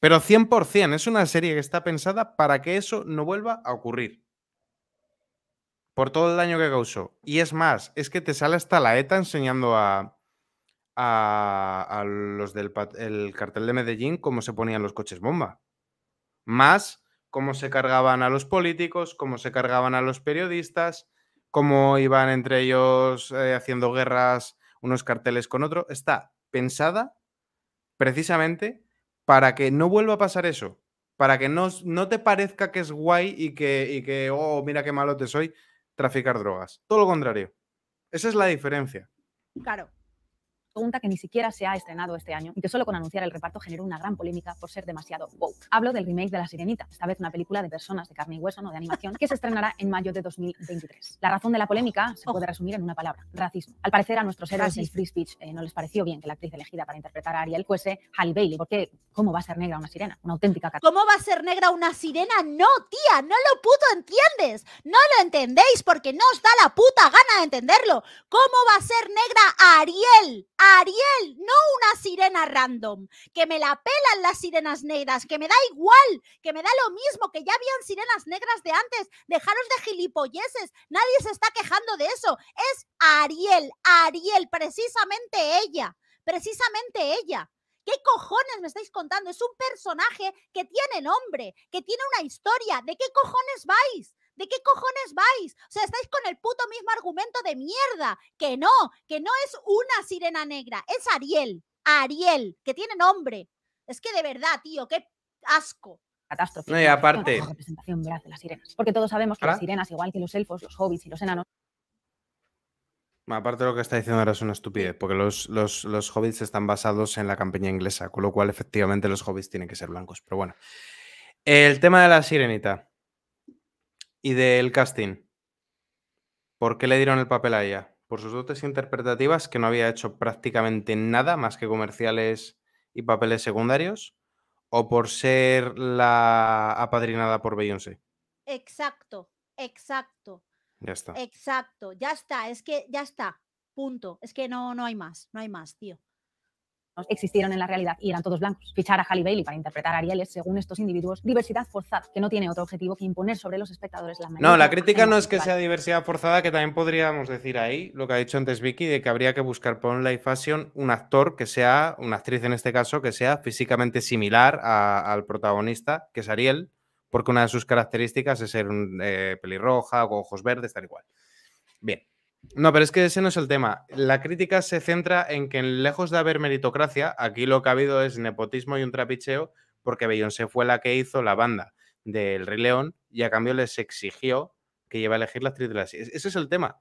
Pero 100%, es una serie que está pensada para que eso no vuelva a ocurrir. Por todo el daño que causó. Y es más, es que te sale hasta la ETA enseñando a, a, los del cartel de Medellín cómo se ponían los coches bomba. Más cómo se cargaban a los políticos, cómo se cargaban a los periodistas, cómo iban entre ellos eh, haciendo guerras unos carteles con otro. Está pensada precisamente para que no vuelva a pasar eso, para que no, no te parezca que es guay y que, y que, oh, mira qué malo te soy, traficar drogas. Todo lo contrario. Esa es la diferencia. Claro pregunta que ni siquiera se ha estrenado este año y que solo con anunciar el reparto generó una gran polémica por ser demasiado woke. Hablo del remake de La Sirenita, esta vez una película de personas de carne y hueso, no de animación, que se estrenará en mayo de 2023. La razón de la polémica se puede oh. resumir en una palabra, racismo. Al parecer a nuestros héroes del free speech eh, no les pareció bien que la actriz elegida para interpretar a Ariel fuese Halle Bailey, porque ¿cómo va a ser negra una sirena? Una auténtica cat... ¿Cómo va a ser negra una sirena? No, tía, no lo puto entiendes. No lo entendéis porque no os da la puta gana de entenderlo. ¿Cómo va a ser negra Ariel? Ariel, no una sirena random, que me la pelan las sirenas negras, que me da igual, que me da lo mismo, que ya habían sirenas negras de antes, dejaros de gilipolleses, nadie se está quejando de eso, es Ariel, Ariel, precisamente ella, precisamente ella. ¿Qué cojones me estáis contando? Es un personaje que tiene nombre, que tiene una historia. ¿De qué cojones vais? ¿De qué cojones vais? O sea, estáis con el puto mismo argumento de mierda. Que no, que no es una sirena negra, es Ariel. Ariel, que tiene nombre. Es que de verdad, tío, qué asco catástrofe. No, y aparte. Porque todos sabemos que las sirenas, igual que los elfos, los hobbits y los enanos. Aparte, lo que está diciendo ahora es una estupidez, porque los, los, los hobbits están basados en la campaña inglesa, con lo cual, efectivamente, los hobbits tienen que ser blancos. Pero bueno. El tema de la sirenita. ¿Y del casting? ¿Por qué le dieron el papel a ella? Por sus dotes interpretativas, que no había hecho prácticamente nada más que comerciales y papeles secundarios, o por ser la apadrinada por Beyoncé. Exacto, exacto. Ya está. Exacto, ya está, es que ya está. Punto. Es que no, no hay más, no hay más, tío existieron en la realidad y eran todos blancos. Fichar a Halle Bailey para interpretar a Ariel es, según estos individuos, diversidad forzada, que no tiene otro objetivo que imponer sobre los espectadores la No, la crítica no es que sea diversidad forzada, que también podríamos decir ahí lo que ha dicho antes Vicky, de que habría que buscar por un live fashion un actor que sea, una actriz en este caso, que sea físicamente similar al protagonista, que es Ariel, porque una de sus características es ser un, eh, pelirroja, o ojos verdes, tal igual cual. Bien. No, pero es que ese no es el tema. La crítica se centra en que, lejos de haber meritocracia, aquí lo que ha habido es nepotismo y un trapicheo, porque Beyoncé fue la que hizo la banda del Rey León y a cambio les exigió que lleva a elegir la actriz de la serie. Ese es el tema.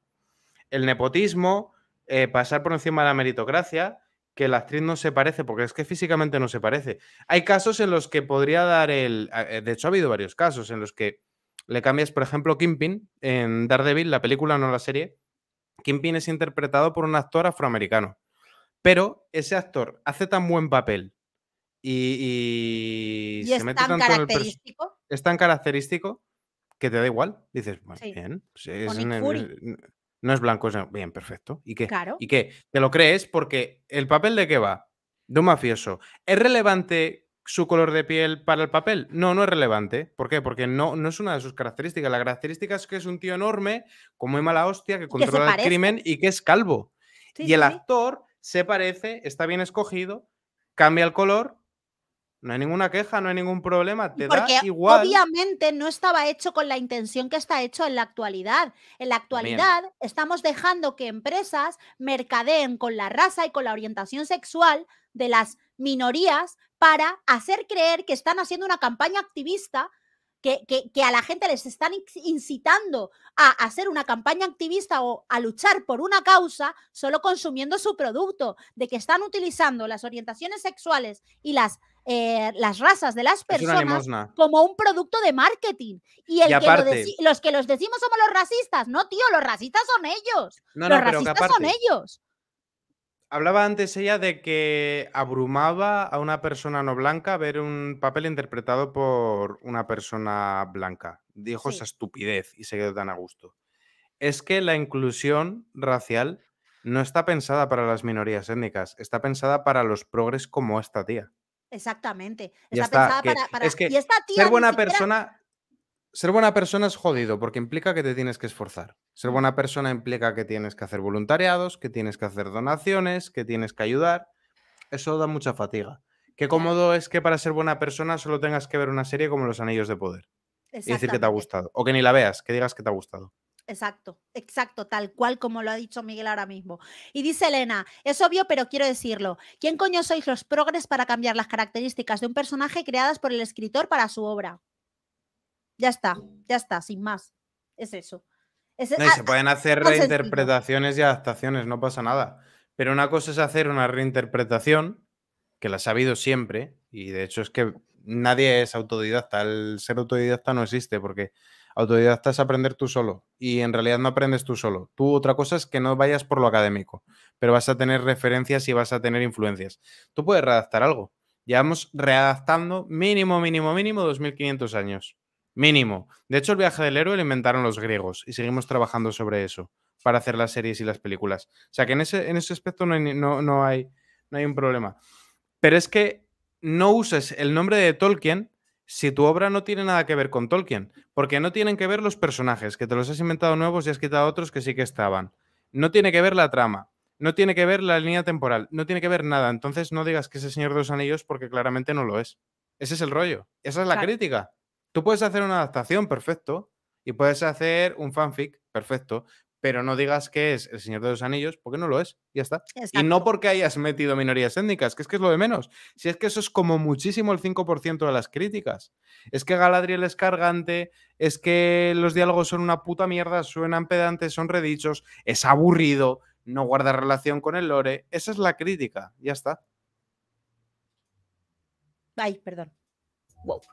El nepotismo, eh, pasar por encima de la meritocracia, que la actriz no se parece, porque es que físicamente no se parece. Hay casos en los que podría dar el. Eh, de hecho, ha habido varios casos en los que le cambias, por ejemplo, Kimpin en Daredevil, la película, no la serie Kim es interpretado por un actor afroamericano. Pero ese actor hace tan buen papel y, es se mete tan característico? tan característico que te da igual. Dices, bueno, bien, pues no es blanco, bien, perfecto. ¿Y qué? ¿Y qué? Te lo crees porque el papel de qué va? De un mafioso. ¿Es relevante su color de piel para el papel? No, no es relevante. ¿Por qué? Porque no, no es una de sus características. La característica es que es un tío enorme, como muy mala hostia, que controla el crimen y que es calvo. y el actor se parece, está bien escogido, cambia el color, no hay ninguna queja, no hay ningún problema, te da igual. Obviamente no estaba hecho con la intención que está hecho en la actualidad. En la actualidad estamos dejando que empresas mercadeen con la raza y con la orientación sexual de las minorías para hacer creer que están haciendo una campaña activista que, a la gente les están incitando a hacer una campaña activista o a luchar por una causa solo consumiendo su producto, de que están utilizando las orientaciones sexuales y las, eh, las razas de las personas como un producto de marketing. Y, los que los decimos somos los racistas. No, tío, los racistas son ellos. No, los racistas son ellos. Hablaba antes ella de que abrumaba a una persona no blanca ver un papel interpretado por una persona blanca. Dijo esa estupidez y se quedó tan a gusto. Es que la inclusión racial no está pensada para las minorías étnicas, está pensada para los progres como esta tía. Exactamente. Está, pensada para, que y tía ser buena persona ser buena persona es jodido porque implica que te tienes que esforzar. Ser mm. buena persona implica que tienes que hacer voluntariados, que tienes que hacer donaciones, que tienes que ayudar. Eso da mucha fatiga. Qué cómodo es que para ser buena persona solo tengas que ver una serie como Los Anillos de Poder y decir que te ha gustado. O que ni la veas, que digas que te ha gustado. Exacto, exacto, tal cual como lo ha dicho Miguel ahora mismo. Y dice Elena, es obvio, pero quiero decirlo. ¿Quién coño sois los progres para cambiar las características de un personaje creadas por el escritor para su obra? Ya está, ya está, sin más. Es eso. Ah, se pueden hacer reinterpretaciones y adaptaciones, no pasa nada. Pero una cosa es hacer una reinterpretación, que la ha sabido siempre, y de hecho es que nadie es autodidacta. El ser autodidacta no existe, porque autodidacta es aprender tú solo. Y en realidad no aprendes tú solo. Tú otra cosa es que no vayas por lo académico, pero vas a tener referencias y vas a tener influencias. Tú puedes redactar algo. Llevamos readaptando mínimo, mínimo, mínimo 2.500 años. Mínimo. De hecho, el viaje del héroe lo inventaron los griegos y seguimos trabajando sobre eso para hacer las series y las películas. O sea que en ese, en ese aspecto no hay, no, no hay, no hay un problema. Pero es que no uses el nombre de Tolkien si tu obra no tiene nada que ver con Tolkien, porque no tienen que ver los personajes, que te los has inventado nuevos y has quitado otros que sí que estaban. No tiene que ver la trama, no tiene que ver la línea temporal, no tiene que ver nada. Entonces no digas que es el Señor de los Anillos porque claramente no lo es. Ese es el rollo, esa es la crítica. Tú puedes hacer una adaptación, perfecto, y puedes hacer un fanfic, perfecto, pero no digas que es El Señor de los Anillos, porque no lo es, ya está. Y no porque hayas metido minorías étnicas, que es que es lo de menos. Si es que eso es como muchísimo el 5% de las críticas. Es que Galadriel es cargante, es que los diálogos son una puta mierda, suenan pedantes, son redichos, es aburrido, no guarda relación con el lore. Esa es la crítica, ya está. Ay, perdón.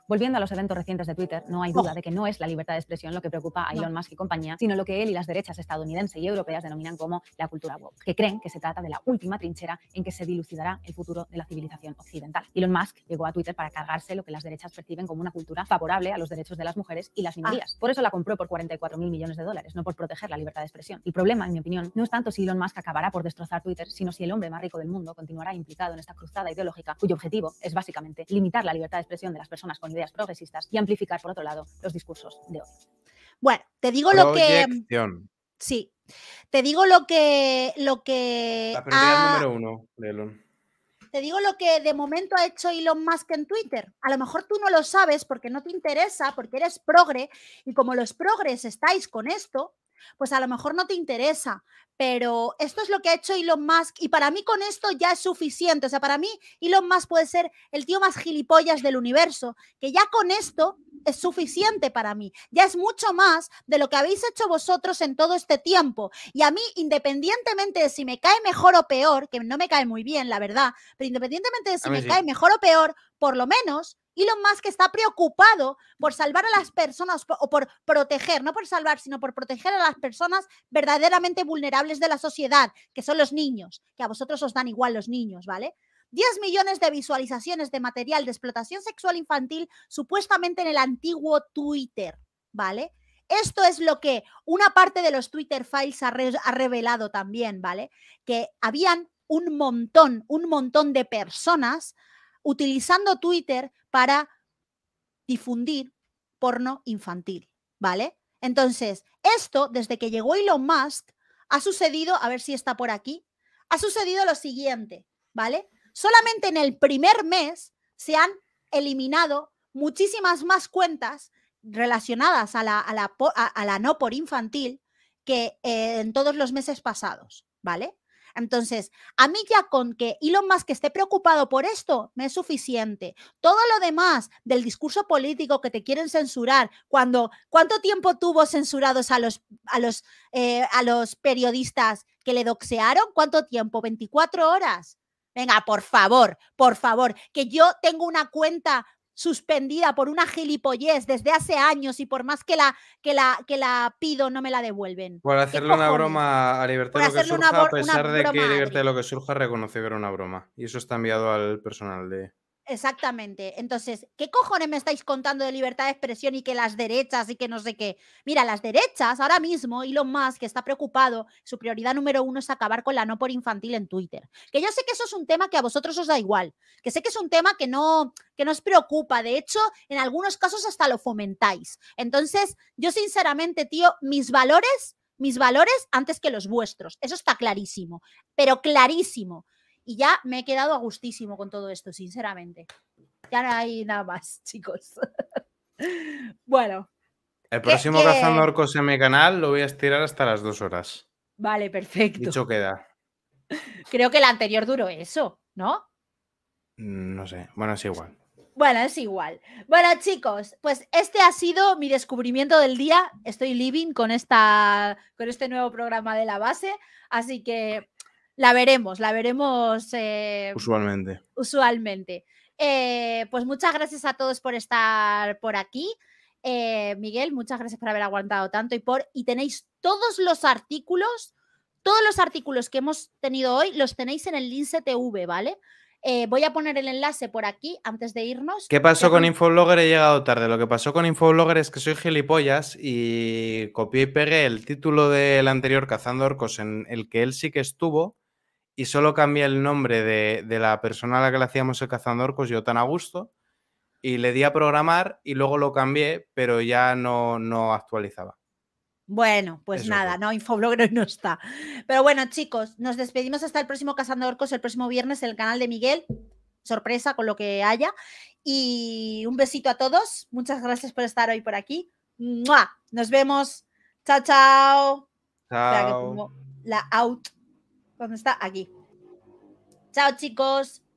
Volviendo a los eventos recientes de Twitter, no hay duda oh. de que no es la libertad de expresión lo que preocupa a Elon Musk y compañía, sino lo que él y las derechas estadounidense y europeas denominan como la cultura woke, que creen que se trata de la última trinchera en que se dilucidará el futuro de la civilización occidental. Elon Musk llegó a Twitter para cargarse lo que las derechas perciben como una cultura favorable a los derechos de las mujeres y las ah. minorías. Por eso la compró por 44 mil millones de dólares, no por proteger la libertad de expresión. El problema, en mi opinión, no es tanto si Elon Musk acabará por destrozar Twitter, sino si el hombre más rico del mundo continuará implicado en esta cruzada ideológica cuyo objetivo es básicamente limitar la libertad de expresión de las personas personas con ideas progresistas y amplificar, por otro lado, los discursos de hoy Bueno, te digo lo que. Sí. Te digo lo que. Lo que La número uno, Te digo lo que de momento ha hecho Elon Musk en Twitter. A lo mejor tú no lo sabes porque no te interesa, porque eres progre, y como los progres estáis con esto, pues a lo mejor no te interesa, pero esto es lo que ha hecho Elon Musk y para mí con esto ya es suficiente. O sea, para mí Elon Musk puede ser el tío más gilipollas del universo, que ya con esto es suficiente para mí. Ya es mucho más de lo que habéis hecho vosotros en todo este tiempo. Y a mí, independientemente de si me cae mejor o peor, que no me cae muy bien, la verdad, pero independientemente de si me cae mejor o peor, por lo menos lo más que está preocupado por salvar a las personas o por proteger, no por salvar, sino por proteger a las personas verdaderamente vulnerables de la sociedad, que son los niños, que a vosotros os dan igual los niños, ¿vale? 10 millones de visualizaciones de material de explotación sexual infantil supuestamente en el antiguo Twitter, ¿vale? Esto es lo que una parte de los Twitter Files ha, ha, revelado también, ¿vale? Que habían un montón, un montón de personas utilizando Twitter para difundir porno infantil, ¿vale? Entonces, esto desde que llegó Elon Musk ha sucedido, a ver si está por aquí, ha sucedido lo siguiente, ¿vale? Solamente en el primer mes se han eliminado muchísimas más cuentas relacionadas a la, a la, a la no por infantil que eh, en todos los meses pasados, ¿vale? Entonces, a mí ya con que Elon que esté preocupado por esto, me es suficiente. Todo lo demás del discurso político que te quieren censurar, cuando ¿cuánto tiempo tuvo censurados a los, a los, eh, a los periodistas que le doxearon? ¿Cuánto tiempo? ¿24 horas? Venga, por favor, por favor, que yo tengo una cuenta suspendida por una gilipollez desde hace años y por más que la, que la, que la pido no me la devuelven. Por hacerle una broma a Libertad lo que surja, a pesar de que Libertad lo que surja reconoció que era una broma. Y eso está enviado al personal de... Exactamente. Entonces, ¿qué cojones me estáis contando de libertad de expresión y que las derechas y que no sé qué? Mira, las derechas ahora mismo, Elon Musk, que está preocupado, su prioridad número uno es acabar con la no por infantil en Twitter. Que yo sé que eso es un tema que a vosotros os da igual, que sé que es un tema que no, que no os preocupa. De hecho, en algunos casos hasta lo fomentáis. Entonces, yo sinceramente, tío, mis valores, mis valores antes que los vuestros. Eso está clarísimo, pero clarísimo. Y ya me he quedado a gustísimo con todo esto, sinceramente. Ya no hay nada más, chicos. bueno. El próximo Cazando Orcos en mi canal lo voy a estirar hasta las dos horas. Vale, perfecto. Dicho queda. Creo que el anterior duró eso, ¿no? Mm, no sé. Bueno, es igual. Bueno, es igual. Bueno, chicos, pues este ha sido mi descubrimiento del día. Estoy living con, esta, con este nuevo programa de la base. Así que la veremos, la veremos eh, usualmente. Usualmente. Eh, pues muchas gracias a todos por estar por aquí. Eh, Miguel, muchas gracias por haber aguantado tanto y por. Y tenéis todos los artículos, todos los artículos que hemos tenido hoy, los tenéis en el Lince TV, ¿vale? voy a poner el enlace por aquí antes de irnos. ¿Qué pasó con Infoblogger? He llegado tarde. Lo que pasó con Infoblogger es que soy gilipollas y copié y pegué el título del anterior Cazando Orcos en el que él sí que estuvo y solo cambié el nombre de, la persona a la que le hacíamos el cazando orcos, pues yo tan a gusto, y le di a programar y luego lo cambié, pero ya no, no actualizaba. Bueno, pues nada, no, infoblogro no está. Pero bueno, chicos, nos despedimos hasta el próximo Cazando Orcos, el próximo viernes en el canal de Miguel. Sorpresa con lo que haya. Y un besito a todos. Muchas gracias por estar hoy por aquí. Nos vemos. Chao, chao. Chao. La out. ¿Dónde está aquí. Chao chicos.